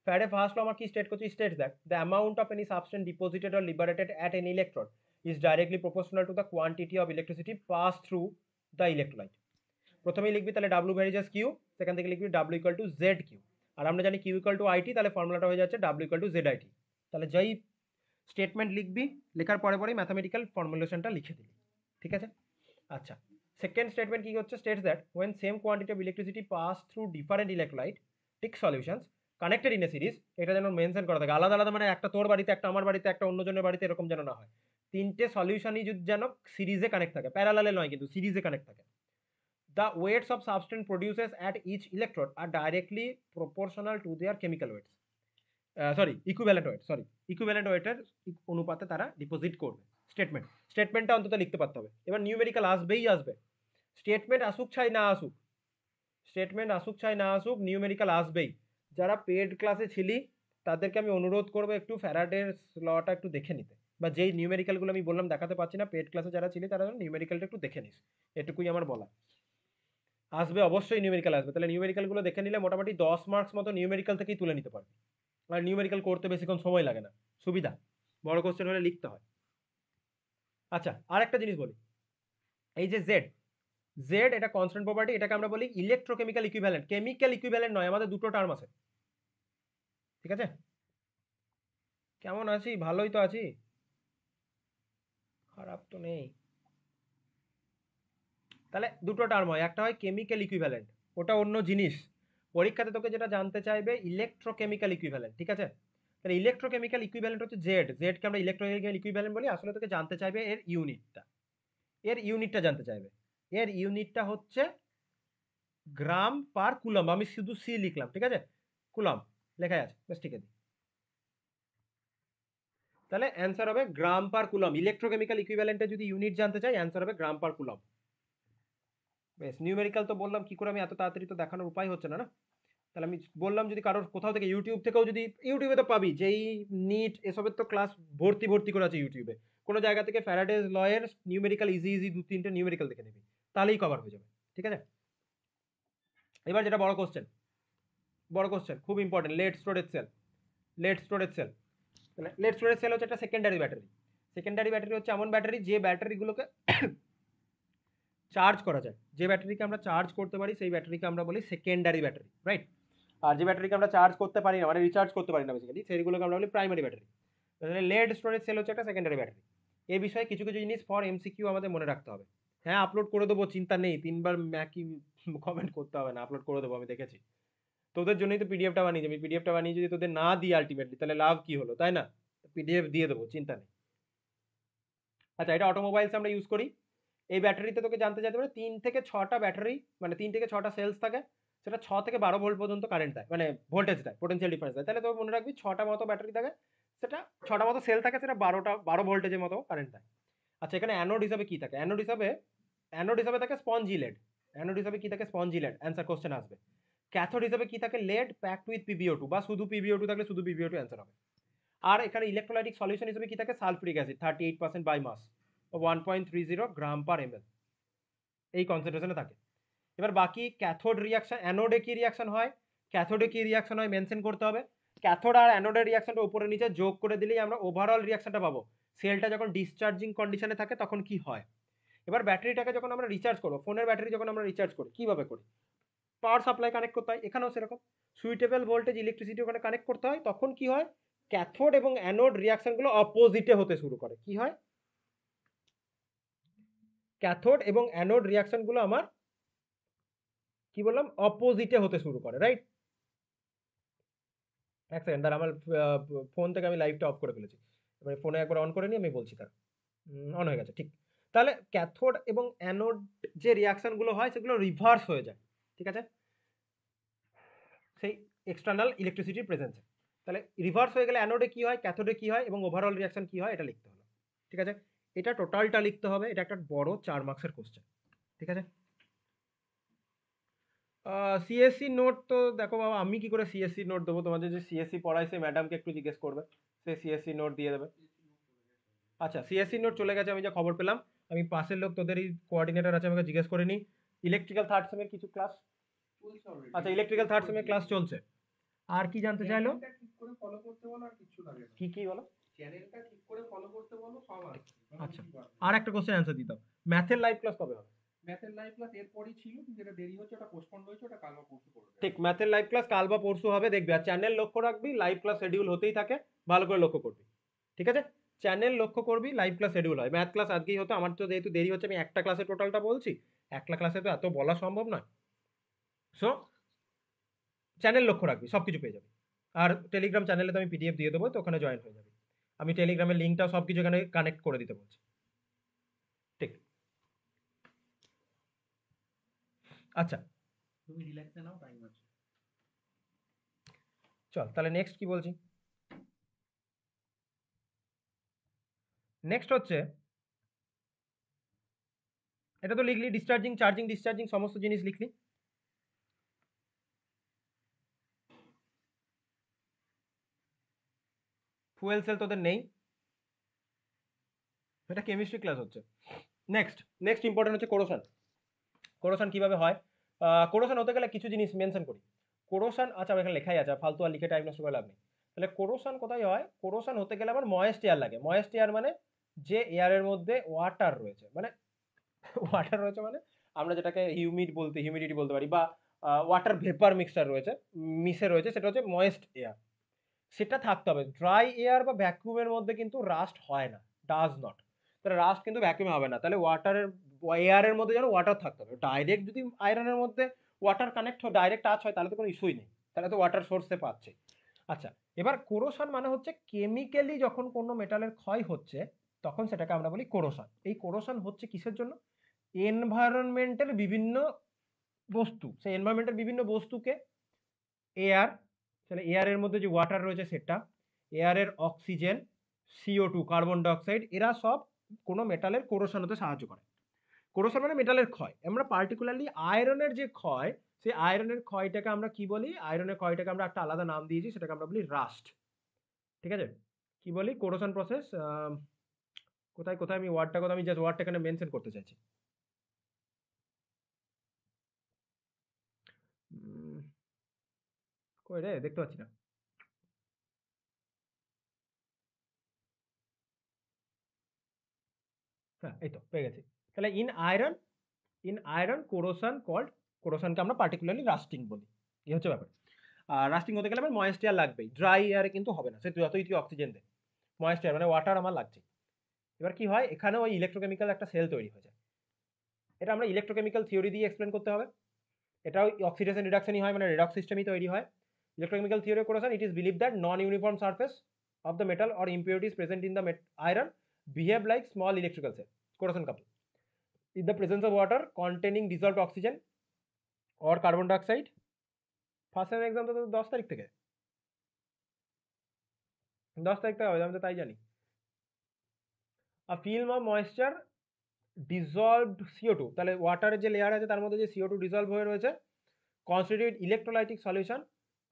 Faraday first law আমার কি স্টেট করছে state that the amount of any substance deposited or liberated at an electron is directly proportional to the quantity of electricity passed through the electrolyte প্রথমেই লিখবি তাহলে W varies as Q সেখান থেকে লিখবি W equal to Z Q আর আমরা জানি Q equal to IT তাহলে ফর্মুলাটা হয়ে যাচ্ছে W equal to Z IT তাহলে যেই স্টেটমেন্ট লিখবি লেখার পরে পরেই ম্যাথামেটিক্যাল ফর্মুলেশনটা লিখে দিবি ঠিক আছে আচ্ছা সেকেন্ড স্টেটমেন্ট কী হচ্ছে states that when same quantity of electricity pass through different electrolytic solutions connected in a series এটা যেন মেনশন করা থাকে আলাদা আলাদা মানে একটা তোর বাড়িতে একটা আমার বাড়িতে একটা অন্যজনের বাড়িতে এরকম যেন না হয় তিনটে সলিউশনই যদি যেন সিরিজে কানেক্ট থাকে প্যারালালে নয় কিন্তু সিরিজে কানেক্ট থাকে the weights of substance produces at each electrode are directly proportional to their chemical weights sorry equivalent weight sorry equivalent ওয়েটের অনুপাতে তারা ডিপোজিট করবে স্টেটমেন্ট স্টেটমেন্টটা অন্তত লিখতে পারতে হবে এবার নিউমেরিক্যাল আসবেই আসবে স্টেটমেন্ট আসুক চাই না আসুক স্টেটমেন্ট আসুক চাই না আসুক নিউমেরিক্যাল আসবেই যারা পেড ক্লাসে ছিলি তাদেরকে আমি অনুরোধ করবো একটু ফ্যারাডের লটা একটু দেখে নিতে বা যেই নিউমেরিক্যালগুলো আমি বললাম দেখাতে পারছি না পেড ক্লাসে যারা ছিলে তারা নিউমেরিক্যালটা একটু দেখে নিস এটুকুই আমার বলা আসবে অবশ্যই নিউমেরিক্যাল আসবে তাহলে নিউমেরিক্যালগুলো দেখে নিলে মোটামুটি দশ মার্কস মতো নিউমেরিক্যাল থেকেই তুলে নিতে পারবে আর নিউমেরিক্যাল করতে বেশিক্ষণ সময় লাগে না সুবিধা বড় কোশ্চেন হলে লিখতে হয় আচ্ছা আর একটা জিনিস বলি এই যে জেড জেড এটা কনস্ট্যান্ট প্রপার্টি এটাকে আমরা বলি ইলেকট্রোকেমিক্যাল ইকুইভ্যালেন্ট কেমিক্যাল ইকুইভ্যালেন্ট নয় আমাদের দুটো টার্ম আছে ঠিক আছে কেমন আছি ভালোই তো আছি খারাপ তো নেই তাহলে দুটো টার্ম হয় একটা হয় কেমিক্যাল ইকুইভ্যালেন্ট ওটা অন্য জিনিস পরীক্ষাতে তোকে যেটা জানতে চাইবে ইলেকট্রোকেমিক্যাল ইকুইভ্যালেন্ট ঠিক আছে তাহলে ইলেকট্রোকেমিক্যাল ইকুইভ্যালেন্ট হচ্ছে জেড জেডকে আমরা ইলেকট্রোকেমিক্যাল ইকুইভ্যালেন্ট বলি আসলে তোকে জানতে চাইবে এর ইউনিটটা এর ইউনিটটা জানতে চাইবে এর ইউনিটটা হচ্ছে গ্রাম পার কুলম আমি শুধু সি লিখলাম ঠিক আছে কুলম লেখাই আছে বেশ ঠিক আছে তাহলে অ্যান্সার হবে গ্রাম পার কুলম ইলেকট্রোকেমিক্যাল ইকুইভ্যালেন্টে যদি ইউনিট জানতে চাই অ্যান্সার হবে গ্রাম পার কুলম বেশ নিউমেরিক্যাল তো বললাম কি করে আমি এত তাড়াতাড়ি তো দেখানোর উপায় হচ্ছে না না তাহলে আমি বললাম যদি কারোর কোথাও থেকে ইউটিউব থেকেও যদি ইউটিউবে তো পাবি যেই নিট এসবের তো ক্লাস ভর্তি ভর্তি করে আছে ইউটিউবে কোনো জায়গা থেকে ফ্যারাডেজ লয়ের নিউমেরিক্যাল ইজি ইজি দু তিনটে নিউমেরিক্যাল দেখে নিবি তাহলেই কভার হয়ে যাবে ঠিক আছে এবার যেটা বড় কোশ্চেন বড় কোশ্চেন খুব important lead storage cell lead storage cell মানে লেড স্টোরেজ সেল হচ্ছে একটা সেকেন্ডারি ব্যাটারি সেকেন্ডারি ব্যাটারি হচ্ছে এমন ব্যাটারি যে ব্যাটারিগুলোকে চার্জ করা যায় যে ব্যাটারিকে আমরা চার্জ করতে পারি সেই ব্যাটারিকে আমরা বলি সেকেন্ডারি ব্যাটারি রাইট আর যে ব্যাটারিকে আমরা চার্জ করতে পারি না মানে রিচার্জ করতে পারি না বেসিক্যালি সেইগুলোকে আমরা বলি প্রাইমারি ব্যাটারি তাহলে লেড স্টোরেজ সেল হচ্ছে একটা সেকেন্ডারি ব্যাটারি এই বিষয়ে কিছু কিছু জিনিস ফর এমসিকিউ আমাদের মনে রাখতে হবে হ্যাঁ আপলোড করে দেবো চিন্তা নেই তিনবার ম্যাকি কমেন্ট করতে হবে না আপলোড করে দেবো আমি দেখেছি তোদের জন্যই তো পিডিএফটা বানিয়ে যাবি পিডিএফটা বানিয়ে যদি তোদের না দিই আলটিমেটলি তাহলে লাভ কি হলো তাই না পিডিএফ দিয়ে দেবো চিন্তা নেই আচ্ছা এটা অটোমোবাইলস আমরা ইউজ করি এই ব্যাটারিতে তোকে জানতে চাইতে পারে তিন থেকে ছটা ব্যাটারি মানে তিন থেকে ছটা সেলস থাকে সেটা ছ থেকে বারো ভোল্ট পর্যন্ত কারেন্ট দেয় মানে ভোল্টেজ দেয় পোটেন্সিয়াল ডিফারেন্স দেয় তাহলে তোকে মনে রাখবি ছটা মতো ব্যাটারি থাকে সেটা ছটা মতো সেল থাকে সেটা বারোটা বারো ভোল্টেজের মতো কারেন্ট দেয় আচ্ছা এখানে অ্যানোড হিসাবে কী থাকে অ্যানোড হিসাবে অ্যানোড হিসাবে থাকে স্পঞ্জিলেড অ্যানোড হিসাবে কী থাকে স্পঞ্জিলেড অ্যান্সার কোশ্চেন আসবে ক্যাথোড হিসেবে কি থাকে lead packed with PbO two বা শুধু পিভিও টু থাকলে শুধু পিভিও টু অ্যান্সার হবে আর এখানে ইলেকট্রোলাইটিক সলিউশন হিসেবে কি থাকে sulphuric acid thirty eight percent by mass one point three zero gram per M এই কনসেন্ট্রেশনে থাকে এবার বাকি ক্যাথোড রিয়াকশন অ্যানোডে কি রিয়াকশন হয় ক্যাথোডে কি রিয়াকশন হয় মেনশন করতে হবে ক্যাথোড আর অ্যানোডে রিয়াকশনটা উপরে নিচে যোগ করে দিলেই আমরা ওভারঅল রিয়াকশনটা পাবো সেলটা যখন ডিসচার্জিং কন্ডিশনে থাকে তখন কি হয় এবার ব্যাটারিটাকে যখন আমরা রিচার্জ করবো ফোনের ব্যাটারি যখন আমরা রিচার্জ করি কীভাবে করি পাওয়ার সাপ্লাই কানেক্ট করতে হয় এখানেও সেরকম সুইটেবল ভোল্টেজ ইলেকট্রিসিটি ওখানে কানেক্ট করতে হয় তখন কি হয় ক্যাথোড এবং অ্যানোড রিয়াকশনগুলো অপোজিটে হতে শুরু করে কি হয় ক্যাথোড এবং অ্যানোড রিয়াকশনগুলো আমার কি বললাম অপোজিটে হতে শুরু করে রাইট এক সেকেন্ড দাঁড়া আমার ফোন থেকে আমি লাইভটা অফ করে ফেলেছি এবারে ফোনে একবার অন করে নিয়ে আমি বলছি তার অন হয়ে গেছে ঠিক তাহলে ক্যাথোড এবং অ্যানোড যে রিয়াকশনগুলো হয় সেগুলো রিভার্স হয়ে যায় ঠিক আছে সেই এক্সটার্নাল ইলেকট্রিসিটির প্রেজেন্স তাহলে রিভার্স হয়ে গেলে অ্যানোডে কী হয় ক্যাথোডে কী হয় এবং ওভারঅল রিয়াকশন কী হয় এটা লিখতে হবে ঠিক আছে এটা টোটালটা লিখতে হবে এটা একটা বড় চার মার্ক্সের কোশ্চেন ঠিক আছে সিএসসি নোট তো দেখো বাবা আমি কি করে সিএসসি নোট দেবো তোমাদের যে সিএসসি পড়ায় সে ম্যাডামকে একটু জিজ্ঞেস করবে সে সিএসসি নোট দিয়ে দেবে আচ্ছা সিএসসি নোট চলে গেছে আমি যা খবর পেলাম আমি পাশের লোক তোদেরই কোঅর্ডিনেটর আছে আমাকে জিজ্ঞেস করে নিই ইলেকট্রিক্যাল থার্ড সেমের কিছু ক্লাস আচ্ছা ইলেকট্রিক্যাল থার্ড সেমের ক্লাস চলছে আর কি জানতে চাইলো কি কি বলো আচ্ছা আর একটা কোশ্চেন ম্যাথের লাইভ ক্লাস কবে লাইভ ক্লাস ছিল যেটা দেরি হচ্ছে ওটা ঠিক ম্যাথের লাইভ ক্লাস কাল বা পরশু হবে দেখবি আর চ্যানেল লক্ষ্য রাখবি লাইভ ক্লাস হতেই থাকে ভালো করে লক্ষ্য করবি ঠিক আছে চ্যানেল লক্ষ্য করবি লাইভ ক্লাস হয় ম্যাথ ক্লাস আজকেই হতো আমার তো যেহেতু দেরি হচ্ছে আমি একটা ক্লাসে টোটালটা বলছি একটা ক্লাসে তো এত বলা সম্ভব নয় সো চ্যানেল লক্ষ্য রাখবি সব কিছু পেয়ে যাবি আর টেলিগ্রাম চ্যানেলে তো আমি পিডিএফ দিয়ে দেবো তো ওখানে জয়েন হয়ে যাবে আমি টেলিগ্রামের লিঙ্কটা সব কিছু এখানে কানেক্ট করে দিতে বলছি ঠিক আচ্ছা চল তাহলে নেক্সট কি বলছি নেক্সট হচ্ছে এটা তো লিখলি ডিসচার্জিং চার্জিং ডিসচার্জিং সমস্ত জিনিস লিখলি ফুয়েল সেল তোদের নেই এটা কেমিস্ট্রি ক্লাস হচ্ছে নেক্সট নেক্সট ইম্পর্টেন্ট হচ্ছে কোরোসান কোরোসান কিভাবে হয় কোরোসান হতে গেলে কিছু জিনিস মেনশন করি কোরোসান আচ্ছা আমার এখানে লেখাই আছে ফালতু আর লিখে টাইম নষ্ট করে লাভ নেই তাহলে কোরোসান কোথায় হয় কোরোসান হতে গেলে আমার ময়েস্ট এয়ার লাগে ময়েস্ট এয়ার মানে যে এয়ারের মধ্যে ওয়াটার রয়েছে মানে ওয়াটার (laughs) রয়েছে মানে আমরা যেটাকে হিউমিড বলতে হিউমিডিটি বলতে পারি বা ওয়াটার ভেপার মিক্সচার রয়েছে মিশে রয়েছে সেটা হচ্ছে ময়েস্ট এয়ার সেটা থাকতে হবে ড্রাই এয়ার বা ভ্যাকুমের মধ্যে কিন্তু রাস্ট হয় না ডাজ নট তাহলে রাস্ট কিন্তু ভ্যাকুমে হবে না তাহলে ওয়াটারের এয়ারের মধ্যে যেন ওয়াটার থাকতে হবে ডাইরেক্ট যদি আয়রনের মধ্যে ওয়াটার কানেক্ট হয় ডাইরেক্ট টাচ হয় তাহলে তো কোনো ইস্যুই নেই তাহলে তো ওয়াটার সোর্সে পাচ্ছে আচ্ছা এবার কোরোসান মানে হচ্ছে কেমিক্যালি যখন কোনো মেটালের ক্ষয় হচ্ছে তখন সেটাকে আমরা বলি কোরোসান এই কোরোসান হচ্ছে কিসের জন্য এনভায়রনমেন্টের বিভিন্ন বস্তু সেই এনভায়রনমেন্টের বিভিন্ন বস্তুকে এয়ার তাহলে এয়ারের মধ্যে যে ওয়াটার রয়েছে সেটা এয়ারের oxygen CO two carbon dioxide এরা সব কোনো মেটালের কোরোশন হতে সাহায্য করে কোরোশন মানে মেটালের ক্ষয় আমরা পার্টিকুলারলি আয়রনের যে ক্ষয় সেই আয়রনের ক্ষয়টাকে আমরা কি বলি আয়রনের ক্ষয়টাকে আমরা একটা আলাদা নাম দিয়েছি সেটাকে আমরা বলি রাস্ট ঠিক আছে কি বলি কোরোশন প্রসেস কোথায় কোথায় আমি ওয়ার্ডটা কোথায় আমি জাস্ট ওয়ার্ডটা এখানে মেনশন করতে চাইছি কই রে দেখতে পাচ্ছি না হ্যাঁ এই তো পেয়ে গেছি তাহলে in iron in iron corrosion called কোরোসানকে আমরা পার্টিকুলারলি রাস্টিং বলি এই হচ্ছে ব্যাপার আর রাস্টিং হতে গেলে আমার ময়েস্ট লাগবেই ড্রাই এয়ারে কিন্তু হবে না সে যতই তুই অক্সিজেন দে ময়েস্টিয়ার মানে ওয়াটার আমার লাগছে এবার কি হয় এখানে ওই ইলেকট্রোকেমিক্যাল একটা সেল তৈরি হয়ে যায় এটা আমরা ইলেকট্রোকেমিক্যাল থিওরি দিয়ে এক্সপ্লেন করতে হবে এটাও অক্সিডেশন রিডাকশনই হয় মানে রিডক্স সিস্টেমই তৈরি হয় electrochemical theory of corrosion, it is believed that non-uniform surface of the metal or impurities present in the iron behave like small electrical cell, corrosion couple. In the presence of water containing dissolved oxygen or carbon dioxide, first same exam তো দশ তারিখ থেকে দশ তারিখ থেকে হবে আমি তো তাই জানি আর film of moisture dissolved CO two তাহলে ওয়াটারের যে লেয়ার আছে তার মধ্যে যে সিও টু ডিজলভ হয়ে রয়েছে constitute electrolytic solution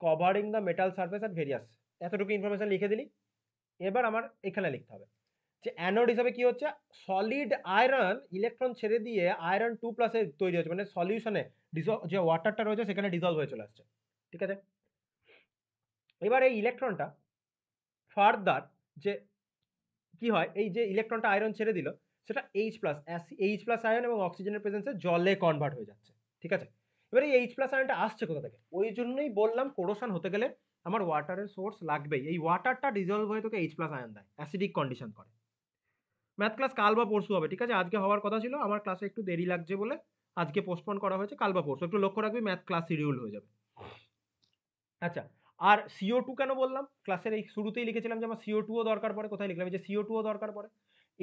covering the metal surface at various এতটুকু ইনফরমেশান লিখে দিলি এবার আমার এখানে লিখতে হবে যে অ্যানোড হিসাবে কি হচ্ছে সলিড আয়রন ইলেকট্রন ছেড়ে দিয়ে আয়রন টু প্লাসে তৈরি হচ্ছে মানে সলিউশনে যে ওয়াটারটা রয়েছে সেখানে ডিজলভ হয়ে চলে আসছে ঠিক আছে এবার এই ইলেকট্রনটা ফার্দার যে কি হয় এই যে ইলেকট্রনটা আয়রন ছেড়ে দিল সেটা H plus H plus iron এবং অক্সিজেনের প্রেজেন্সে জলে কনভার্ট হয়ে যাচ্ছে ঠিক আছে এবারে এই এইচ প্লাস আয়নটা আসছে কোথা থেকে ওই জন্যই বললাম কোরোশন হতে গেলে আমার ওয়াটারের সোর্স লাগবেই এই ওয়াটারটা ডিজলভ হয়ে তোকে এইচ প্লাস আয়ন দেয় অ্যাসিডিক কন্ডিশন করে ম্যাথ ক্লাস কাল বা পরশু হবে ঠিক আছে আজকে হওয়ার কথা ছিল আমার ক্লাসে একটু দেরি লাগছে বলে আজকে পোস্টপোন করা হয়েছে কাল বা পরশু একটু লক্ষ্য রাখবি ম্যাথ ক্লাস শিডিউল হয়ে যাবে আচ্ছা আর সিও টু কেন বললাম ক্লাসের এই শুরুতেই লিখেছিলাম যে আমার সিও টুও দরকার পড়ে কোথায় লিখলাম যে সিও টুও দরকার পড়ে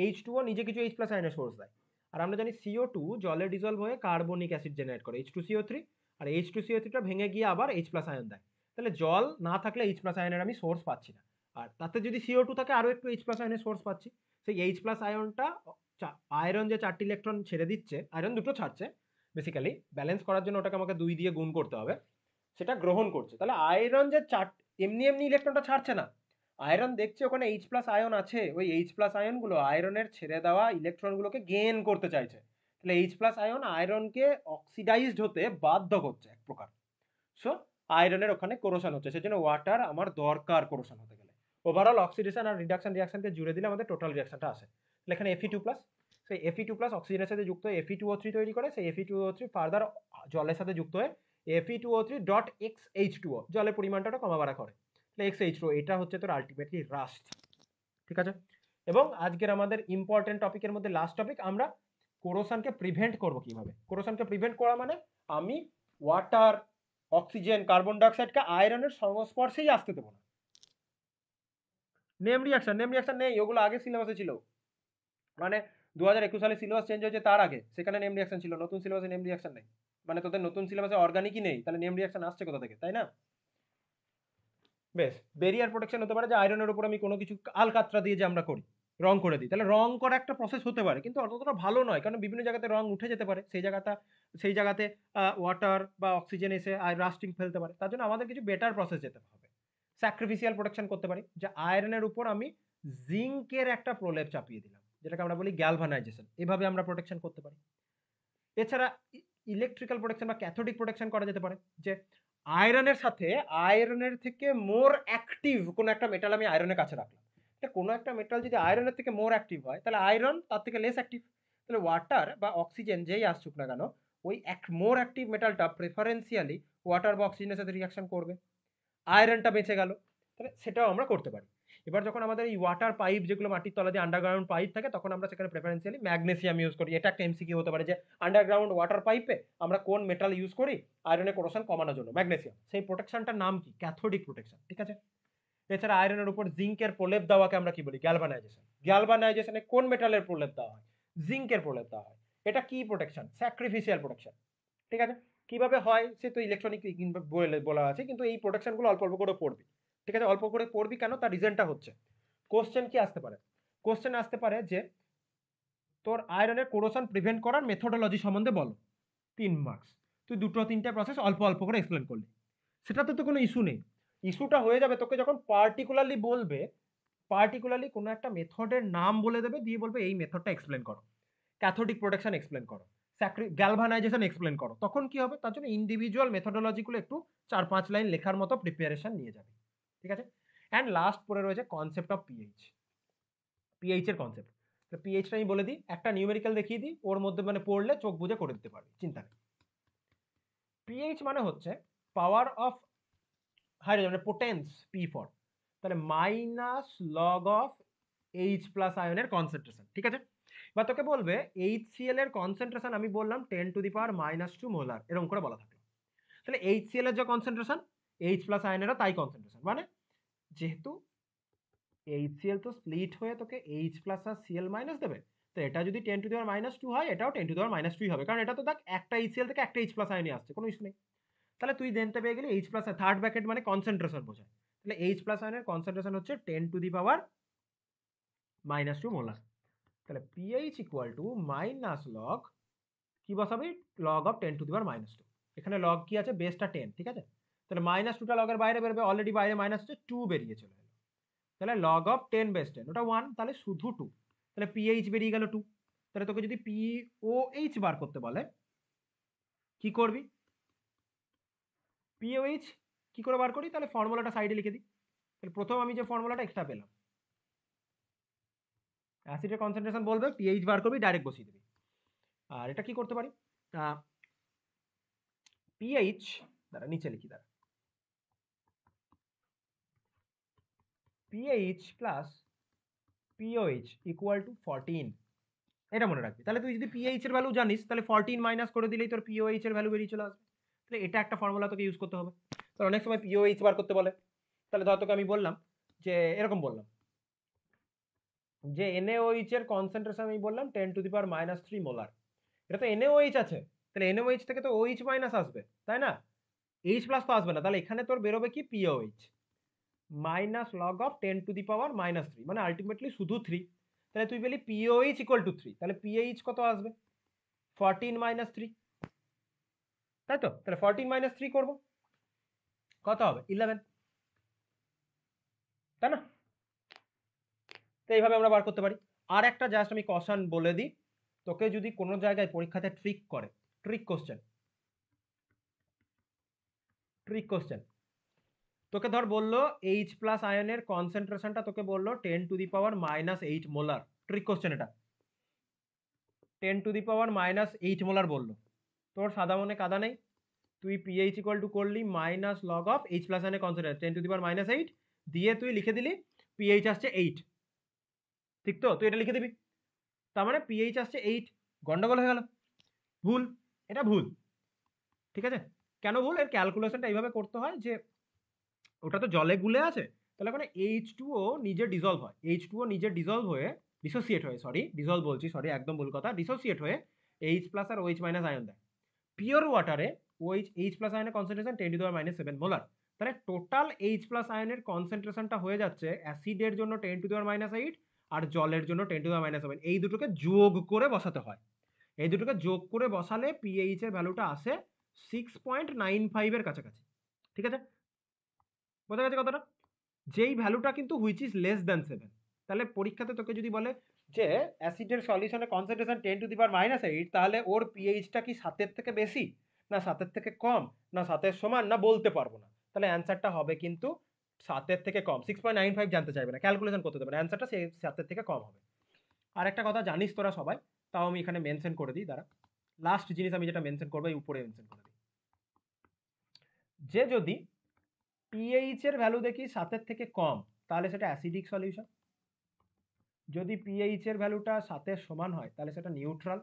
এইচ টুও নিজে কিছু এইচ প্লাস আয়নের সোর্স দেয় আর আমরা জানি সিও টু জলে ডিজলভ হয়ে কার্বনিক অ্যাসিড জেনারেট করে এইচ টু সিও থ্রি আর এইচ টু সিও থ্রিটা ভেঙে গিয়ে আবার এইচ প্লাস আয়ন দেয় তাহলে জল না থাকলে এইচ প্লাস আয়নের আমি সোর্স পাচ্ছি না আর তাতে যদি সিও টু থাকে আরও একটু এইচ প্লাস আয়নের সোর্স পাচ্ছি সেই এইচ প্লাস আয়নটা আয়রন যে চারটি ইলেকট্রন ছেড়ে দিচ্ছে আয়রন দুটো ছাড়ছে বেসিক্যালি ব্যালেন্স করার জন্য ওটাকে আমাকে দুই দিয়ে গুণ করতে হবে সেটা গ্রহণ করছে তাহলে আয়রন যে চার এমনি এমনি ইলেকট্রনটা ছাড়ছে না আয়রন দেখছে ওখানে এইচ প্লাস আয়ন আছে ওই এইচ প্লাস আয়নগুলো আয়রনের ছেড়ে দেওয়া ইলেকট্রনগুলোকে গেন করতে চাইছে তাহলে এইচ প্লাস আয়ন আয়রনকে অক্সিডাইজড হতে বাধ্য করছে এক প্রকার সো আয়রনের ওখানে কোরোশন হচ্ছে সেজন্য ওয়াটার আমার দরকার কোরোশন হতে গেলে ওভারঅল অক্সিডেশন আর রিডাকশন রিয়াকশনকে জুড়ে দিলে আমাদের টোটাল রিয়াকশনটা আসে তাহলে এখানে এফি টু প্লাস সেই এফি টু প্লাস অক্সিজেনের সাথে যুক্ত হয়ে এফি টু ও থ্রি তৈরি করে সেই Fe two O three further জলের সাথে যুক্ত হয়ে Fe two O three dot X H two O জলের পরিমাণটা কমা বাড়া করে এক্স এটা হচ্ছে তোর আলটিমেটলি রাস্ট ঠিক আছে এবং আজকের আমাদের ইম্পর্টেন্ট টপিকের মধ্যে লাস্ট টপিক আমরা কোরোসানকে প্রিভেন্ট করব কিভাবে কোরোসানকে প্রিভেন্ট করা মানে আমি ওয়াটার অক্সিজেন কার্বন ডাইঅক্সাইডকে আয়রনের সংস্পর্শেই আসতে দেবো না নেম রিয়াকশন নেম রিয়াকশন নেই ওগুলো আগে সিলেবাসে ছিল মানে দু হাজার একুশ সালে সিলেবাস চেঞ্জ হয়েছে তার আগে সেখানে নেম রিয়াকশন ছিল নতুন সিলেবাসে নেম রিয়াকশন নেই মানে তোদের নতুন সিলেবাসে অর্গানিকই নেই তাহলে নেম রিয়াকশন আসছে কোথা থেকে তাই না বেশ বেরিয়ার প্রোটেকশন হতে পারে যে আয়রনের উপর আমি কোনো কিছু আলকাত্রা দিয়ে যে আমরা করি রং করে দিই তাহলে রং করা একটা প্রসেস হতে পারে কিন্তু অতটা ভালো নয় কারণ বিভিন্ন জায়গাতে রং উঠে যেতে পারে সেই জায়গাটা সেই জায়গাতে ওয়াটার বা অক্সিজেন এসে রাস্টিং ফেলতে পারে তার জন্য আমাদের কিছু বেটার প্রসেস যেতে হবে স্যাক্রিফিসিয়াল প্রোটেকশন করতে পারি যে আয়রনের উপর আমি জিঙ্কের একটা প্রলেপ চাপিয়ে দিলাম যেটাকে আমরা বলি গ্যালভানাইজেশন এভাবে আমরা প্রোটেকশন করতে পারি এছাড়া ইলেকট্রিক্যাল e, প্রোটেকশন বা ক্যাথোডিক প্রোটেকশন করা যেতে পারে যে আয়রনের সাথে আয়রনের থেকে মোর অ্যাক্টিভ কোনো একটা মেটাল আমি আয়রনের কাছে রাখলাম এটা কোনো একটা মেটাল যদি আয়রনের থেকে মোর অ্যাক্টিভ হয় তাহলে আয়রন তার থেকে লেস অ্যাক্টিভ তাহলে ওয়াটার বা অক্সিজেন যেই আসুক না কেন ওই এক মোর অ্যাক্টিভ মেটালটা প্রেফারেন্সিয়ালি ওয়াটার বা অক্সিজেনের সাথে রিয়াকশন করবে আয়রনটা বেঁচে গেল তাহলে সেটাও আমরা করতে পারি এবার যখন আমাদের এই ওয়াটার পাইপ যেগুলো মাটির তলা দিয়ে আন্ডারগ্রাউন্ড পাইপ থাকে তখন আমরা সেখানে প্রেফারেন্সিয়ালি ম্যাগনেসিয়াম ইউজ করি এটা একটা এমসিকিউ হতে পারে যে আন্ডারগ্রাউন্ড ওয়াটার পাইপে আমরা কোন মেটাল ইউজ করি আয়রনের কোরোশন কমানোর জন্য ম্যাগনেসিয়াম সেই প্রোটেকশনটার নাম কি ক্যাথোডিক প্রোটেকশন ঠিক আছে এছাড়া আয়রনের উপর জিঙ্কের প্রলেপ দেওয়াকে আমরা কি বলি গ্যালভানাইজেশন গ্যালভানাইজেশনে কোন মেটালের প্রলেপ দেওয়া হয় জিঙ্কের প্রলেপ দেওয়া হয় এটা কি প্রোটেকশন স্যাক্রিফিশিয়াল প্রোটেকশন ঠিক আছে কিভাবে হয় সে তো ইলেকট্রনিক বলে বলা আছে কিন্তু এই প্রোটেকশনগুলো অল্প অল্প করে পড়বে ঠিক আছে অল্প করে পড়বি কেন তার রিজনটা হচ্ছে কোশ্চেন কি আসতে পারে কোশ্চেন আসতে পারে যে তোর আয়রনের কোরোশন প্রিভেন্ট করার মেথোডোলজি সম্বন্ধে বলো তিন মার্কস তুই দুটো তিনটা প্রসেস অল্প অল্প করে এক্সপ্লেন করলি সেটাতে তো কোনো ইস্যু নেই ইস্যুটা হয়ে যাবে তোকে যখন পার্টিকুলারলি বলবে পার্টিকুলারলি কোনো একটা মেথডের নাম বলে দেবে দিয়ে বলবে এই মেথডটা এক্সপ্লেন করো ক্যাথোডিক প্রোটেকশন এক্সপ্লেন করো স্যাক্রি গ্যালভানাইজেশন এক্সপ্লেন করো তখন কি হবে তার জন্য ইন্ডিভিজুয়াল মেথোডোলজিগুলো একটু চার পাঁচ লাইন লেখার মতো প্রিপারেশান নিয়ে যাবে ঠিক আছে অ্যান্ড লাস্ট পরে রয়েছে কনসেপ্ট অফ পিএইচ পিএইচের কনসেপ্ট পিএইচটা আমি বলে দিই একটা নিউমেরিক্যাল দেখিয়ে দিই ওর মধ্যে মানে পড়লে চোখ বুঝে করে দিতে পারবে চিন্তা নেই পিএইচ মানে হচ্ছে পাওয়ার অফ হাইড্রোজেন মানে পোটেন্স পি ফর তাহলে minus log of H plus আয়নের কনসেন্ট্রেশন ঠিক আছে বা তোকে বলবে এইচ সিএল এর কনসেন্ট্রেশন আমি বললাম ten to the power minus two molar এরকম করে বলা থাকে তাহলে এইচ সিএল এর যে কনসেন্ট্রেশন এইচ প্লাস আয়নেরা তাই কনসেন্ট্রেশন মানে যেহেতু এইচ এইচসিএল তো স্প্লিট হয়ে তোকে এইচ প্লাস আর সিএল মাইনাস দেবে তো এটা যদি ten to the power minus two হয় এটাও টেন টু দেওয়ার মাইনাস টুই হবে কারণ এটা তো দেখ একটা এইচ এইচসিএল থেকে একটা এইচ প্লাস আয়নে আসছে কোনো ইস্যু নেই তাহলে তুই দেনতে পেয়ে গেলি এইচ প্লাস থার্ড ব্যাকেট মানে কনসেন্ট্রেশন বোঝায় তাহলে এইচ প্লাস আয়নের কনসেন্ট্রেশন হচ্ছে ten to the power minus two molar তাহলে pH equal to minus log কি বসাবি log of ten to the power minus two এখানে লগ কি আছে বেসটা টেন ঠিক আছে তাহলে মাইনাস টুটা লগের বাইরে বেরোবে অলরেডি বাইরে মাইনাস হচ্ছে টু বেরিয়ে চলে এলো তাহলে log of ten base ten ওটা ওয়ান তাহলে শুধু টু তাহলে পিএইচ বেরিয়ে গেল টু তাহলে তোকে যদি পি ও এইচ বার করতে বলে কি করবি পিওএইচ কি করে বার করি তাহলে ফর্মুলাটা সাইডে লিখে দিই তাহলে প্রথম আমি যে ফর্মুলাটা এক্সট্রা পেলাম অ্যাসিডের কনসেন্ট্রেশন বলবে পিএইচ বার করবি ডাইরেক্ট বসিয়ে দিবি আর এটা কি করতে পারি পিএইচ দাঁড়া নিচে লিখি দাঁড়া pH plus pOH equal to fourteen এটা মনে রাখবি তাহলে তুই যদি পিএইচ এর ভ্যালু জানিস তাহলে ফরটিন মাইনাস করে দিলেই তোর পিওএইচ এর ভ্যালু বেরিয়ে চলে আসবে তাহলে এটা একটা ফর্মুলা তোকে ইউজ করতে হবে তাহলে অনেক সময় পিওএইচ বার করতে বলে তাহলে ধর তোকে আমি বললাম যে এরকম বললাম যে এনএওইচ এর কনসেন্ট্রেশন আমি বললাম ten to the power minus three molar এটা তো এনএওইচ আছে তাহলে এনএওইচ থেকে তো ওইচ মাইনাস আসবে তাই না এইচ প্লাস তো আসবে না তাহলে এখানে তোর বেরোবে কি pOH minus log of ten to the power minus three মানে আলটিমেটলি শুধু থ্রি তাহলে তুই বলি পিওইচ ইকুয়াল টু থ্রি তাহলে পিএইচ কত আসবে ফর্টিন মাইনাস থ্রি তাই তো তাহলে ফর্টিন মাইনাস থ্রি করবো কত হবে ইলেভেন তাই না তো এইভাবে আমরা বার করতে পারি আর একটা জাস্ট আমি কশান বলে দিই তোকে যদি কোনো জায়গায় পরীক্ষাতে ট্রিক করে ট্রিক কোশ্চেন ট্রিক কোশ্চেন তোকে ধর বললো এইচ প্লাস আয়নের কনসেন্ট্রেশনটা তোকে বললো ten to the power minus eight molar trick question এটা ten to the power minus eight molar বললো তোর সাদা মনে কাদা নেই তুই পিএইচ ইকুয়াল টু করলি minus log of H plus আয়নের concentration ten to the power minus eight দিয়ে তুই লিখে দিলি পিএইচ আসছে এইট ঠিক তো তুই এটা লিখে দিবি তার মানে পিএইচ আসছে এইট গন্ডগোল হয়ে গেল ভুল এটা ভুল ঠিক আছে কেন ভুল এর ক্যালকুলেশনটা এইভাবে করতে হয় যে ওটা তো জলে গুলে আছে তাহলে ওখানে এইচ টুও নিজে ডিজলভ হয় এইচ টু ও নিজে ডিজলভ হয়ে ডিসোসিয়েট হয়ে সরি ডিজলভ বলছি সরি একদম ভুল কথা ডিসোসিয়েট হয়ে এইচ প্লাস আর ওইচ মাইনাস আয়ন দেয় পিওর ওয়াটারে ওইচ এইচ প্লাস আয়নের concentration ten to the power minus seven molar তাহলে টোটাল এইচ প্লাস আয়নের কনসেন্ট্রেশনটা হয়ে যাচ্ছে অ্যাসিডের জন্য ten to the power minus eight আর জলের জন্য ten to the power minus seven এই দুটোকে যোগ করে বসাতে হয় এই দুটোকে যোগ করে বসালে পিএইচ এর ভ্যালুটা আসে সিক্স পয়েন্ট নাইন ফাইভের কাছাকাছি ঠিক আছে বোঝা গেছে কথাটা যেই ভ্যালুটা কিন্তু which is less than seven তাহলে পরীক্ষাতে তোকে যদি বলে যে অ্যাসিডের সলিউশনে concentration ten to the power minus eight তাহলে ওর পিএইচটা কি সাতের থেকে বেশি না সাতের থেকে কম না সাতের সমান না বলতে পারবো না তাহলে অ্যান্সারটা হবে কিন্তু সাতের থেকে কম সিক্স পয়েন্ট নাইন ফাইভ জানতে চাইবে না ক্যালকুলেশন করতে দেবে না অ্যান্সারটা সেই সাতের থেকে কম হবে আর একটা কথা জানিস তোরা সবাই তাও আমি এখানে মেনশন করে দিই দাঁড়া লাস্ট জিনিস আমি যেটা মেনশন করবো এই উপরে মেনশন করে দিই যে যদি পিএইচ এর ভ্যালু দেখি সাতের থেকে কম তাহলে সেটা অ্যাসিডিক সলিউশন যদি পিএইচ এর ভ্যালুটা সাতের সমান হয় তাহলে সেটা নিউট্রাল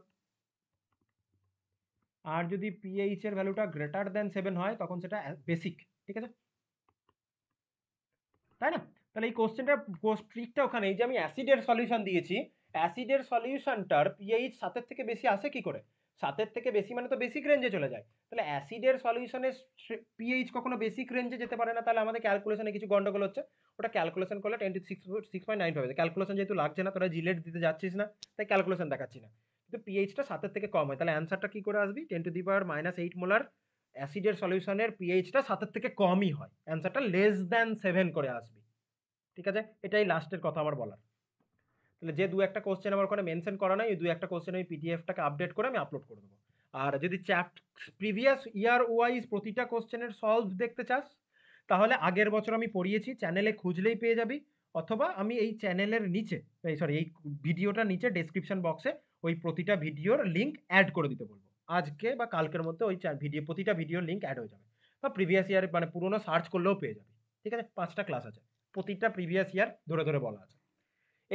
আর যদি পিএইচ এর ভ্যালুটা গ্রেটার দেন সেভেন হয় তখন সেটা বেসিক ঠিক আছে তাই না তাহলে এই কোশ্চেনটা ট্রিকটা ওখানে এই যে আমি অ্যাসিডের সলিউশন দিয়েছি অ্যাসিডের সলিউশনটার পিএইচ সাতের থেকে বেশি আসে কি করে সাতের থেকে বেশি মানে তো বেসিক রেঞ্জে চলে যায় তাহলে অ্যাসিডের সলিউশনের পিএইচ কখনো বেসিক রেঞ্জে যেতে পারে না তাহলে আমাদের ক্যালকুলেশনে কিছু গন্ডগোল হচ্ছে ওটা ক্যালকুলেশন করলে twenty six six point nine পাবে ক্যালকুলেশন যেহেতু লাগছে না তোরা জিলেট দিতে যাচ্ছিস না তাই ক্যালকুলেশন দেখাচ্ছি না কিন্তু পিএইচটা সাতের থেকে কম হয় তাহলে অ্যান্সারটা কী করে আসবি ten to the power minus eight molar অ্যাসিডের সলিউশনের পিএইচটা সাতের থেকে কমই হয় অ্যান্সারটা লেস দ্যান সেভেন করে আসবি ঠিক আছে এটাই লাস্টের কথা আমার বলার তাহলে যে দু একটা কোশ্চেন আমার ওখানে মেনশন করা নাই ওই দু একটা কোশ্চেন আমি পিডিএফটাকে আপডেট করে আমি আপলোড করে দেবো আর যদি চ্যাপ্ট প্রিভিয়াস ইয়ার ওয়াইজ প্রতিটা কোশ্চেনের সলভ দেখতে চাস তাহলে আগের বছর আমি পড়িয়েছি চ্যানেলে খুঁজলেই পেয়ে যাবি অথবা আমি এই চ্যানেলের নিচে এই সরি এই ভিডিওটার নিচে ডেসক্রিপশন বক্সে ওই প্রতিটা ভিডিওর লিঙ্ক অ্যাড করে দিতে বলবো আজকে বা কালকের মধ্যে ওই ভিডিও প্রতিটা ভিডিওর লিঙ্ক অ্যাড হয়ে যাবে বা প্রিভিয়াস ইয়ার মানে পুরোনো সার্চ করলেও পেয়ে যাবে ঠিক আছে পাঁচটা ক্লাস আছে প্রতিটা প্রিভিয়াস ইয়ার ধরে ধরে বলা আছে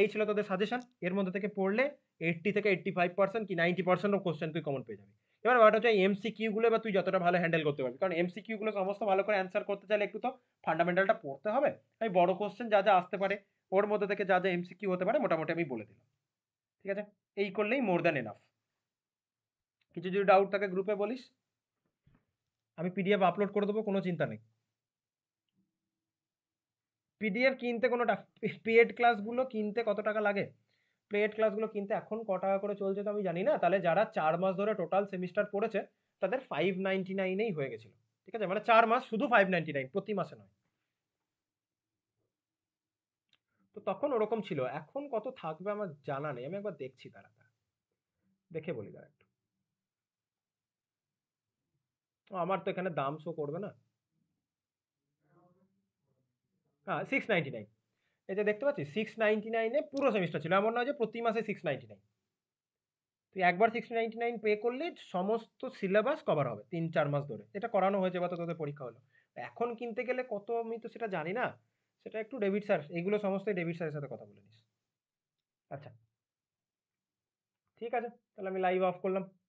এই ছিল তোদের সাজেশন এর মধ্যে থেকে পড়লে এইটটি থেকে এইটটি ফাইভ পার্সেন্ট কি নাইনটি পার্সেন্টও কোশ্চেন তুই কমন পেয়ে যাবি এবার ব্যাপারটা হচ্ছে এমসি কিউগুলো এবার তুই যতটা ভালো হ্যান্ডেল করতে পারবি কারণ এমসি কিউগুলো সমস্ত ভালো করে অ্যান্সার করতে চাইলে একটু তো ফান্ডামেন্টালটা পড়তে হবে আমি বড় কোশ্চেন যা যা আসতে পারে ওর মধ্যে থেকে যা যা এমসি কিউ হতে পারে মোটামুটি আমি বলে দিলাম ঠিক আছে এই করলেই মোর দ্যান এনাফ কিছু যদি ডাউট থাকে গ্রুপে বলিস আমি পিডিএফ আপলোড করে দেবো কোনো চিন্তা নেই পিডিএফ কিনতে কোনোটা পেড ক্লাসগুলো কিনতে কত টাকা লাগে পেড ক্লাসগুলো কিনতে এখন ক টাকা করে চলছে তো আমি জানি না তাহলে যারা চার মাস ধরে টোটাল সেমিস্টার পড়েছে তাদের ফাইভ নাইনটি নাইনেই হয়ে গেছিলো ঠিক আছে মানে চার মাস শুধু ফাইভ নাইনটি নাইন প্রতি মাসে নয় তো তখন ওরকম ছিল এখন কত থাকবে আমার জানা নেই আমি একবার দেখছি তারা দেখে বলি তারা একটু আমার তো এখানে দাম শো করবে না হ্যাঁ সিক্স নাইনটি নাইন এটা দেখতে পাচ্ছি সিক্স নাইনটি নাইনে পুরো সেমিস্টার ছিল এমন নয় যে প্রতি মাসে সিক্স নাইনটি নাইন তুই একবার সিক্স নাইনটি নাইন পে করলে সমস্ত সিলেবাস কভার হবে তিন চার মাস ধরে এটা করানো হয়েছে বা তোদের পরীক্ষা হলো এখন কিনতে গেলে কত আমি তো সেটা জানি না সেটা একটু ডেভিড স্যার এগুলো সমস্ত ডেভিড স্যারের সাথে কথা বলে নিস আচ্ছা ঠিক আছে তাহলে আমি লাইভ অফ করলাম